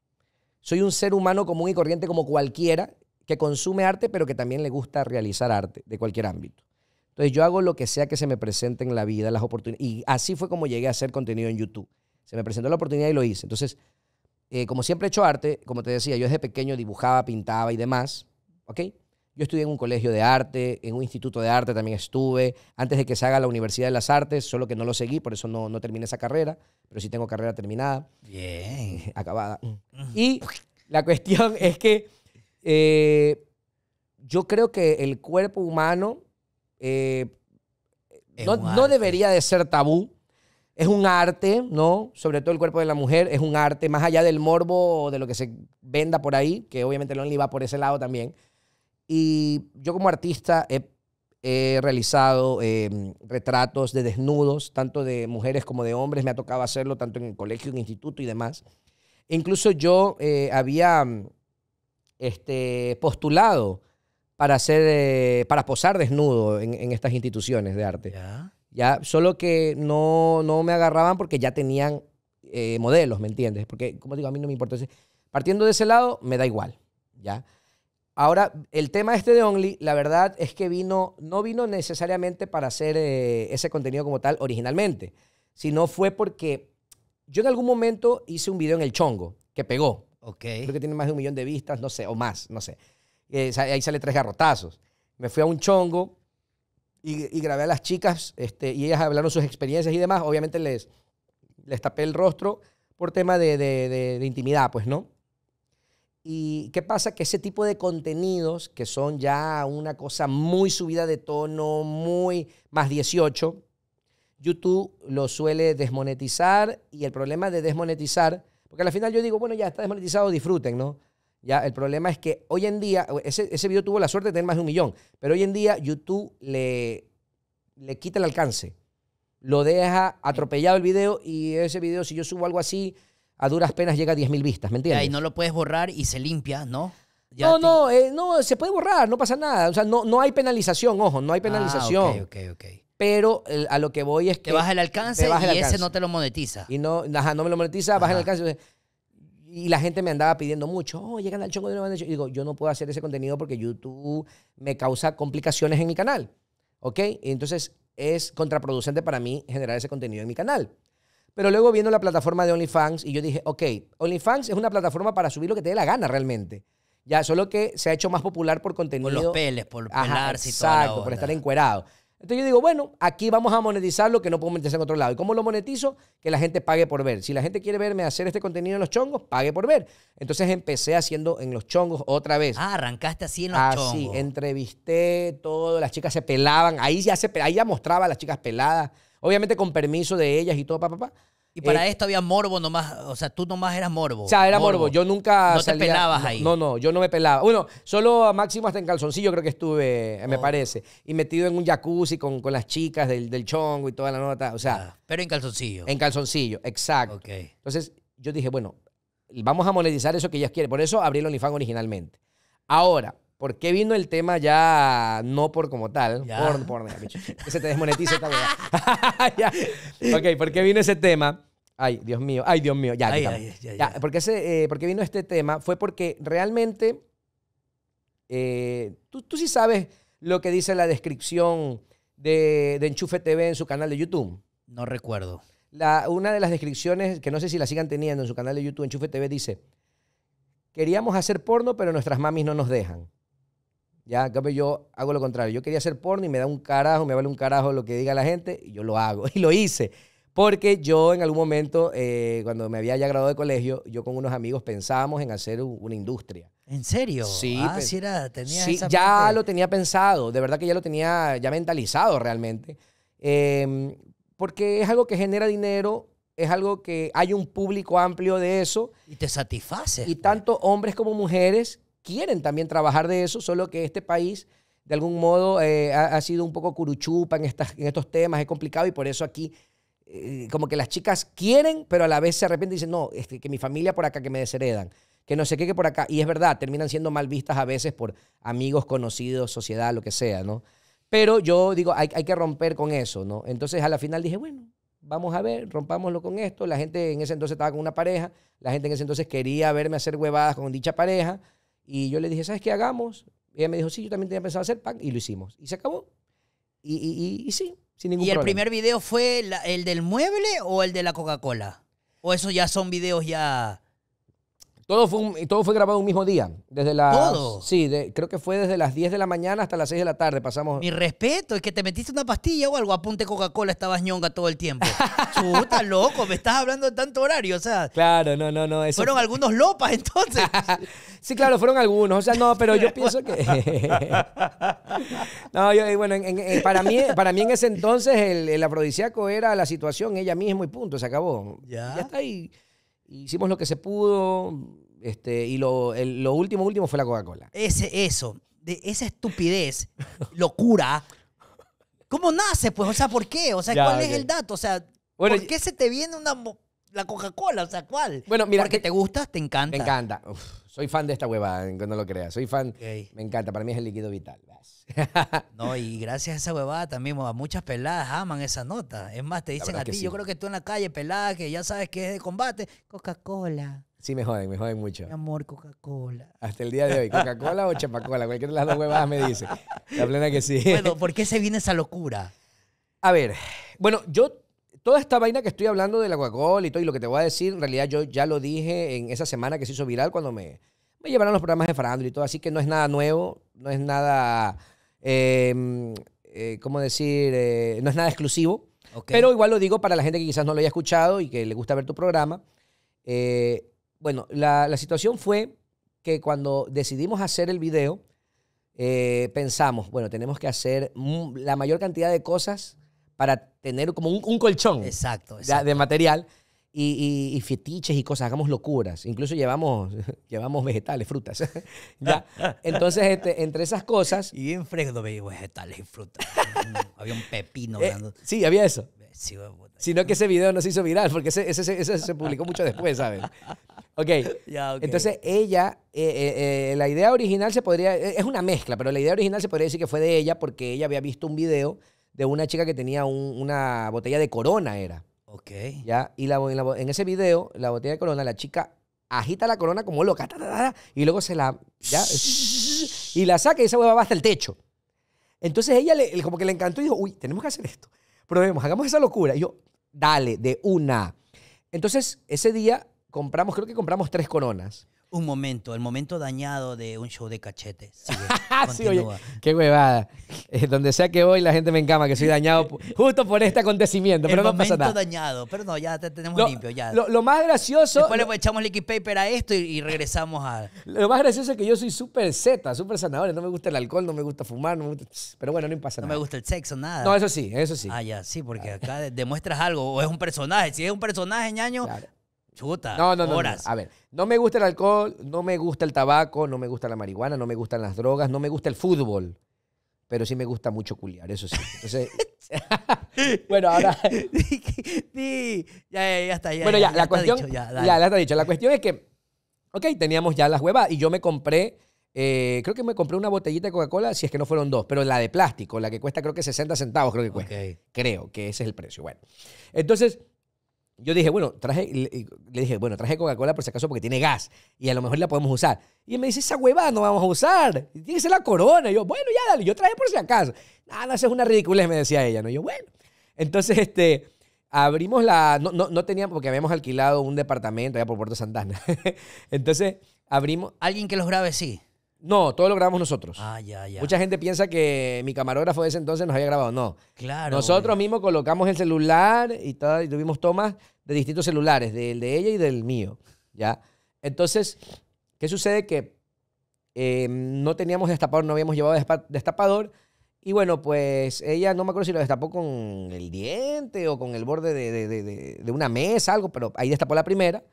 Speaker 1: Soy un ser humano común y corriente como cualquiera que consume arte, pero que también le gusta realizar arte de cualquier ámbito. Entonces yo hago lo que sea que se me presente en la vida, las oportunidades. Y así fue como llegué a hacer contenido en YouTube. Se me presentó la oportunidad y lo hice. Entonces, eh, como siempre he hecho arte, como te decía, yo desde pequeño dibujaba, pintaba y demás. ¿Ok? Yo estudié en un colegio de arte, en un instituto de arte también estuve, antes de que se haga la Universidad de las Artes, solo que no lo seguí, por eso no, no terminé esa carrera, pero sí tengo carrera terminada. Bien. Acabada. Mm. Y la cuestión es que eh, yo creo que el cuerpo humano eh, no, debería de ser tabú, es un arte, ¿no? Sobre todo el cuerpo de la mujer es un arte, más allá del morbo o de lo que se venda por ahí, que obviamente el va por ese lado también. Y yo como artista he, realizado eh, retratos de desnudos, tanto de mujeres como de hombres. Me ha tocado hacerlo tanto en el colegio, en instituto y demás. Incluso yo eh, había este, postulado para, hacer, eh, para posar desnudo en, estas instituciones de arte. ¿Ya? solo que no, no, me agarraban porque ya tenían modelos, ¿me entiendes? Porque, como digo, a mí no me importa. Partiendo de ese lado, me da igual. ¿ya? Ahora, el tema este de Only, la verdad es que vino, no vino necesariamente para hacer eh, ese contenido como tal originalmente, sino fue porque yo en algún momento hice un video en el chongo que pegó. Ok. Creo que tiene más de un millón de vistas, no sé, o más, no sé. Eh, ahí sale tres garrotazos. Me fui a un chongo y, grabé a las chicas este, y ellas hablaron sus experiencias y demás. Obviamente les, les tapé el rostro por tema de intimidad, pues, ¿no? ¿Y qué pasa? Que ese tipo de contenidos, que son ya una cosa muy subida de tono, muy más 18, YouTube lo suele desmonetizar y el problema de desmonetizar, porque al final yo digo, bueno, ya está desmonetizado, disfruten, ¿no? Ya, el problema es que hoy en día, ese, video tuvo la suerte de tener más de un millón, pero hoy en día YouTube le, le quita el alcance, lo deja atropellado el video y ese video, si yo subo algo así, a duras penas llega a 10.000 vistas, ¿me entiendes? y no
Speaker 2: lo puedes borrar y se limpia, ¿no?
Speaker 1: no, no, eh, no, se puede borrar, no pasa nada. O sea, no, no hay penalización, ojo, no hay ah, penalización. ok, ok, ok. Pero a lo que voy es que. Te baja el alcance y ese no te lo monetiza. Y no, ajá, no me lo monetiza, baja el alcance. Y la gente me andaba pidiendo mucho, oh, llegan al chongo de nuevo. Y digo, yo no puedo hacer ese contenido porque YouTube me causa complicaciones en mi canal. ¿Ok? entonces es contraproducente para mí generar ese contenido en mi canal. Pero luego viendo la plataforma de OnlyFans y yo dije, ok, OnlyFans es una plataforma para subir lo que te dé la gana realmente. Ya, solo que se ha hecho más popular por contenido. Por los peles, por por estar encuerado. Entonces yo digo, bueno, aquí vamos a monetizar lo que no puedo monetizar en otro lado. ¿Y cómo lo monetizo? Que la gente pague por ver. Si la gente quiere verme hacer este contenido en los chongos, pague por ver. Entonces empecé haciendo en los chongos otra vez. Ah, arrancaste así en los así, chongos. Sí, entrevisté todo, las chicas se pelaban. Ahí ya, se, ahí ya mostraba a las chicas peladas. Obviamente con permiso de ellas y todo, papá, Y para eh,
Speaker 2: esto había morbo nomás, o sea, tú nomás eras morbo. O sea, era morbo. Yo nunca. No te pelabas no, ahí. No,
Speaker 1: no, yo no me pelaba. Bueno, solo a máximo hasta en calzoncillo creo que estuve, me oh. parece. Y metido en un jacuzzi con, las chicas del, del, chongo y toda la nota. O sea. Ah,
Speaker 2: pero en calzoncillo.
Speaker 1: En calzoncillo, exacto. Ok. Entonces yo dije, bueno, vamos a monetizar eso que ellas quieren. Por eso abrí el OnlyFans originalmente. Ahora, ¿Por qué vino el tema ya no por como tal? Porno, Por, que se te desmonetiza esta ok, ¿por qué vino ese tema? Ay, Dios mío, ay, Dios mío, ya. ya, ya, eh, ¿por, qué vino este tema? Fue porque realmente eh, tú, sí sabes lo que dice la descripción de, de, Enchufe TV en su canal de YouTube. No recuerdo. La, una de las descripciones, que no sé si la sigan teniendo en su canal de YouTube, Enchufe TV, dice, queríamos hacer porno, pero nuestras mamis no nos dejan. Ya, yo hago lo contrario. Yo quería hacer porno y me da un carajo, me vale un carajo lo que diga la gente y yo lo hago. Y lo hice. Porque yo en algún momento, eh, cuando me había ya graduado de colegio, yo con unos amigos pensábamos en hacer una industria. ¿En serio? Sí. Ah, ya lo tenía pensado. De verdad que ya lo tenía ya mentalizado realmente. Em, porque es algo que genera dinero, es algo que hay un público amplio de eso. Y te satisface. Y pues. tanto hombres como mujeres quieren también trabajar de eso, solo que este país de algún modo eh, ha, sido un poco curuchupa en, estas, en estos temas, es complicado y por eso aquí eh, como que las chicas quieren, pero a la vez se arrepienten y dicen, no, este, que mi familia por acá, que me desheredan, que no sé qué, que por acá. Y es verdad, terminan siendo mal vistas a veces por amigos, conocidos, sociedad, lo que sea, ¿no? Pero yo digo, hay, hay que romper con eso, ¿no? Entonces a la final dije, bueno, vamos a ver, rompámoslo con esto. La gente en ese entonces estaba con una pareja, la gente en ese entonces quería verme hacer huevadas con dicha pareja y yo le dije, ¿sabes qué hagamos? Y ella me dijo, sí, yo también tenía pensado hacer pan. Y lo hicimos. Y se acabó. Y, y, y, sí, sin ningún ¿Y el primer
Speaker 2: video fue el del mueble o el de la Coca-Cola? ¿O esos ya son videos ya...?
Speaker 1: Todo fue, un, todo fue grabado un mismo día. Desde la, ¿Todo? Sí, creo que fue desde las 10 de la mañana hasta las 6 de la tarde. Pasamos. Mi
Speaker 2: respeto, es que te metiste una pastilla o algo. Apunte Coca-Cola, estabas ñonga todo el tiempo. Chuta, loco, me estás hablando de tanto horario. O sea. Claro, no, no, no. Fueron algunos
Speaker 1: lopas entonces. sí, claro, fueron algunos. O sea, no, pero yo pienso que. no, yo, eh, bueno, eh, para, mí, para mí en ese entonces el, el afrodisíaco era la situación, ella misma y punto, se acabó. Ya está ahí. Hicimos lo que se pudo. Este, y lo, último, último fue la Coca-Cola. Ese, eso, de esa
Speaker 2: estupidez, locura. ¿Cómo nace, pues? O sea, ¿por qué? O sea, ¿cuál es el dato? O sea, ¿por qué se te viene una la Coca-Cola? O sea, ¿cuál? Bueno, mira, Porque
Speaker 1: te- gusta? te encanta. Me encanta. Soy fan de esta huevada, no lo creas. Soy fan. Me encanta, para mí es el líquido vital.
Speaker 2: no, y gracias a esa huevada también, a muchas peladas aman esa nota. Es más, te dicen a ti, yo creo que tú en la calle, pelada, que ya sabes que es de combate, Coca-Cola.
Speaker 1: Sí, me joden, me joden mucho. Mi amor, Coca-Cola. Hasta el día de hoy, Coca-Cola o Chapacola, cualquiera de las dos huevadas me dice. La plena que sí. Bueno, ¿por qué se viene esa locura? A ver, bueno, yo Toda esta vaina que estoy hablando del aguacol y todo, y lo que te voy a decir, en realidad yo ya lo dije en esa semana que se hizo viral cuando me, me llevaron los programas de farándula y todo, así que no es nada nuevo, no es nada, em, eh, ¿cómo decir? Eh, no es nada exclusivo. Pero igual lo digo para la gente que quizás no lo haya escuchado y que le gusta ver tu programa. Eh, bueno, la, la, situación fue que cuando decidimos hacer el video, pensamos, bueno, tenemos que hacer la mayor cantidad de cosas para tener como un, colchón exacto, De, material y, y, y, fetiches y cosas, hagamos locuras. Incluso llevamos, llevamos vegetales, frutas. ¿Ya? Entonces, este, entre esas cosas... Y en fresco veía vegetales y frutas. había un pepino. Eh, sí, había eso. Sí, Sino que ese video no se hizo viral porque ese, ese, se publicó mucho después, ¿sabes? ok. Entonces ella, eh, eh, la idea original se podría, es una mezcla, pero la idea original se podría decir que fue de ella porque ella había visto un video de una chica que tenía una botella de corona, era. Ok. ¿Ya? Y la, en, ese video, la botella de corona, la chica agita la corona como loca, y luego se la. y la saca y esa hueva va hasta el techo. Entonces ella como que le encantó y dijo, uy, tenemos que hacer esto. Probemos, hagamos esa locura. Y yo, dale, de una. Entonces, ese día compramos, creo que compramos tres coronas un momento, el momento dañado de un show de cachetes.
Speaker 2: Sigue, sí,
Speaker 1: qué huevada. Eh, donde sea que voy, la gente me encama que soy dañado justo por este acontecimiento, pero no pasa nada. momento
Speaker 2: dañado, pero no, ya te tenemos lo, limpio. Ya. Lo, más gracioso... Después le echamos liquid paper a esto y, regresamos a...
Speaker 1: Lo más gracioso es que yo soy súper Z, súper sanador. No me gusta el alcohol, no me gusta fumar, no me gusta... Pero bueno, no pasa nada. No me gusta
Speaker 2: el sexo, nada. No, eso
Speaker 1: sí, eso sí. Ah, ya, sí, porque ah. acá
Speaker 2: demuestras algo o es un personaje. Si es un personaje, ñaño, chuta, no, no, horas. A
Speaker 1: ver, no me gusta el alcohol, no me gusta el tabaco, no me gusta la marihuana, no me gustan las drogas, no me gusta el fútbol. Pero sí me gusta mucho culiar, eso sí. Entonces, bueno, ahora... sí, ya, ya, ya, está, ya. Bueno, ya, ya la cuestión... ya, está dicho. La cuestión es que, ok, teníamos ya las huevas y yo me compré... Eh, creo que me compré una botellita de Coca-Cola, si es que no fueron dos, pero la de plástico, la que cuesta creo que 60 centavos, creo que cuesta. Creo que ese es el precio. Bueno, entonces yo dije, bueno, traje, le, dije, bueno, traje Coca-Cola por si acaso porque tiene gas y a lo mejor la podemos usar. Y me dice, esa huevada no vamos a usar, tiene que ser la corona. Y yo, bueno, ya dale, yo traje por si acaso. nada eso es una ridiculez, me decía ella, ¿no? yo, bueno. Entonces, este, abrimos la, no, no, no teníamos, porque habíamos alquilado un departamento allá por Puerto Santana. Entonces, abrimos. Alguien que los grabe, sí. No, todo lo grabamos nosotros. Ah, ya, ya. Mucha gente piensa que mi camarógrafo de ese entonces nos había grabado. No.
Speaker 2: Claro. Nosotros
Speaker 1: mismos colocamos el celular y, tuvimos tomas de distintos celulares, del de ella y del mío. ¿Ya? Entonces, ¿qué sucede? Que em, no teníamos destapador, no habíamos llevado destapador. Y bueno, pues ella no me acuerdo si lo destapó con el diente o con el borde de, una mesa, algo, pero ahí destapó la primera.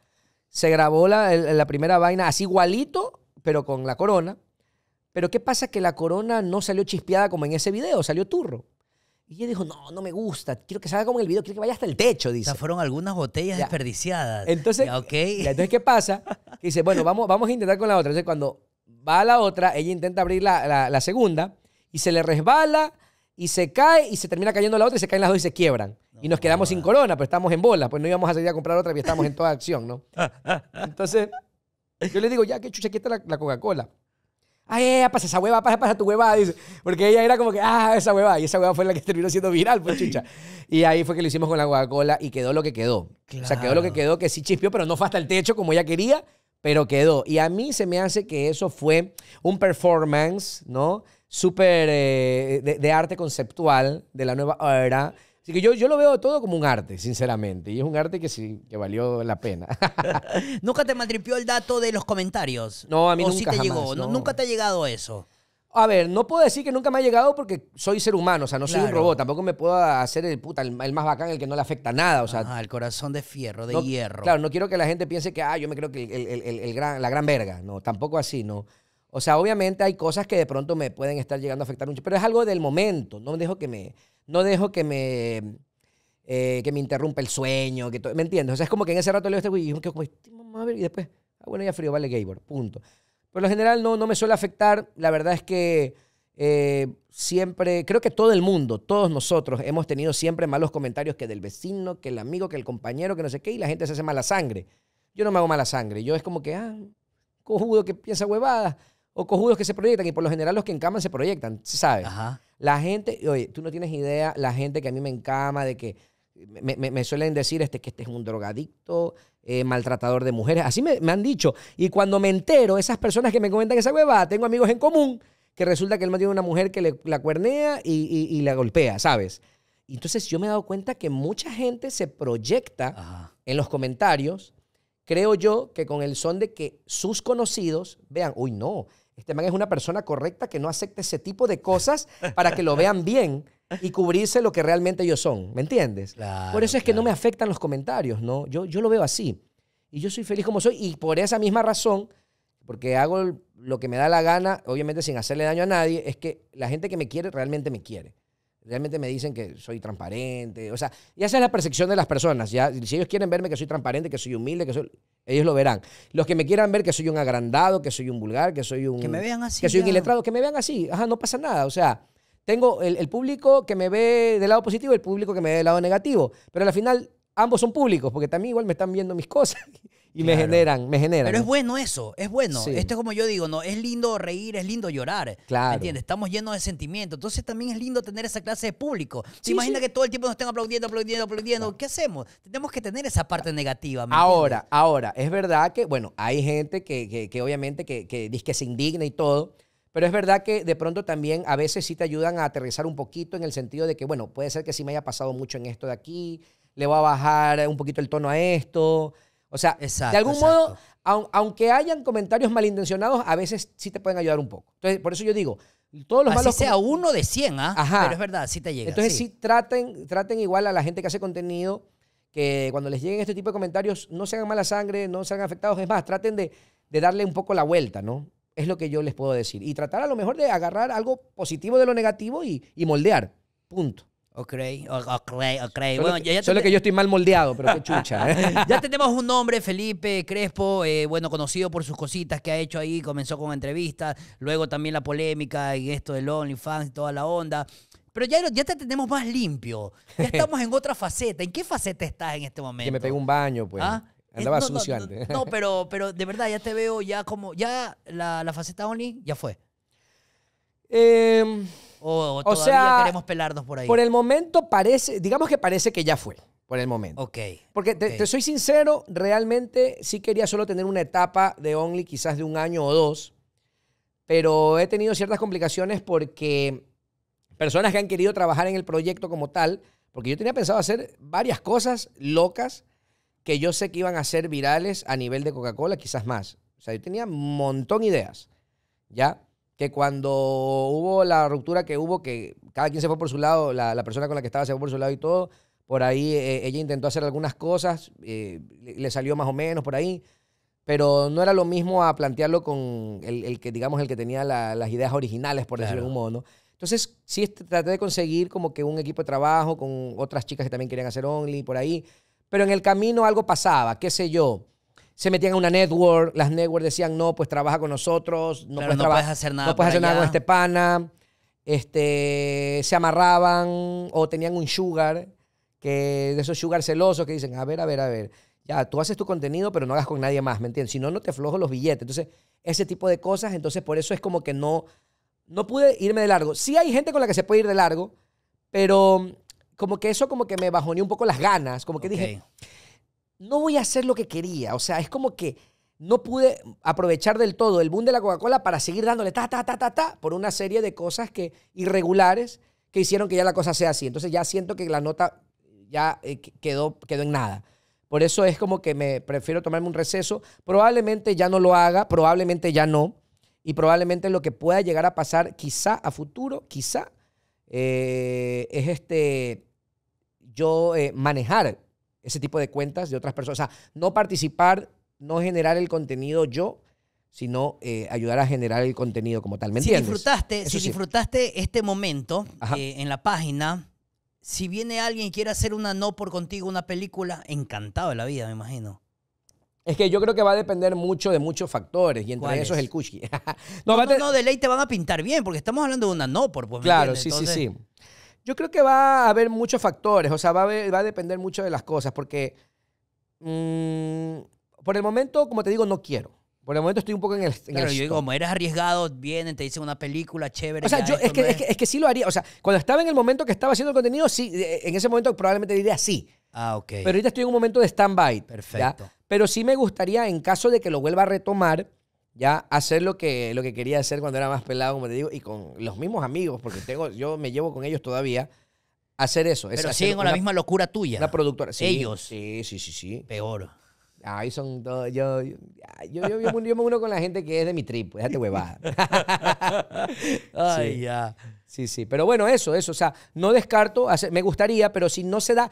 Speaker 1: Se grabó la, la primera vaina así igualito pero con la corona. Pero ¿qué pasa? Que la corona no salió chispeada como en ese video, salió turro. Y ella dijo, no, no me gusta, quiero que salga como en el video, quiero que vaya hasta el techo, dice. O sea, fueron algunas botellas desperdiciadas. Entonces, okay. entonces, ¿qué pasa? dice, bueno, vamos, vamos a intentar con la otra. Entonces, cuando va a la otra, ella intenta abrir la, segunda y se le resbala y se cae y se termina cayendo la otra y se caen las dos y se quiebran. y nos quedamos sin corona, pero pues estamos en bola, pues no íbamos a salir a comprar otra y estamos en toda acción, ¿no? Entonces, yo le digo, ya, que chucha, aquí está la, Coca-Cola. Ay, ah, pasa esa hueva, pasa, pasa tu hueva, Porque ella era como que, ah, esa hueva. Y esa hueva fue la que terminó siendo viral, pues chucha. Y ahí fue que lo hicimos con la Coca-Cola y quedó lo que quedó. O sea, quedó lo que quedó, que sí chispió, pero no fue hasta el techo como ella quería, pero quedó. Y a mí se me hace que eso fue un performance, ¿no? Súper eh, de arte conceptual de la nueva era Así que yo, yo lo veo todo como un arte, sinceramente. Y es un arte que sí, que valió la pena.
Speaker 2: ¿Nunca te matripió el dato de los comentarios? No, a mí nunca sí te llegó? ¿Nunca te ha llegado eso?
Speaker 1: A ver, no puedo decir que nunca me ha llegado porque soy ser humano, o sea, no soy un robot, tampoco me puedo hacer el el, más bacán, el que no le afecta nada, o sea. Ah, el corazón de fierro, de hierro. Claro, no quiero que la gente piense que, ah, yo me creo que el, gran, la gran verga, no, tampoco así, no. O sea, obviamente hay cosas que de pronto me pueden estar llegando a afectar mucho, pero es algo del momento. No dejo que me, no dejo que me, eh, que me interrumpa el sueño, que ¿me entiendes? O sea, es como que en ese rato leo este güey y este y después, ah, bueno, ya frío, vale, Gabor, punto. Pero lo general no, me suele afectar. La verdad es que eh, siempre, creo que todo el mundo, todos nosotros hemos tenido siempre malos comentarios que del vecino, que el amigo, que el compañero, que no sé qué, y la gente se hace mala sangre. Yo no me hago mala sangre. Yo es como que, ah, cojudo que piensa huevada, o cojudos que se proyectan y por lo general los que encaman se proyectan, ¿sabes? La gente, oye, tú no tienes idea, la gente que a mí me encama de que me, suelen decir este, que este es un drogadicto, eh, maltratador de mujeres, así me, han dicho. Y cuando me entero, esas personas que me comentan esa huevada, tengo amigos en común, que resulta que él tiene una mujer que la cuernea y, la golpea, ¿sabes? Entonces yo me he dado cuenta que mucha gente se proyecta en los comentarios, creo yo, que con el son de que sus conocidos vean, uy, no, este man es una persona correcta que no acepta ese tipo de cosas para que lo vean bien y cubrirse lo que realmente ellos son. ¿Me entiendes? por eso es que no me afectan los comentarios, ¿no? Yo, yo lo veo así. Y yo soy feliz como soy. Y por esa misma razón, porque hago lo que me da la gana, obviamente sin hacerle daño a nadie, es que la gente que me quiere realmente me quiere. Realmente me dicen que soy transparente. O sea, ya esa es la percepción de las personas. ¿ya? Si ellos quieren verme que soy transparente, que soy humilde, que soy, ellos lo verán. Los que me quieran ver que soy un agrandado, que soy un vulgar, que soy un. Que me vean así. Que soy un iletrado, que me vean así. Ajá, no pasa nada. O sea, tengo el, público que me ve del lado positivo, y el público que me ve del lado negativo. Pero al final ambos son públicos, porque también igual me están viendo mis cosas y me generan, me generan. Pero es
Speaker 2: bueno eso, es bueno. Esto es como yo digo, no, es lindo reír, es lindo llorar. Claro. ¿Entiendes? Estamos llenos de sentimientos. Entonces también es lindo tener esa clase de público. ¿Te imagina que todo el tiempo nos estén aplaudiendo, aplaudiendo, aplaudiendo? ¿Qué hacemos? Tenemos que tener esa parte negativa. ahora,
Speaker 1: ahora, es verdad que, bueno, hay gente que, que, obviamente que, que dice que se indigna y todo. Pero es verdad que de pronto también a veces sí te ayudan a aterrizar un poquito en el sentido de que, bueno, puede ser que sí me haya pasado mucho en esto de aquí, le voy a bajar un poquito el tono a esto. O sea, de algún modo, aunque hayan comentarios malintencionados, a veces sí te pueden ayudar un poco. Entonces, por eso yo digo, todos los Así malos sea uno de 100,
Speaker 2: ¿ah? Pero es verdad,
Speaker 1: sí te llega. Entonces, sí. traten, traten igual a la gente que hace contenido que cuando les lleguen este tipo de comentarios no se hagan mala sangre, no se hagan afectados. Es más, traten de, darle un poco la vuelta, ¿no? Es lo que yo les puedo decir. Y tratar a lo mejor de agarrar algo positivo de lo negativo y moldear. Punto.
Speaker 2: Ok, ok, ok. solo que yo estoy
Speaker 1: mal moldeado, pero qué chucha. ¿eh?
Speaker 2: ya tenemos un nombre, Felipe Crespo, eh, bueno, conocido por sus cositas que ha hecho ahí, comenzó con entrevistas, luego también la polémica y esto del OnlyFans y toda la onda. Pero ya, ya te tenemos más limpio, ya estamos en otra faceta. ¿En qué faceta estás en este momento? Que me pegó
Speaker 1: un baño, pues. ¿Ah? Andaba eh, sucio no, No,
Speaker 2: pero, pero de verdad ya te veo ya como, ya la, la faceta Only
Speaker 1: ya fue. Eh... ¿O, todavía sea, queremos pelarnos por ahí? Por el momento parece, digamos que parece que ya fue, por el momento. Ok. Porque te, te soy sincero, realmente sí quería solo tener una etapa de Only quizás de un año o dos, pero he tenido ciertas complicaciones porque personas que han querido trabajar en el proyecto como tal, porque yo tenía pensado hacer varias cosas locas que yo sé que iban a ser virales a nivel de Coca-Cola, quizás más. O sea, yo tenía un montón de ideas, ¿ya? que cuando hubo la ruptura que hubo, que cada quien se fue por su lado, la, persona con la que estaba se fue por su lado y todo, por ahí eh, eh, ella intentó hacer algunas cosas, eh, le, salió más o menos por ahí, pero no era lo mismo a plantearlo con el, que, digamos, el que tenía las ideas originales, por decirlo de algún modo, Entonces, sí traté de conseguir como que un equipo de trabajo con otras chicas que también querían hacer Only por ahí, pero en el camino algo pasaba, qué sé yo se metían a una network, las networks decían, no, pues trabaja con nosotros, no, puedes, hacer nada. No puedes hacer nada con este pana. Este, se amarraban o tenían un sugar, que de esos sugar celosos que dicen, a ver, a ver, a ver, ya, tú haces tu contenido, pero no hagas con nadie más, ¿me entiendes? Si no, no te flojo los billetes. Entonces, ese tipo de cosas, entonces por eso es como que no, no pude irme de largo. Sí hay gente con la que se puede ir de largo, pero como que eso como que me bajoneó un poco las ganas, como que dije no voy a hacer lo que quería. O sea, es como que no pude aprovechar del todo el boom de la Coca-Cola para seguir dándole ta, ta, ta, ta, ta, por una serie de cosas que, irregulares que hicieron que ya la cosa sea así. Entonces ya siento que la nota ya eh, quedó, quedó en nada. Por eso es como que me prefiero tomarme un receso. Probablemente ya no lo haga, probablemente ya no. Y probablemente lo que pueda llegar a pasar, quizá a futuro, quizá, eh, es este, yo eh, manejar ese tipo de cuentas de otras personas. O sea, no participar, no generar el contenido yo, sino eh, ayudar a generar el contenido como tal. Si disfrutaste,
Speaker 2: este momento eh, en la página, si viene alguien y quiere hacer una no por contigo, una película, encantado de la vida, me imagino. Es que yo creo que va a depender mucho de muchos factores y entre esos es? el Kushki. no, no, de ley te van a pintar bien porque estamos hablando de una no por.
Speaker 1: Pues, claro, sí, sí, sí. Yo creo que va a haber muchos factores, o sea, va a, depender mucho de las cosas, porque mm, por el momento, como te digo, no quiero. Por el momento estoy un poco en el. yo digo, como eres
Speaker 2: arriesgado, vienen, te dicen una película chévere. O sea, yo,
Speaker 1: es, que, es... que, sí lo haría. O sea, cuando estaba en el momento que estaba haciendo el contenido, sí, eh, en ese momento probablemente diría sí. Ah, ok. Pero ahorita estoy en un momento de stand-by. Perfecto. Pero sí me gustaría, en caso de que lo vuelva a retomar, ya hacer lo que, lo que quería hacer cuando era más pelado, como te digo, y con los mismos amigos, porque tengo, yo me llevo con ellos todavía, hacer eso. Es Pero siguen con la misma locura tuya. la productora. Ellos. Sí, sí, sí, sí. Peor. Ahí son Yo, yo, yo, me- uno con la gente que es de mi trip. Déjate pues, huevada. Ay, ya. Sí, sí. Pero bueno, eso, eso. O sea, no descarto, me gustaría, pero si no se da.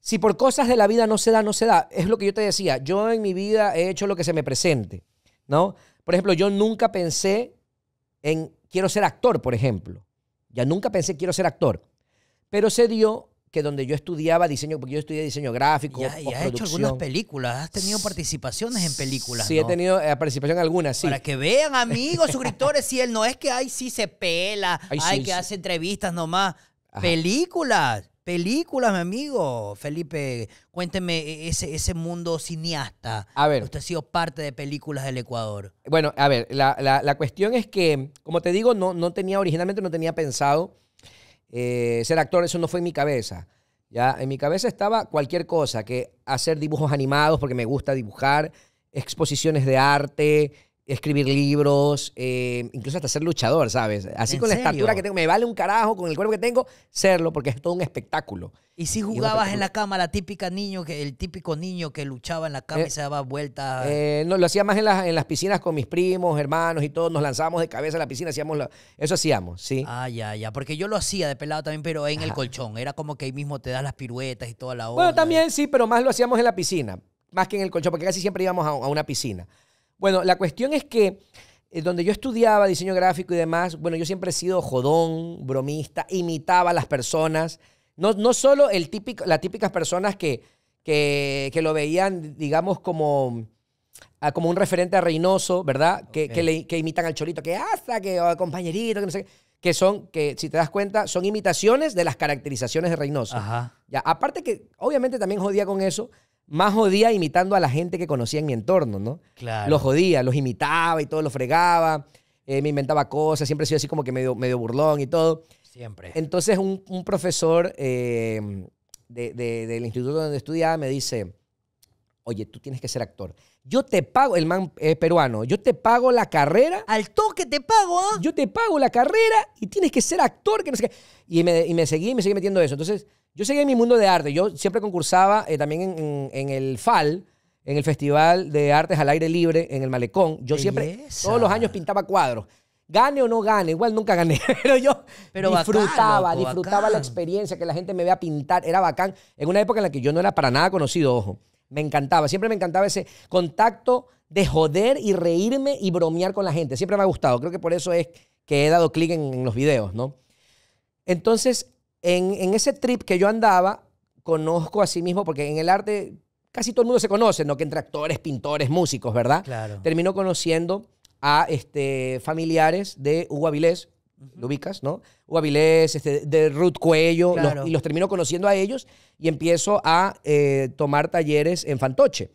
Speaker 1: Si por cosas de la vida no se da, no se da. Es lo que yo te decía. Yo en mi vida he hecho lo que se me presente. ¿no? Por ejemplo, yo nunca pensé en quiero ser actor, por ejemplo. Ya nunca pensé quiero ser actor. Pero se dio que donde yo estudiaba diseño, porque yo estudié diseño gráfico. Y, has hecho algunas
Speaker 2: películas, has tenido participaciones en películas. Sí, he tenido eh, participación en algunas, sí. Para que vean, amigos, suscriptores, si él no es que, ahí sí se pela, hay que hace entrevistas nomás. Películas películas, mi amigo. Felipe, cuénteme e-, ese, ese mundo cineasta.
Speaker 1: A ver. Usted ha sido parte de películas del Ecuador. Bueno, a ver, la, cuestión es que, como te digo, no, no tenía, originalmente no tenía pensado eh, ser actor, eso no fue en mi cabeza. Ya, en mi cabeza estaba cualquier cosa, que hacer dibujos animados, porque me gusta dibujar, exposiciones de arte, escribir libros, eh, incluso hasta ser luchador, ¿sabes? Así con la estatura que tengo, me vale un carajo con el cuerpo que tengo, serlo, porque es todo un espectáculo. ¿Y si jugabas pues, en la
Speaker 2: mm cama, típica niño, el típico niño que luchaba en la cama y eh, se daba vuelta? Eh,
Speaker 1: no, lo hacía más en, las, piscinas con mis primos, hermanos y todos, nos lanzábamos de cabeza a la piscina, hacíamos eso hacíamos, sí. Ah, ya, ya, porque yo lo hacía de pelado también, pero en el
Speaker 2: colchón, era como que ahí mismo te das las piruetas y toda la onda. Bueno,
Speaker 1: también sí, pero más lo hacíamos en la piscina, más que en el colchón, porque casi siempre íbamos a una piscina. Bueno, la cuestión es que eh, donde yo estudiaba diseño gráfico y demás, bueno, yo siempre he sido jodón, bromista, imitaba a las personas. No, no solo el típico, las típicas personas que, que, lo veían, digamos, como ah, como un referente a Reynoso, ¿verdad? Que, imitan al Cholito, que hasta, que oh, compañerito, que no sé qué. Que son, que si te das cuenta, son imitaciones de las caracterizaciones de Reynoso. Ya, aparte que obviamente también jodía con eso, más jodía imitando a la gente que conocía en mi entorno, ¿no? Claro. Los jodía, los imitaba y todo, los fregaba, eh, me inventaba cosas, siempre he sido así como que medio, medio burlón y todo. Siempre. Entonces un, profesor eh, del instituto donde estudiaba me dice, oye, tú tienes que ser actor. Yo te pago, el man peruano, yo te pago la carrera. Al toque te pago, ¿ah? Yo te pago la carrera y tienes que ser actor, no Y me, y me seguí, me seguí metiendo eso. Entonces yo seguía en mi mundo de arte. Yo siempre concursaba eh, también en, el FAL, en el Festival de Artes al Aire Libre, en el Malecón. Yo siempre, todos los años pintaba cuadros. Gane o no gane, igual nunca gané, pero yo disfrutaba, disfrutaba la experiencia, que la gente me vea pintar, era bacán. En una época en la que yo no era para nada conocido, ojo, me encantaba, siempre me encantaba ese contacto de joder y reírme y bromear con la gente, siempre me ha gustado, creo que por eso es que he dado clic en los videos, ¿no? Entonces, en, ese trip que yo andaba, conozco a sí mismo, porque en el arte casi todo el mundo se conoce, ¿no? Que entre actores, pintores, músicos, ¿verdad? Claro. Termino conociendo a este, familiares de Hugo Avilés, lo ubicas, ¿no? Hugo Avilés, este, de Ruth Cuello, y los termino conociendo a ellos y empiezo a eh, tomar talleres en Fantoche.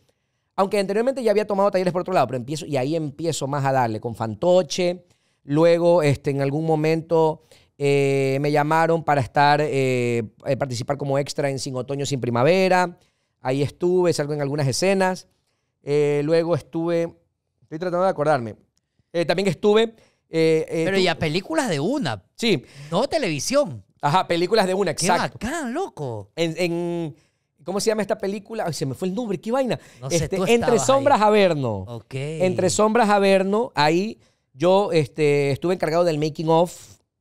Speaker 1: Aunque anteriormente ya había tomado talleres por otro lado, pero empiezo, y ahí empiezo más a darle con Fantoche. Luego, este, en algún momento, eh, me llamaron para estar, eh, eh, participar como extra en Sin Otoño, Sin Primavera. Ahí estuve, salgo en algunas escenas. luego estuve, estoy tratando de acordarme. también estuve. Pero ya películas de una. Sí. No televisión. Ajá, películas de una, exacto. Qué
Speaker 2: loco.
Speaker 1: En, en, ¿Cómo se llama esta película? se me fue el nombre, qué vaina. Este, Entre Sombras averno. a Entre Sombras a ahí yo este, estuve encargado del making of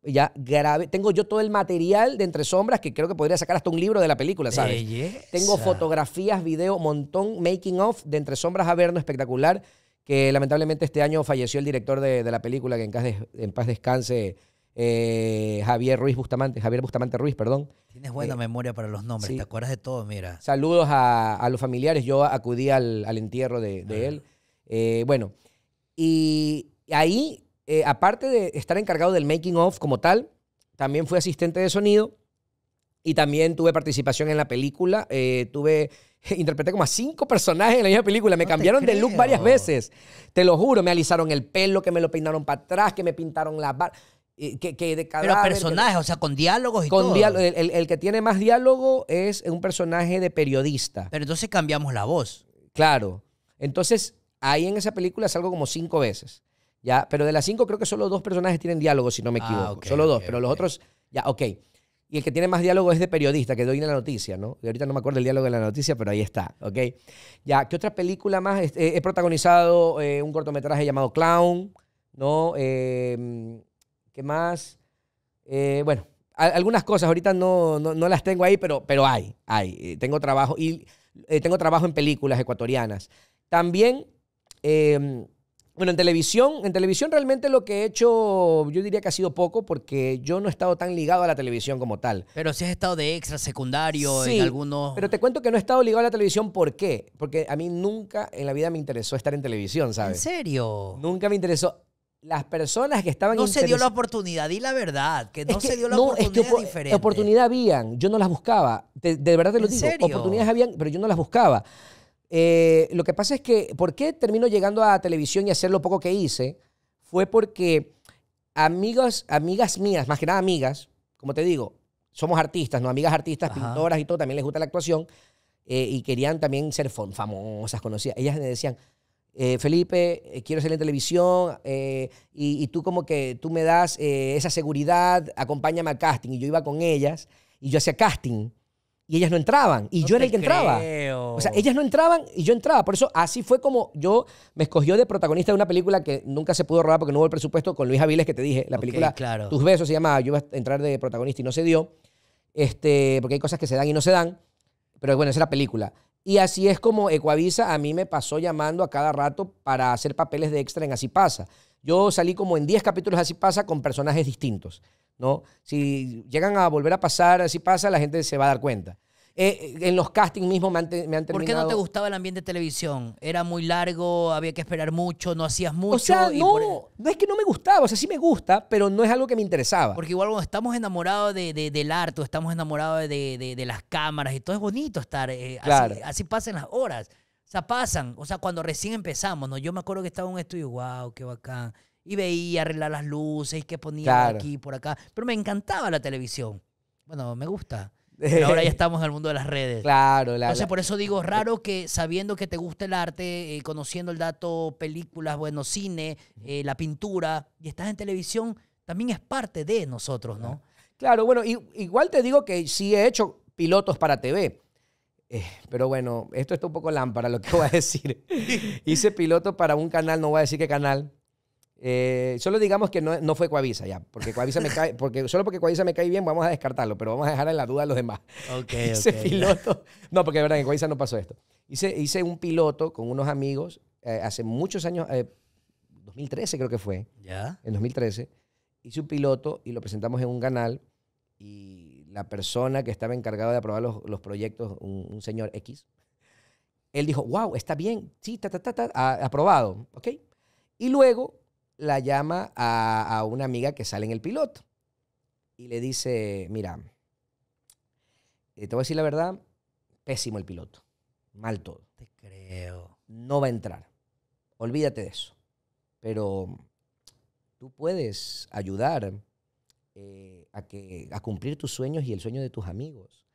Speaker 1: ya grave. Tengo yo todo el material de Entre Sombras que creo que podría sacar hasta un libro de la película, ¿sabes? Tengo fotografías, video, montón, making of de Entre Sombras a espectacular, que lamentablemente este año falleció el director de, la película, que en, paz, descanse. Eh, Javier Ruiz Bustamante, Javier Bustamante Ruiz, perdón. Tienes buena eh, memoria para los nombres, te acuerdas de todo, mira. Saludos a, los familiares, yo acudí al, entierro de, ah. él. Eh, bueno, y ahí eh, aparte de estar encargado del making of como tal, también fui asistente de sonido y también tuve participación en la película. Eh, tuve, interpreté como a cinco personajes en la misma película. Me cambiaron de look varias veces. Te lo juro, me alisaron el pelo, que me lo peinaron para atrás, que me pintaron la bar, eh, Que, de Pero personajes, o sea, con diálogos y con todo. el, que tiene más diálogo es un personaje de periodista. Pero entonces cambiamos la voz. Claro. Entonces, ahí en esa película salgo como cinco veces. Ya, pero de las cinco creo que solo dos personajes tienen diálogo, si no me ah, equivoco. solo dos, pero los otros, ya, ok. Y el que tiene más diálogo es de periodista, que doy en la noticia, ¿no? Y ahorita no me acuerdo el diálogo de la noticia, pero ahí está, ¿ok? Ya, ¿qué otra película más? Eh, he, protagonizado eh, un cortometraje llamado Clown, ¿no? Em, ¿Qué más? Eh, bueno, algunas cosas ahorita no, no, las tengo ahí, pero, pero hay, hay. tengo trabajo y tengo trabajo en películas ecuatorianas. También em, bueno, en televisión, en televisión realmente lo que he hecho, yo diría que ha sido poco porque yo no he estado tan ligado a la televisión como tal.
Speaker 2: Pero si has estado de extra, secundario, en
Speaker 1: algunos... pero te cuento que no he estado ligado a la televisión, ¿por qué? Porque a mí nunca en la vida me interesó estar en televisión, ¿sabes? ¿En serio? Nunca me interesó. Las personas que estaban... No se dio la
Speaker 2: oportunidad, di la verdad, que no se dio la no, oportunidad es que diferente.
Speaker 1: Oportunidad habían, yo no las buscaba. De, verdad te lo ¿En digo, oportunidades habían, pero yo no las buscaba. Eh, lo que pasa es que, ¿por qué termino llegando a televisión y hacer lo poco que hice? Fue porque amigas, amigas mías, más que nada amigas, como te digo, somos artistas, ¿no? Amigas artistas, pintoras y todo, también les gusta la actuación. Eh, y querían también ser famosas, conocidas. Ellas me decían, eh, Felipe, quiero salir en televisión y, y, tú como que tú me das esa seguridad, acompáñame al casting. Y yo iba con ellas y yo hacía casting y ellas no entraban. Y yo era el que entraba. O sea, ellas no entraban y yo entraba. Por eso así fue como yo me escogió de protagonista de una película que nunca se pudo rodar porque no hubo el presupuesto con Luis Aviles que te dije. La película Tus besos se llama Yo iba a entrar de protagonista y no se dio. Este, porque hay cosas que se dan y no se dan. Pero bueno, esa es la película. Y así es como Ecuavisa a mí me pasó llamando a cada rato para hacer papeles de extra en Así pasa. Yo salí como en 10 capítulos de Así pasa con personajes distintos. ¿no? Si llegan a volver a pasar, si pasa, la gente se va a dar cuenta. Eh, eh, en los castings mismos me han, terminado. ¿Por qué no te gustaba
Speaker 2: el ambiente de televisión? Era muy largo, había que esperar mucho, no hacías
Speaker 1: mucho. O sea, e- no, es que no me gustaba, o sea, sí me gusta, pero no es algo que me interesaba. Porque
Speaker 2: igual cuando estamos enamorados de, del arte, estamos enamorados de, las cámaras y todo es bonito estar. Eh, así, pasan las horas. O sea, pasan. O sea, cuando recién empezamos, ¿no? Yo me acuerdo que estaba en un estudio, wow, qué bacán y veía arreglar las luces que ponía aquí por acá. Pero me encantaba la televisión. Bueno, me gusta. ahora ya estamos en el mundo de las redes.
Speaker 1: Claro, la, Entonces, por
Speaker 2: eso digo, raro que sabiendo que te gusta el arte, eh, conociendo el dato, películas, bueno, cine, eh, la pintura, y estás en televisión, también es parte de nosotros, ¿no?
Speaker 1: Claro, bueno, igual te digo que sí he hecho pilotos para TV. Eh, pero bueno, esto está un poco lámpara lo que voy a decir. Hice piloto para un canal, no voy a decir qué canal, eh, solo digamos que no, no, fue Coavisa ya, porque Coavisa me cae, porque solo porque Coavisa me cae bien vamos a descartarlo, pero vamos a dejar en la duda a los demás.
Speaker 2: Ok, hice piloto,
Speaker 1: no, porque de verdad en Coavisa no pasó esto. Hice, hice un piloto con unos amigos eh, hace muchos años, 2013 eh, creo que fue, ¿ya? En 2013 hice un piloto y lo presentamos en un canal y la persona que estaba encargada de aprobar los, los proyectos, un, señor X, él dijo, wow, está bien, sí, ta, ta, ta, ta, aprobado, ¿ok? Y luego la llama a, una amiga que sale en el piloto y le dice, mira, eh, te voy a decir la verdad, pésimo el piloto, mal todo. Te creo. No va a entrar. Olvídate de eso. Pero tú puedes ayudar eh, a, que, a cumplir tus sueños y el sueño de tus amigos.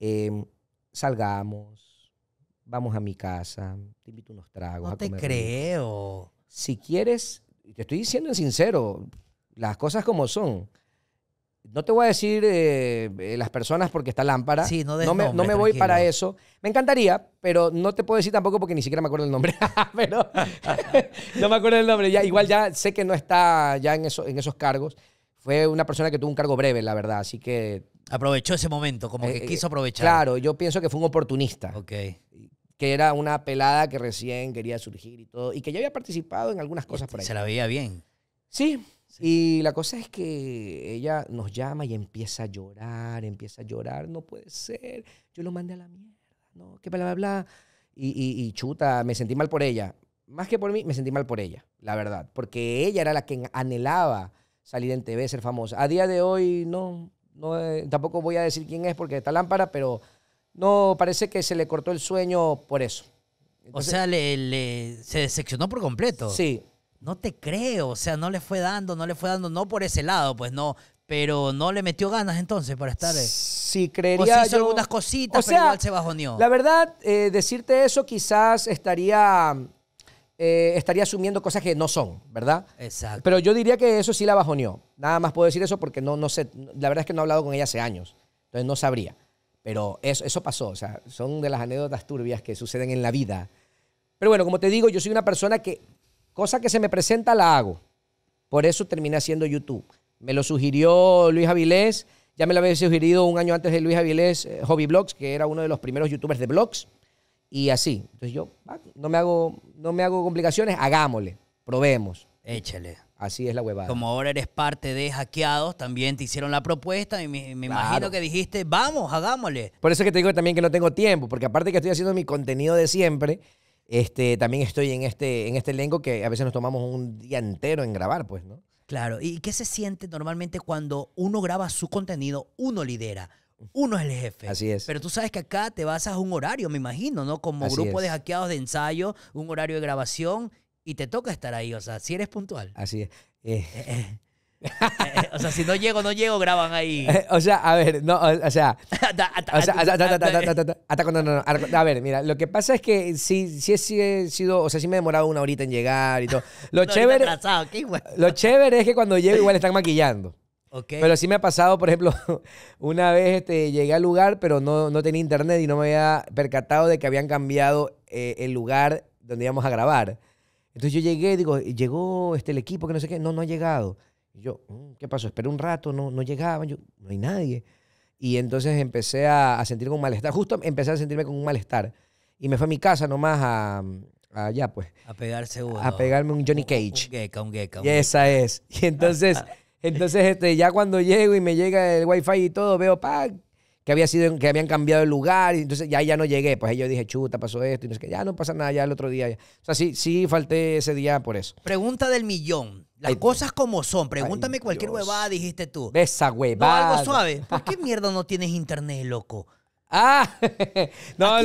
Speaker 1: Em, salgamos, vamos a mi casa, te invito unos tragos. No te creo. Si quieres, te estoy diciendo sincero, las cosas como son. No te voy a decir eh, eh, las personas porque está lámpara. Sí, no, me, no me voy para eso. Me encantaría, pero no te puedo decir tampoco porque ni siquiera me acuerdo el nombre. pero no me acuerdo el nombre. Ya, igual ya sé que no está ya en, eso, en esos cargos. Fue una persona que tuvo un cargo breve, la verdad. Así que Aprovechó ese momento, como eh, que quiso aprovechar. Claro, yo pienso que fue un oportunista. Ok que era una pelada que recién quería surgir y todo, y que ya había participado en algunas cosas por ahí. Se la veía bien. Sí, y la cosa es que ella nos llama y empieza a llorar, empieza a llorar, no puede ser, yo lo mandé a la mierda, no, que bla, bla, bla. Y, y, y chuta, me sentí mal por ella. Más que por mí, me sentí mal por ella, la verdad, porque ella era la que anhelaba salir en TV, ser famosa. A día de hoy, no, no eh, tampoco voy a decir quién es porque está lámpara, pero no parece que se le cortó el sueño por eso. o sea,
Speaker 2: le, se decepcionó por completo. Sí. No te creo, o sea, no le fue dando, no le fue dando, no por ese lado, pues no, pero no le metió ganas entonces para estar. Eh. Sí, creería. O hizo algunas cositas, pero igual se bajoneó. La
Speaker 1: verdad, eh, decirte eso quizás estaría, eh, estaría asumiendo cosas que no son, ¿verdad?
Speaker 2: Exacto. Pero
Speaker 1: yo diría que eso sí la bajoneó. Nada más puedo decir eso porque no, no sé, la verdad es que no he hablado con ella hace años, entonces no sabría. Pero eso, eso pasó, o sea, son de las anécdotas turbias que suceden en la vida. Pero bueno, como te digo, yo soy una persona que, cosa que se me presenta, la hago. Por eso terminé haciendo YouTube. Me lo sugirió Luis Avilés, ya me lo había sugerido un año antes de Luis Avilés, eh, Hobby Blogs, que era uno de los primeros youtubers de blogs, y así. Entonces yo, ah, no me hago, no me hago complicaciones, hagámosle, probemos. Échale. Así es la huevada. Como
Speaker 2: ahora eres parte de hackeados, también te hicieron la propuesta y me, imagino que dijiste, vamos, hagámosle.
Speaker 1: Por eso es que te digo también que no tengo tiempo, porque aparte que estoy haciendo mi contenido de siempre, este, también estoy en este, en este elenco que a veces nos tomamos un día entero en grabar, pues, ¿no?
Speaker 2: Claro. ¿Y qué se siente normalmente cuando uno graba su contenido, uno lidera? Uno es el jefe. Así es. Pero tú sabes que acá te basas un horario, me imagino, ¿no? Como grupo de hackeados de ensayo, un horario de grabación y te toca estar ahí, o sea, si eres puntual.
Speaker 1: Así es. Eh, eh, eh.
Speaker 2: o sea, si no llego, no llego, graban ahí.
Speaker 1: o sea, a ver, no, o, sea. Hasta cuando no, A ver, mira, lo que pasa es que sí, he sido, o sea, si me he demorado una horita en llegar y todo. Lo, chévere, lo chévere es que cuando llego igual están maquillando. Okay. Pero sí me ha pasado, por ejemplo, una vez este, llegué al lugar, pero no, tenía internet y no me había percatado de que habían cambiado el lugar donde íbamos a grabar. Entonces yo llegué, digo, llegó este, el equipo que no sé qué, no, no ha llegado. yo, mm, ¿qué pasó? Esperé un rato, no, no llegaban, yo, no hay nadie. Y entonces empecé a, a sentirme un malestar, justo empecé a sentirme con un malestar. Y me fue a mi casa nomás a, a allá, pues. A pegarse A pegarme un Johnny Cage. Un, gecko, un y esa es. Y entonces, entonces este, ya cuando llego y me llega el wifi y todo, veo, pa, que había sido, que habían cambiado el lugar, y entonces ya, ya no llegué. Pues ahí yo dije, chuta, pasó esto, y no sé ya no pasa nada, ya el otro día. Ya. O sea, sí, sí falté ese día por eso. Pregunta del millón. Las cosas como son. Pregúntame cualquier
Speaker 2: huevada, dijiste tú.
Speaker 1: De esa huevada. algo suave. ¿Por
Speaker 2: qué mierda no tienes internet, loco? Ah, no,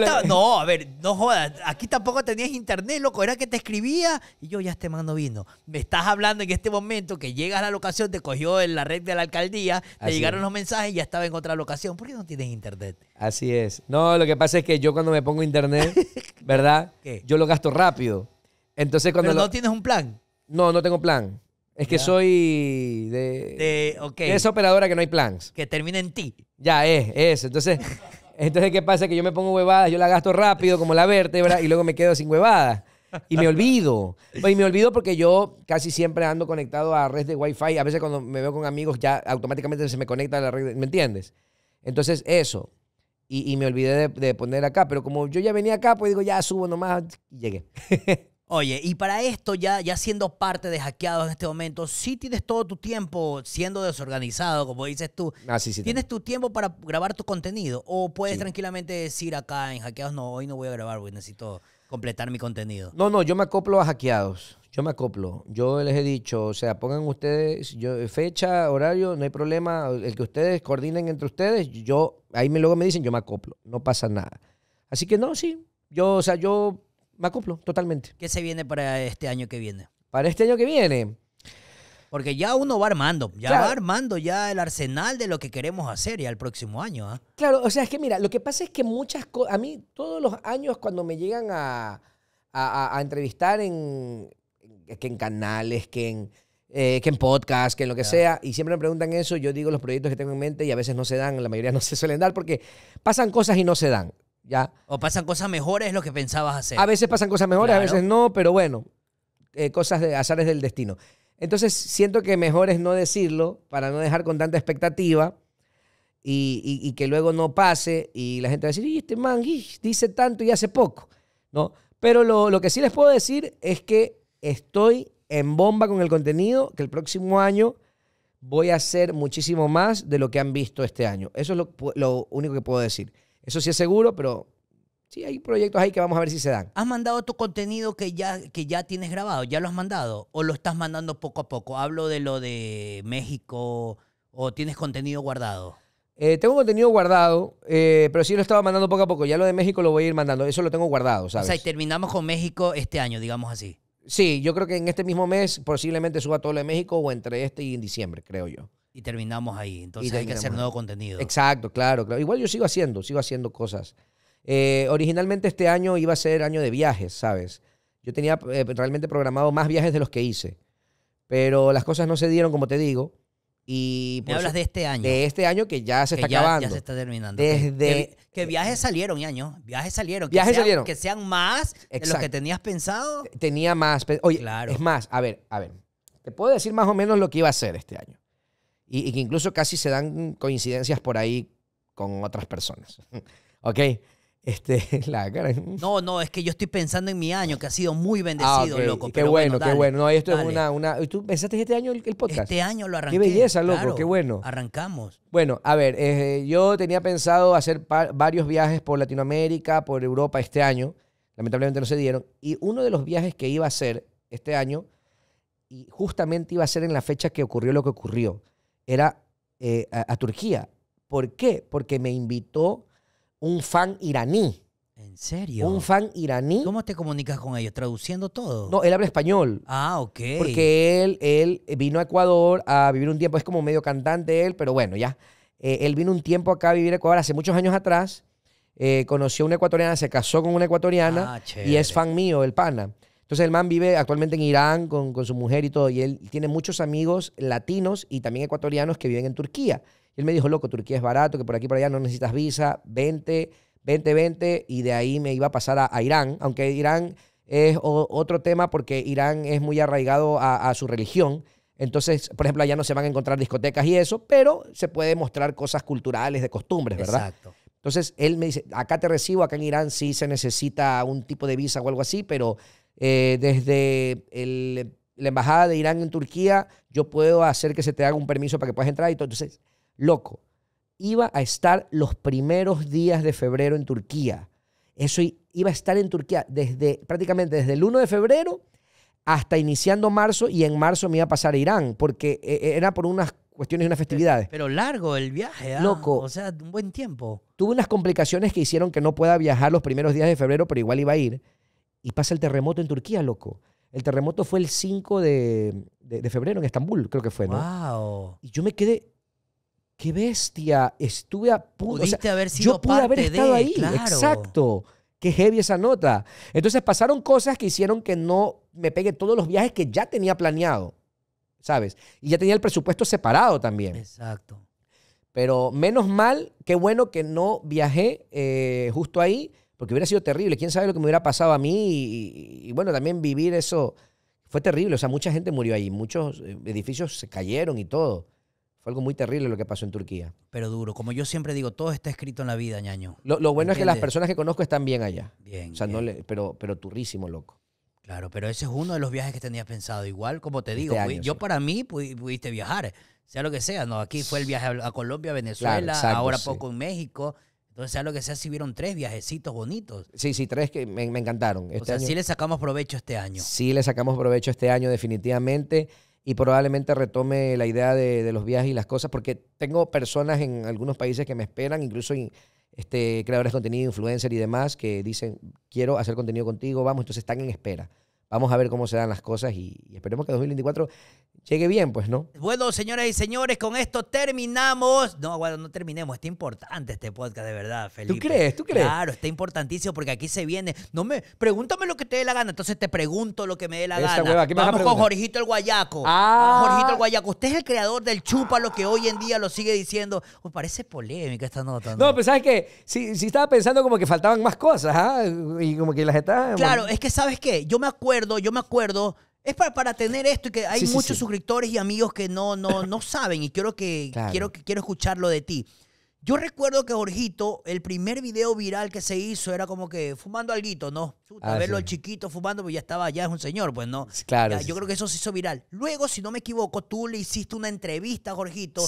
Speaker 2: a ver, no jodas. Aquí tampoco tenías internet, loco. Era que te escribía y yo ya te este mando vino. Me estás hablando en este momento que llegas a la locación, te cogió en la red de la alcaldía, te llegaron los mensajes y ya estaba en otra locación. ¿Por qué no tienes internet?
Speaker 1: Así es. No, lo que pasa es que yo cuando me pongo internet, ¿verdad? ¿Qué? Yo lo gasto rápido. Entonces cuando. Pero no tienes un plan. No, no tengo plan. Es que soy de, de, ok. esa operadora que no hay plans. Que termina en ti. Ya, es, es. Entonces, Entonces, ¿qué pasa? Que yo me pongo huevadas, yo la gasto rápido como la vértebra y luego me quedo sin huevadas. Y me olvido. Pues, y me olvido porque yo casi siempre ando conectado a red de Wi-Fi. A veces cuando me veo con amigos ya automáticamente se me conecta a la red. ¿Me entiendes? Entonces, eso. Y, me olvidé de, de, poner acá. Pero como yo ya venía acá, pues digo, ya subo nomás y llegué.
Speaker 2: Oye, y para esto, ya, ya siendo parte de hackeados en este momento, si tienes todo tu tiempo siendo desorganizado, como dices tú. Ah, ¿Tienes tu tiempo para grabar tu contenido? ¿O puedes tranquilamente decir acá en hackeados, no, hoy no voy a grabar, voy necesito completar mi contenido?
Speaker 1: No, no, yo me acoplo a hackeados. Yo me acoplo. Yo les he dicho, o sea, pongan ustedes yo, fecha, horario, no hay problema. El que ustedes coordinen entre ustedes, yo, ahí me, luego me dicen, yo me acoplo. No pasa nada. Así que no, sí. Yo, o sea, yo me acuplo, totalmente.
Speaker 2: ¿Qué se viene para este
Speaker 1: año que viene? Para
Speaker 2: este año que viene. Porque ya uno va armando, ya va armando ya el arsenal de lo que queremos hacer ya el próximo año. ¿ah?
Speaker 1: Claro, o sea, es que mira, lo que pasa es que muchas cosas, a mí todos los años cuando me llegan a, entrevistar en, que en canales, que en, eh, que en podcast, que en lo que sea, y siempre me preguntan eso, yo digo los proyectos que tengo en mente y a veces no se dan, la mayoría no se suelen dar porque pasan cosas y no se dan. O pasan
Speaker 2: cosas mejores lo que pensabas hacer. A veces pasan
Speaker 1: cosas mejores, a veces no, pero bueno, eh, cosas de azares del destino. Entonces siento que mejor es no decirlo para no dejar con tanta expectativa y, que luego no pase y la gente va a decir, y este man dice tanto y hace poco, ¿no? Pero lo, que sí les puedo decir es que estoy en bomba con el contenido, que el próximo año voy a hacer muchísimo más de lo que han visto este año. Eso es lo único que puedo decir. Eso sí es seguro, pero sí hay proyectos ahí que vamos a ver si se dan.
Speaker 2: ¿Has mandado tu contenido que ya, que ya tienes grabado? ¿Ya lo has mandado? ¿O lo estás mandando poco a poco? Hablo de lo de México o tienes contenido
Speaker 1: guardado. Eh, tengo contenido guardado, eh, pero sí lo estaba mandando poco a poco. Ya lo de México lo voy a ir mandando. Eso lo tengo guardado, ¿sabes? O sea, y
Speaker 2: terminamos con México este año, digamos así.
Speaker 1: Sí, yo creo que en este mismo mes posiblemente suba todo lo de México o entre este y en diciembre, creo yo. Y terminamos ahí. Entonces hay que hacer nuevo contenido. Exacto, claro, claro. Igual yo sigo haciendo, sigo haciendo cosas. Eh, originalmente este año iba a ser año de viajes, ¿sabes? Yo tenía eh, realmente programado más viajes de los que hice. Pero las cosas no se dieron, como te digo. Y Me hablas de este año. De este año que ya se está acabando. Ya se está terminando. Desde,
Speaker 2: que, viajes salieron, año. Viajes salieron. Viajes que sean, salieron. Que sean más
Speaker 1: de lo que tenías pensado. Tenía más. Oye, es más, a ver, a ver. Te puedo decir más o menos lo que iba a hacer este año y, que incluso casi se dan coincidencias por ahí con otras personas. ¿Ok? Este, la ¿eh?
Speaker 2: No, no, es que yo estoy pensando en mi año, que ha sido muy bendecido, ah, loco. Qué bueno, qué bueno. esto es
Speaker 1: una, ¿Tú pensaste este año el, podcast? Este año lo arrancamos. Qué belleza, loco, qué bueno. Arrancamos. Bueno, a ver, eh, yo tenía pensado hacer varios viajes por Latinoamérica, por Europa este año. Lamentablemente no se dieron. Y uno de los viajes que iba a hacer este año, y justamente iba a ser en la fecha que ocurrió lo que ocurrió era eh, a, Turquía. ¿Por qué? Porque me invitó un fan iraní. ¿En serio? Un fan iraní. ¿Cómo te comunicas con ellos? ¿Traduciendo todo? No, él habla español. Ah, ok. Porque él, él vino a Ecuador a vivir un tiempo, es como medio cantante él, pero bueno, ya. Eh, él vino un tiempo acá a vivir a Ecuador hace muchos años atrás. Eh, conoció a una ecuatoriana, se casó con una ecuatoriana ah, y es fan mío, el pana. Entonces el man vive actualmente en Irán con, su mujer y todo, y él tiene muchos amigos latinos y también ecuatorianos que viven en Turquía. Y él me dijo, loco, Turquía es barato, que por aquí por allá no necesitas visa, vente, vente, vente, y de ahí me iba a pasar a, Irán, aunque Irán es otro tema porque Irán es muy arraigado a, a su religión. Entonces, por ejemplo, allá no se van a encontrar discotecas y eso, pero se puede mostrar cosas culturales, de costumbres, ¿verdad? Exacto. Entonces, él me dice, acá te recibo, acá en Irán sí se necesita un tipo de visa o algo así, pero eh, desde la embajada de Irán en Turquía, yo puedo hacer que se te haga un permiso para que puedas entrar y todo. Entonces, loco, iba a estar los primeros días de febrero en Turquía. Eso iba a estar en Turquía desde prácticamente desde el 1 de febrero hasta iniciando marzo y en marzo me iba a pasar a Irán porque eh, eh, era por unas cuestiones y unas festividades.
Speaker 2: Pero, largo el viaje, ¿ah? Loco. O sea, un buen tiempo.
Speaker 1: Tuve unas complicaciones que hicieron que no pueda viajar los primeros días de febrero, pero igual iba a ir. Y pasa el terremoto en Turquía, loco. El terremoto fue el 5 de, febrero en Estambul, creo que fue, ¿no? Wow. Y yo me quedé, qué bestia, estuve a punto. yo pude haber estado ahí, exacto. Qué heavy esa nota. Entonces pasaron cosas que hicieron que no me pegue todos los viajes que ya tenía planeado, ¿sabes? Y ya tenía el presupuesto separado también. Exacto. Pero menos mal, qué bueno que no viajé eh, justo ahí porque hubiera sido terrible. ¿Quién sabe lo que me hubiera pasado a mí? Y, bueno, también vivir eso fue terrible. O sea, mucha gente murió ahí, muchos eh, edificios se cayeron y todo. Fue algo muy terrible lo que pasó en Turquía.
Speaker 2: Pero duro. Como yo siempre digo, todo está escrito en la vida, ñaño. Lo, bueno es que las personas
Speaker 1: que conozco están bien allá. Bien. O sea, pero, pero turrísimo, loco.
Speaker 2: Claro, pero ese es uno de los viajes que tenías pensado. Igual, como te este digo, yo para mí pudiste viajar, sea lo que sea. No, aquí fue el viaje a Colombia, Venezuela, ahora poco en México. Entonces, sea lo que sea, si vieron tres viajecitos bonitos.
Speaker 1: Sí, sí, tres que me, encantaron. o este sea, sí le
Speaker 2: sacamos provecho este año.
Speaker 1: Sí le sacamos provecho este año, definitivamente. Y probablemente retome la idea de, los viajes y las cosas, porque tengo personas en algunos países que me esperan, incluso este, creadores de contenido, influencers y demás, que dicen, quiero hacer contenido contigo, vamos, entonces están en espera. Vamos a ver cómo se dan las cosas y, esperemos que 2024 llegue bien, pues, ¿no?
Speaker 2: Bueno, señoras y señores, con esto terminamos. No, bueno, no terminemos. Está importante este podcast, de verdad, Felipe. ¿Tú crees? ¿Tú crees? Claro, está importantísimo porque aquí se viene. No me... Pregúntame lo que te dé la gana. Entonces te pregunto lo que me dé la gana. Vamos con Jorgito el Guayaco. Ah. ah. Jorgito el Guayaco. Usted es el creador del chupa, lo que hoy en día lo sigue diciendo. Uy, oh, parece polémica esta nota. No, pero
Speaker 1: pues, ¿sabes qué? Sí, estaba pensando como que faltaban más cosas, ¿ah? Y como que las estaban... Claro, es
Speaker 2: que ¿sabes qué? Yo me acuerdo yo me acuerdo. Es para, tener esto y que hay muchos suscriptores y amigos que no, no, no saben y quiero que, quiero que quiero escucharlo de ti. Yo recuerdo que Jorgito, el primer video viral que se hizo era como que fumando alguito, ¿no? A ah, verlo el chiquito fumando, pues ya estaba, ya es un señor, pues no. Claro. yo creo que eso se hizo viral. Luego, si no me equivoco, tú le hiciste una entrevista a Jorgito.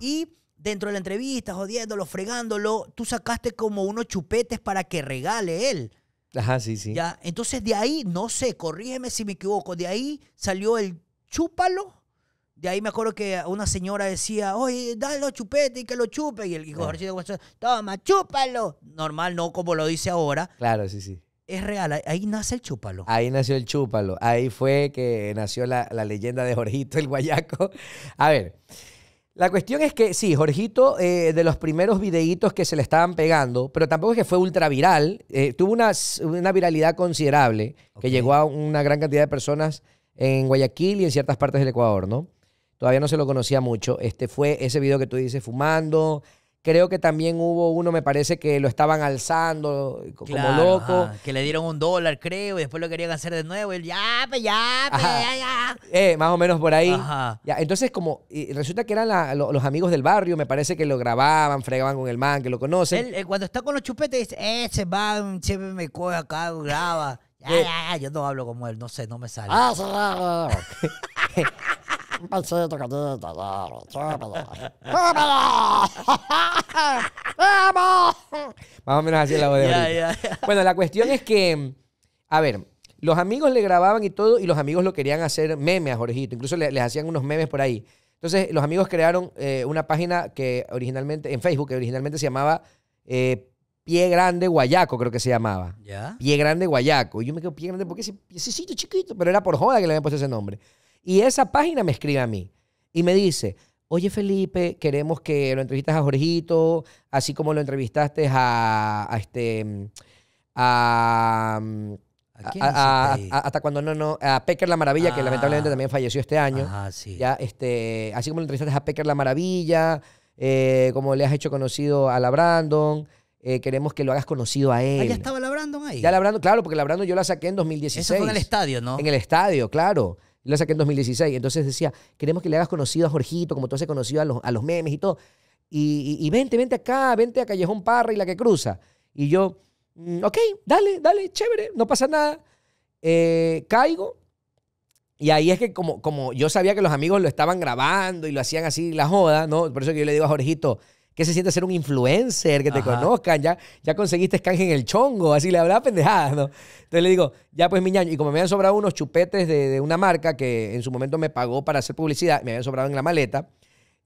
Speaker 2: Y dentro de la entrevista, jodiéndolo, fregándolo, tú sacaste como unos chupetes para que regale él. Ajá, sí, sí. ¿Ya? Entonces de ahí, no sé, corrígeme si me equivoco, de ahí salió el chúpalo. De ahí me acuerdo que una señora decía, oye, dale los chupetes y que lo chupe. Y el hijo Jorge de toma, chúpalo. Normal, no como lo dice ahora.
Speaker 1: Claro, sí, sí. Es real, ahí nace el chúpalo. Ahí nació el chúpalo. Ahí fue que nació la, la leyenda de Jorgito el Guayaco. A ver, la cuestión es que sí, Jorgito, eh, de los primeros videitos que se le estaban pegando, pero tampoco es que fue ultra viral, eh, tuvo una, viralidad considerable que llegó a una gran cantidad de personas en Guayaquil y en ciertas partes del Ecuador, ¿no? Todavía no se lo conocía mucho. Este fue ese video que tú dices, fumando, Creo que también hubo uno, me parece que lo estaban alzando eh, como loco.
Speaker 2: Que le dieron un dólar, creo, y después lo querían hacer de nuevo. Y él, ya, pues, pues, ya, ya,
Speaker 1: eh, más o menos por ahí. Ya, entonces, como resulta que eran los amigos del barrio, me parece que lo grababan, fregaban con el man, que lo conocen. Él,
Speaker 2: eh, cuando está con los chupetes, dice, eh, se va, siempre me coge acá, graba. Ya, ya, ya, yo no hablo como él, no sé, no me sale.
Speaker 1: Ah, ¡Vamos! Más o menos así la voy a Bueno, la cuestión es que, a ver, los amigos le grababan y todo, y los amigos lo querían hacer meme a Jorgito. Incluso les hacían unos memes por ahí. Entonces, los amigos crearon eh, una página que originalmente, en Facebook, que originalmente se llamaba eh, Pie Grande Guayaco, creo que se llamaba. Pie Grande Guayaco. Y yo me quedo Pie Grande porque ese piececito chiquito, pero era por joda que le habían puesto ese nombre. Y esa página me escribe a mí y me dice, oye Felipe, queremos que lo entrevistas a Jorgito, así como lo entrevistaste a, a este... A, hasta cuando no, no, a Pecker la Maravilla, que ah. lamentablemente también falleció este año. Ah, ya, este, así como lo entrevistaste a Pecker la Maravilla, eh, como le has hecho conocido a la Brandon, eh, queremos que lo hagas conocido a ah, él. ya estaba
Speaker 2: la Brandon ahí. Ya
Speaker 1: la Brandon, claro, porque la Brandon yo la saqué en 2016. Eso en el estadio, ¿no? En el estadio, claro la saqué en 2016. Entonces decía, queremos que le hagas conocido a Jorgito, como tú haces conocido a los, a memes y todo. Y, vente, vente acá, vente a Callejón Parra y la que cruza. Y yo, mm, ok, dale, dale, chévere, no pasa nada. Eh, caigo. Y ahí es que como, como yo sabía que los amigos lo estaban grabando y lo hacían así la joda, ¿no? Por eso que yo le digo a Jorgito, que se siente ser un influencer? Que te conozcan. Ya, ya conseguiste canje en el chongo. Así le hablaba pendejadas, ¿no? Entonces le digo, ya pues mi ñaño. Y como me habían sobrado unos chupetes de, una marca que en su momento me pagó para hacer publicidad, me habían sobrado en la maleta.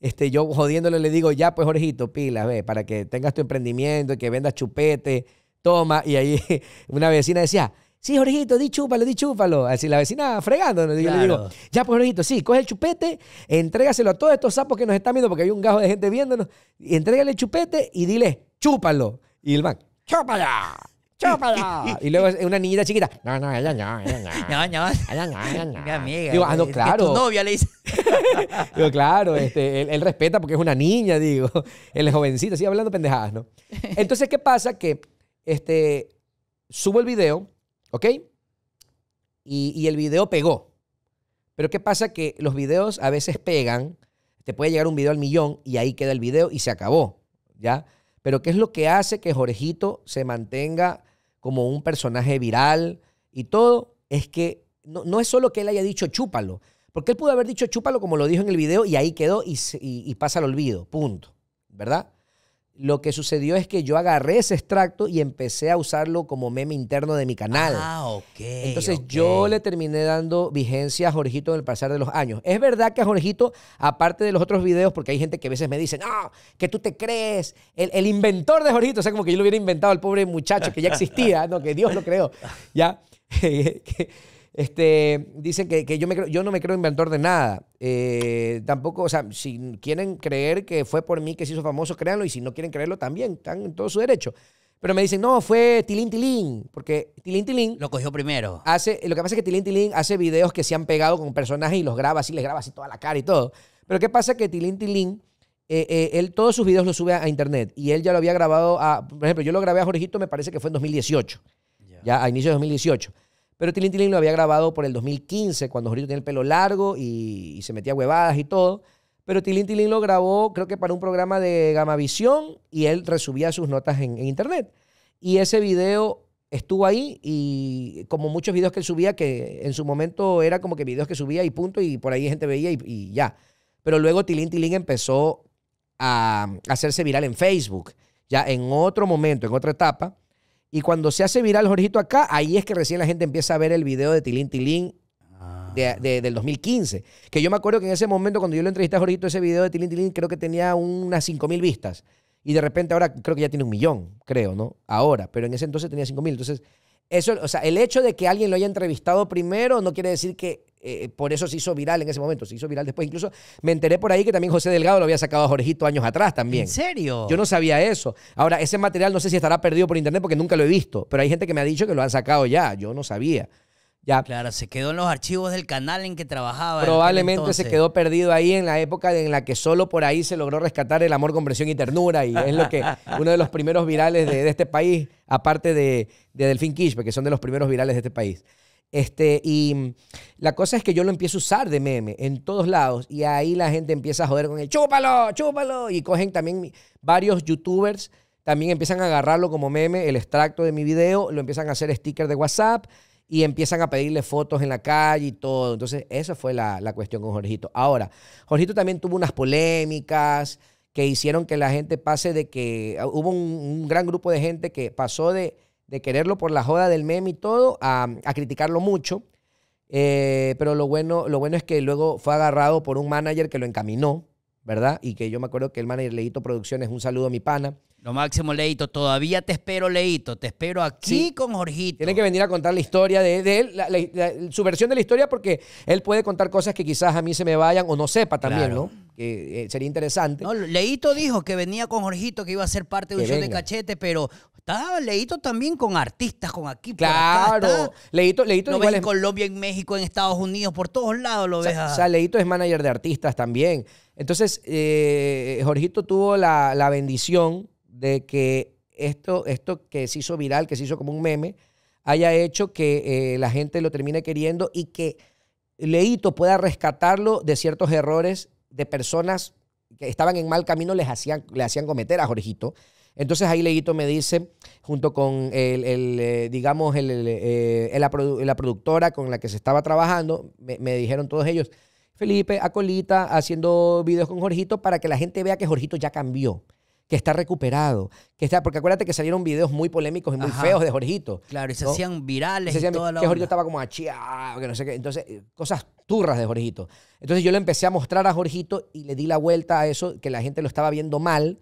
Speaker 1: Este, yo jodiéndole le digo, ya pues Jorgito, pilas, ve, para que tengas tu emprendimiento y que vendas chupete toma. Y ahí una vecina decía, Sí, Jorgito, di chúpalo, di chúpalo. Así la vecina fregándonos. Yo le digo, ya pues, Jorgito, sí, coge el chupete, entrégaselo a todos estos sapos que nos están viendo, porque hay un gajo de gente viéndonos. Y entrégale el chupete y dile, chúpalo. Y el va, chúpala. Chúpala. y luego una niñita chiquita. No, no, no, no, ya,
Speaker 2: no. No, no. Mi amiga. Digo, ah, no, claro. Tu novia
Speaker 1: le dice. digo, claro, este, él, respeta porque es una niña, digo. Él es jovencito, sigue hablando pendejadas, ¿no? Entonces, ¿qué pasa? Que este, subo el video ¿Ok? Y, el video pegó. Pero ¿qué pasa? Que los videos a veces pegan, te puede llegar un video al millón y ahí queda el video y se acabó, ¿ya? Pero ¿qué es lo que hace que Jorgito se mantenga como un personaje viral y todo? Es que no, es solo que él haya dicho chúpalo, porque él pudo haber dicho chúpalo como lo dijo en el video y ahí quedó y, y pasa al olvido, punto, ¿verdad? Lo que sucedió es que yo agarré ese extracto y empecé a usarlo como meme interno de mi canal. Ah, ok. Entonces yo le terminé dando vigencia a Jorgito en el pasar de los años. Es verdad que a Jorgito, aparte de los otros videos, porque hay gente que a veces me dice, no, que tú te crees, el, inventor de Jorgito, o sea, como que yo lo hubiera inventado al pobre muchacho que ya existía, no, que Dios lo creó, ¿ya? Este, dicen que, yo, me creo, yo no me creo inventor de nada. Eh, tampoco, o sea, si quieren creer que fue por mí que se hizo famoso, créanlo. Y si no quieren creerlo, también. Están en todo su derecho. Pero me dicen, no, fue Tilín Tilín. Porque Tilín Tilín. Lo cogió primero. Hace, lo que pasa es que Tilín Tilín hace videos que se han pegado con personajes y los graba así, les graba así toda la cara y todo. Pero ¿qué pasa? Que Tilín Tilín. Eh, eh, él todos sus videos los sube a, internet y él ya lo había grabado a, por ejemplo, yo lo grabé a Jorgito, me parece que fue en 2018, ya a inicio de 2018. Pero Tilín Tilín lo había grabado por el 2015, cuando Jorito tenía el pelo largo y, se metía huevadas y todo. Pero Tilín Tilín lo grabó, creo que para un programa de Gamavisión y él resubía sus notas en, internet. Y ese video estuvo ahí y como muchos videos que él subía, que en su momento era como que videos que subía y punto, y por ahí gente veía y, y ya. Pero luego Tilín Tilín empezó a hacerse viral en Facebook, ya en otro momento, en otra etapa. Y cuando se hace viral Jorgito acá, ahí es que recién la gente empieza a ver el video de Tilín Tilín de, ah. del 2015. Que yo me acuerdo que en ese momento, cuando yo lo entrevisté a Jorgito, ese video de Tilín Tilín creo que tenía unas 5 mil vistas. Y de repente ahora creo que ya tiene un millón, creo, ¿no? Ahora, pero en ese entonces tenía 5 mil. Entonces, eso, o sea, el hecho de que alguien lo haya entrevistado primero no quiere decir que eh, por eso se hizo viral en ese momento, se hizo viral después. Incluso me enteré por ahí que también José Delgado lo había sacado a Jorgito años atrás también. ¿En serio? Yo no sabía eso. Ahora, ese material no sé si estará perdido por internet porque nunca lo he visto, pero hay gente que me ha dicho que lo han sacado ya, yo no sabía. Ya. Claro, se
Speaker 2: quedó en los archivos del canal en que trabajaba. Probablemente se quedó
Speaker 1: perdido ahí en la época en la que solo por ahí se logró rescatar el amor, comprensión y ternura. Y es lo que uno de los primeros virales de, este país, aparte de, de Delfín Kish, que son de los primeros virales de este país. Este, y la cosa es que yo lo empiezo a usar de meme en todos lados y ahí la gente empieza a joder con el chúpalo, chúpalo. Y cogen también varios youtubers, también empiezan a agarrarlo como meme, el extracto de mi video, lo empiezan a hacer sticker de WhatsApp y empiezan a pedirle fotos en la calle y todo. Entonces, esa fue la, cuestión con Jorgito. Ahora, Jorgito también tuvo unas polémicas que hicieron que la gente pase de que hubo un gran grupo de gente que pasó de de quererlo por la joda del meme y todo, a, criticarlo mucho. Eh, pero lo bueno, lo bueno es que luego fue agarrado por un manager que lo encaminó, ¿verdad? Y que yo me acuerdo que el manager Leito Producciones, un saludo a mi pana. Lo máximo, Leito, todavía te espero, Leito, te espero aquí con Jorgito. Tiene que venir a contar la historia de, él, su versión de la historia, porque él puede contar cosas que quizás a mí se me vayan o no sepa también, ¿no? que eh, sería interesante. No, Leito dijo que venía
Speaker 2: con Jorgito, que iba a ser parte de un show de cachete, pero estaba Leito también con artistas, con aquí,
Speaker 1: claro. por acá. Claro, Leito, ves en Colombia,
Speaker 2: en México, en Estados Unidos, por todos lados lo ves. O sea, o
Speaker 1: Leito es manager de artistas también. Entonces, eh, Jorgito tuvo la, bendición de que esto, esto que se hizo viral, que se hizo como un meme, haya hecho que eh, la gente lo termine queriendo y que Leito pueda rescatarlo de ciertos errores de personas que estaban en mal camino les hacían, le hacían cometer a Jorgito. Entonces ahí Leguito me dice, junto con el, eh, digamos, el, eh, la, productora con la que se estaba trabajando, me, dijeron todos ellos, Felipe, a Colita, haciendo videos con Jorgito para que la gente vea que Jorgito ya cambió que está recuperado, que está, porque acuérdate que salieron videos muy polémicos y muy feos de Jorgito. Claro, y se hacían virales Que Jorgito estaba como achiado, que no sé qué. Entonces, eh, cosas turras de Jorgito. Entonces yo le empecé a mostrar a Jorgito y le di la vuelta a eso, que la gente lo estaba viendo mal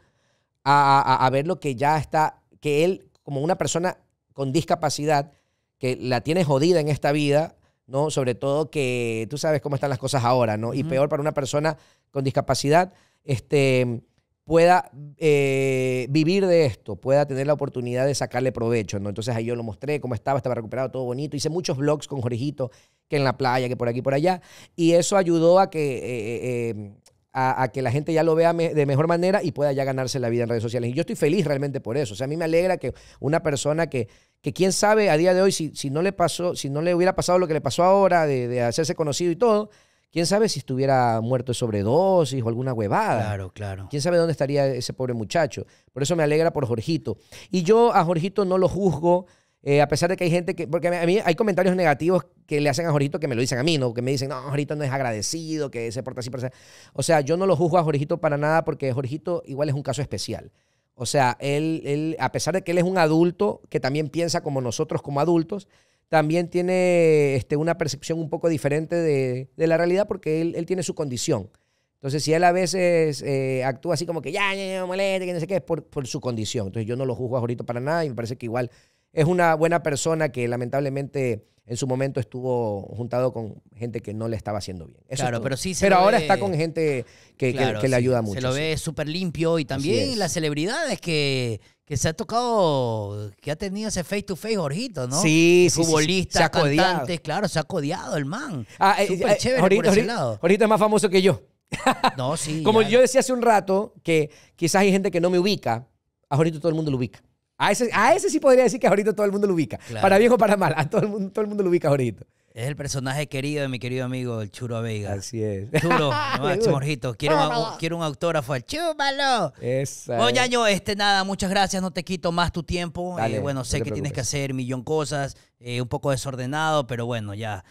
Speaker 1: a, ver lo que ya está, que él, como una persona con discapacidad, que la tiene jodida en esta vida, ¿no? Sobre todo que tú sabes cómo están las cosas ahora, ¿no? Y peor para una persona con discapacidad, este pueda eh, vivir de esto, pueda tener la oportunidad de sacarle provecho, ¿no? Entonces ahí yo lo mostré, cómo estaba, estaba recuperado, todo bonito. Hice muchos vlogs con Jorijito, que en la playa, que por aquí, por allá. Y eso ayudó a que eh, eh, a, que la gente ya lo vea de mejor manera y pueda ya ganarse la vida en redes sociales. Y yo estoy feliz realmente por eso. O sea, a mí me alegra que una persona que, que quién sabe a día de hoy, si, si, no le pasó, si no le hubiera pasado lo que le pasó ahora de, de hacerse conocido y todo, quién sabe si estuviera muerto de sobredosis o alguna huevada. Claro, claro. Quién sabe dónde estaría ese pobre muchacho. Por eso me alegra por Jorgito. Y yo a Jorgito no lo juzgo eh, a pesar de que hay gente que, porque a mí hay comentarios negativos que le hacen a jorito que me lo dicen a mí, ¿no? Que me dicen, no, jorito no es agradecido, que se porta así, así. O sea, yo no lo juzgo a jorito para nada porque jorito igual es un caso especial. O sea, él, a pesar de que él es un adulto que también piensa como nosotros como adultos, también tiene este, una percepción un poco diferente de, la realidad porque él, tiene su condición. Entonces, si él a veces eh, actúa así como que ya, ya, ya moleste, que no sé qué, es por, por, su condición. Entonces, yo no lo juzgo a Jorito para nada y me parece que igual es una buena persona que lamentablemente en su momento estuvo juntado con gente que no le estaba haciendo bien. claro, pero sí se Pero ahora está con gente que, le ayuda mucho. Se lo
Speaker 2: ve súper limpio y también las celebridades que, que se ha tocado, que ha tenido ese face to face, Jorgito, ¿no? Sí, sí. Futbolistas, claro, se ha codiado el man. Ah, eh, Súper eh, chévere por ese lado.
Speaker 1: es más famoso que yo. No, sí. Como yo decía hace un rato, que quizás hay gente que no me ubica, a Jorgito todo el mundo lo ubica. A ese, a ese sí podría decir que ahorita todo el mundo lo ubica. Para bien o para mal, a todo el mundo, todo el mundo lo ubica ahorita.
Speaker 2: Es el personaje querido de mi querido amigo, el Churo Veiga. Así es. Churo, no, quiero, un, quiero un autógrafo al bueno, este, nada, muchas gracias, no te quito más tu tiempo. Eh, bueno, sé que tienes que hacer millón cosas, eh, un poco desordenado, pero bueno, ya.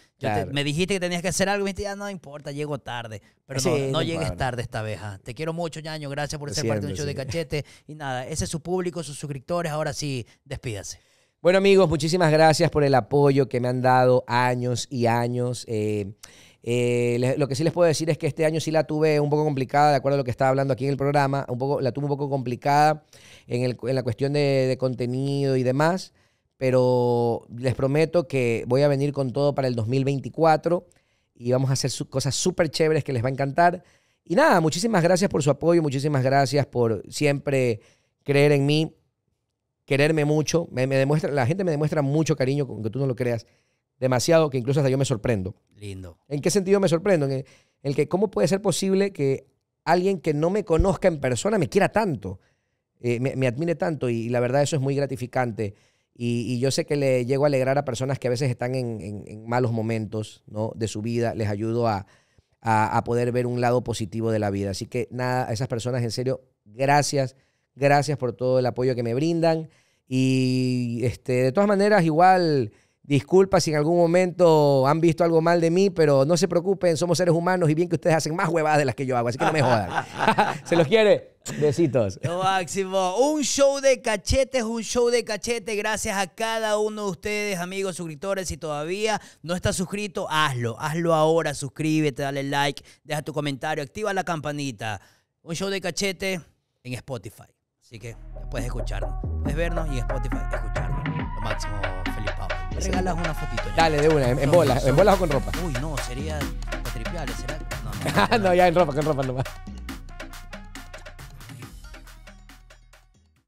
Speaker 2: me dijiste que tenías que hacer algo y me dijiste, ya ah, no importa, llego tarde. Pero no, no, llegues tarde esta vez. Ah. Te quiero mucho, Yaño, gracias por ser parte de un show de cachete. Y nada, ese es su público, sus suscriptores, ahora sí, despídase.
Speaker 1: Bueno amigos, muchísimas gracias por el apoyo que me han dado años y años. Eh, eh, lo que sí les puedo decir es que este año sí la tuve un poco complicada, de acuerdo a lo que estaba hablando aquí en el programa, un poco, la tuve un poco complicada en, la cuestión de, contenido y demás, pero les prometo que voy a venir con todo para el 2024 y vamos a hacer cosas súper chéveres que les va a encantar. Y nada, muchísimas gracias por su apoyo, muchísimas gracias por siempre creer en mí quererme mucho. Me, demuestra, la gente me demuestra mucho cariño, aunque tú no lo creas. Demasiado que incluso hasta yo me sorprendo. Lindo. ¿En qué sentido me sorprendo? En el, que cómo puede ser posible que alguien que no me conozca en persona me quiera tanto, eh, me, admire tanto y, la verdad eso es muy gratificante. Y, yo sé que le llego a alegrar a personas que a veces están en, malos momentos ¿no? de su vida, les ayudo a, a, a, poder ver un lado positivo de la vida. Así que nada, a esas personas en serio, gracias Gracias por todo el apoyo que me brindan. Y este, de todas maneras, igual, disculpa si en algún momento han visto algo mal de mí, pero no se preocupen, somos seres humanos y bien que ustedes hacen más huevadas de las que yo hago, así que no me jodan. se los quiere. Besitos.
Speaker 2: máximo. Un show de cachetes, un show de cachetes, Gracias a cada uno de ustedes, amigos suscriptores. Si todavía no estás suscrito, hazlo. Hazlo ahora. Suscríbete, dale like, deja tu comentario, activa la campanita. Un show de cachete en Spotify. Así que puedes escucharnos. Puedes vernos y en Spotify escucharnos. Lo máximo, Felipe ¿Me regalas una fotito. Ya? Dale, de una, en, bolas, en bolas o con ropa. Uy, no, sería patripiable, será. No, no, no, no,
Speaker 1: ya en ropa, con ropa no nomás.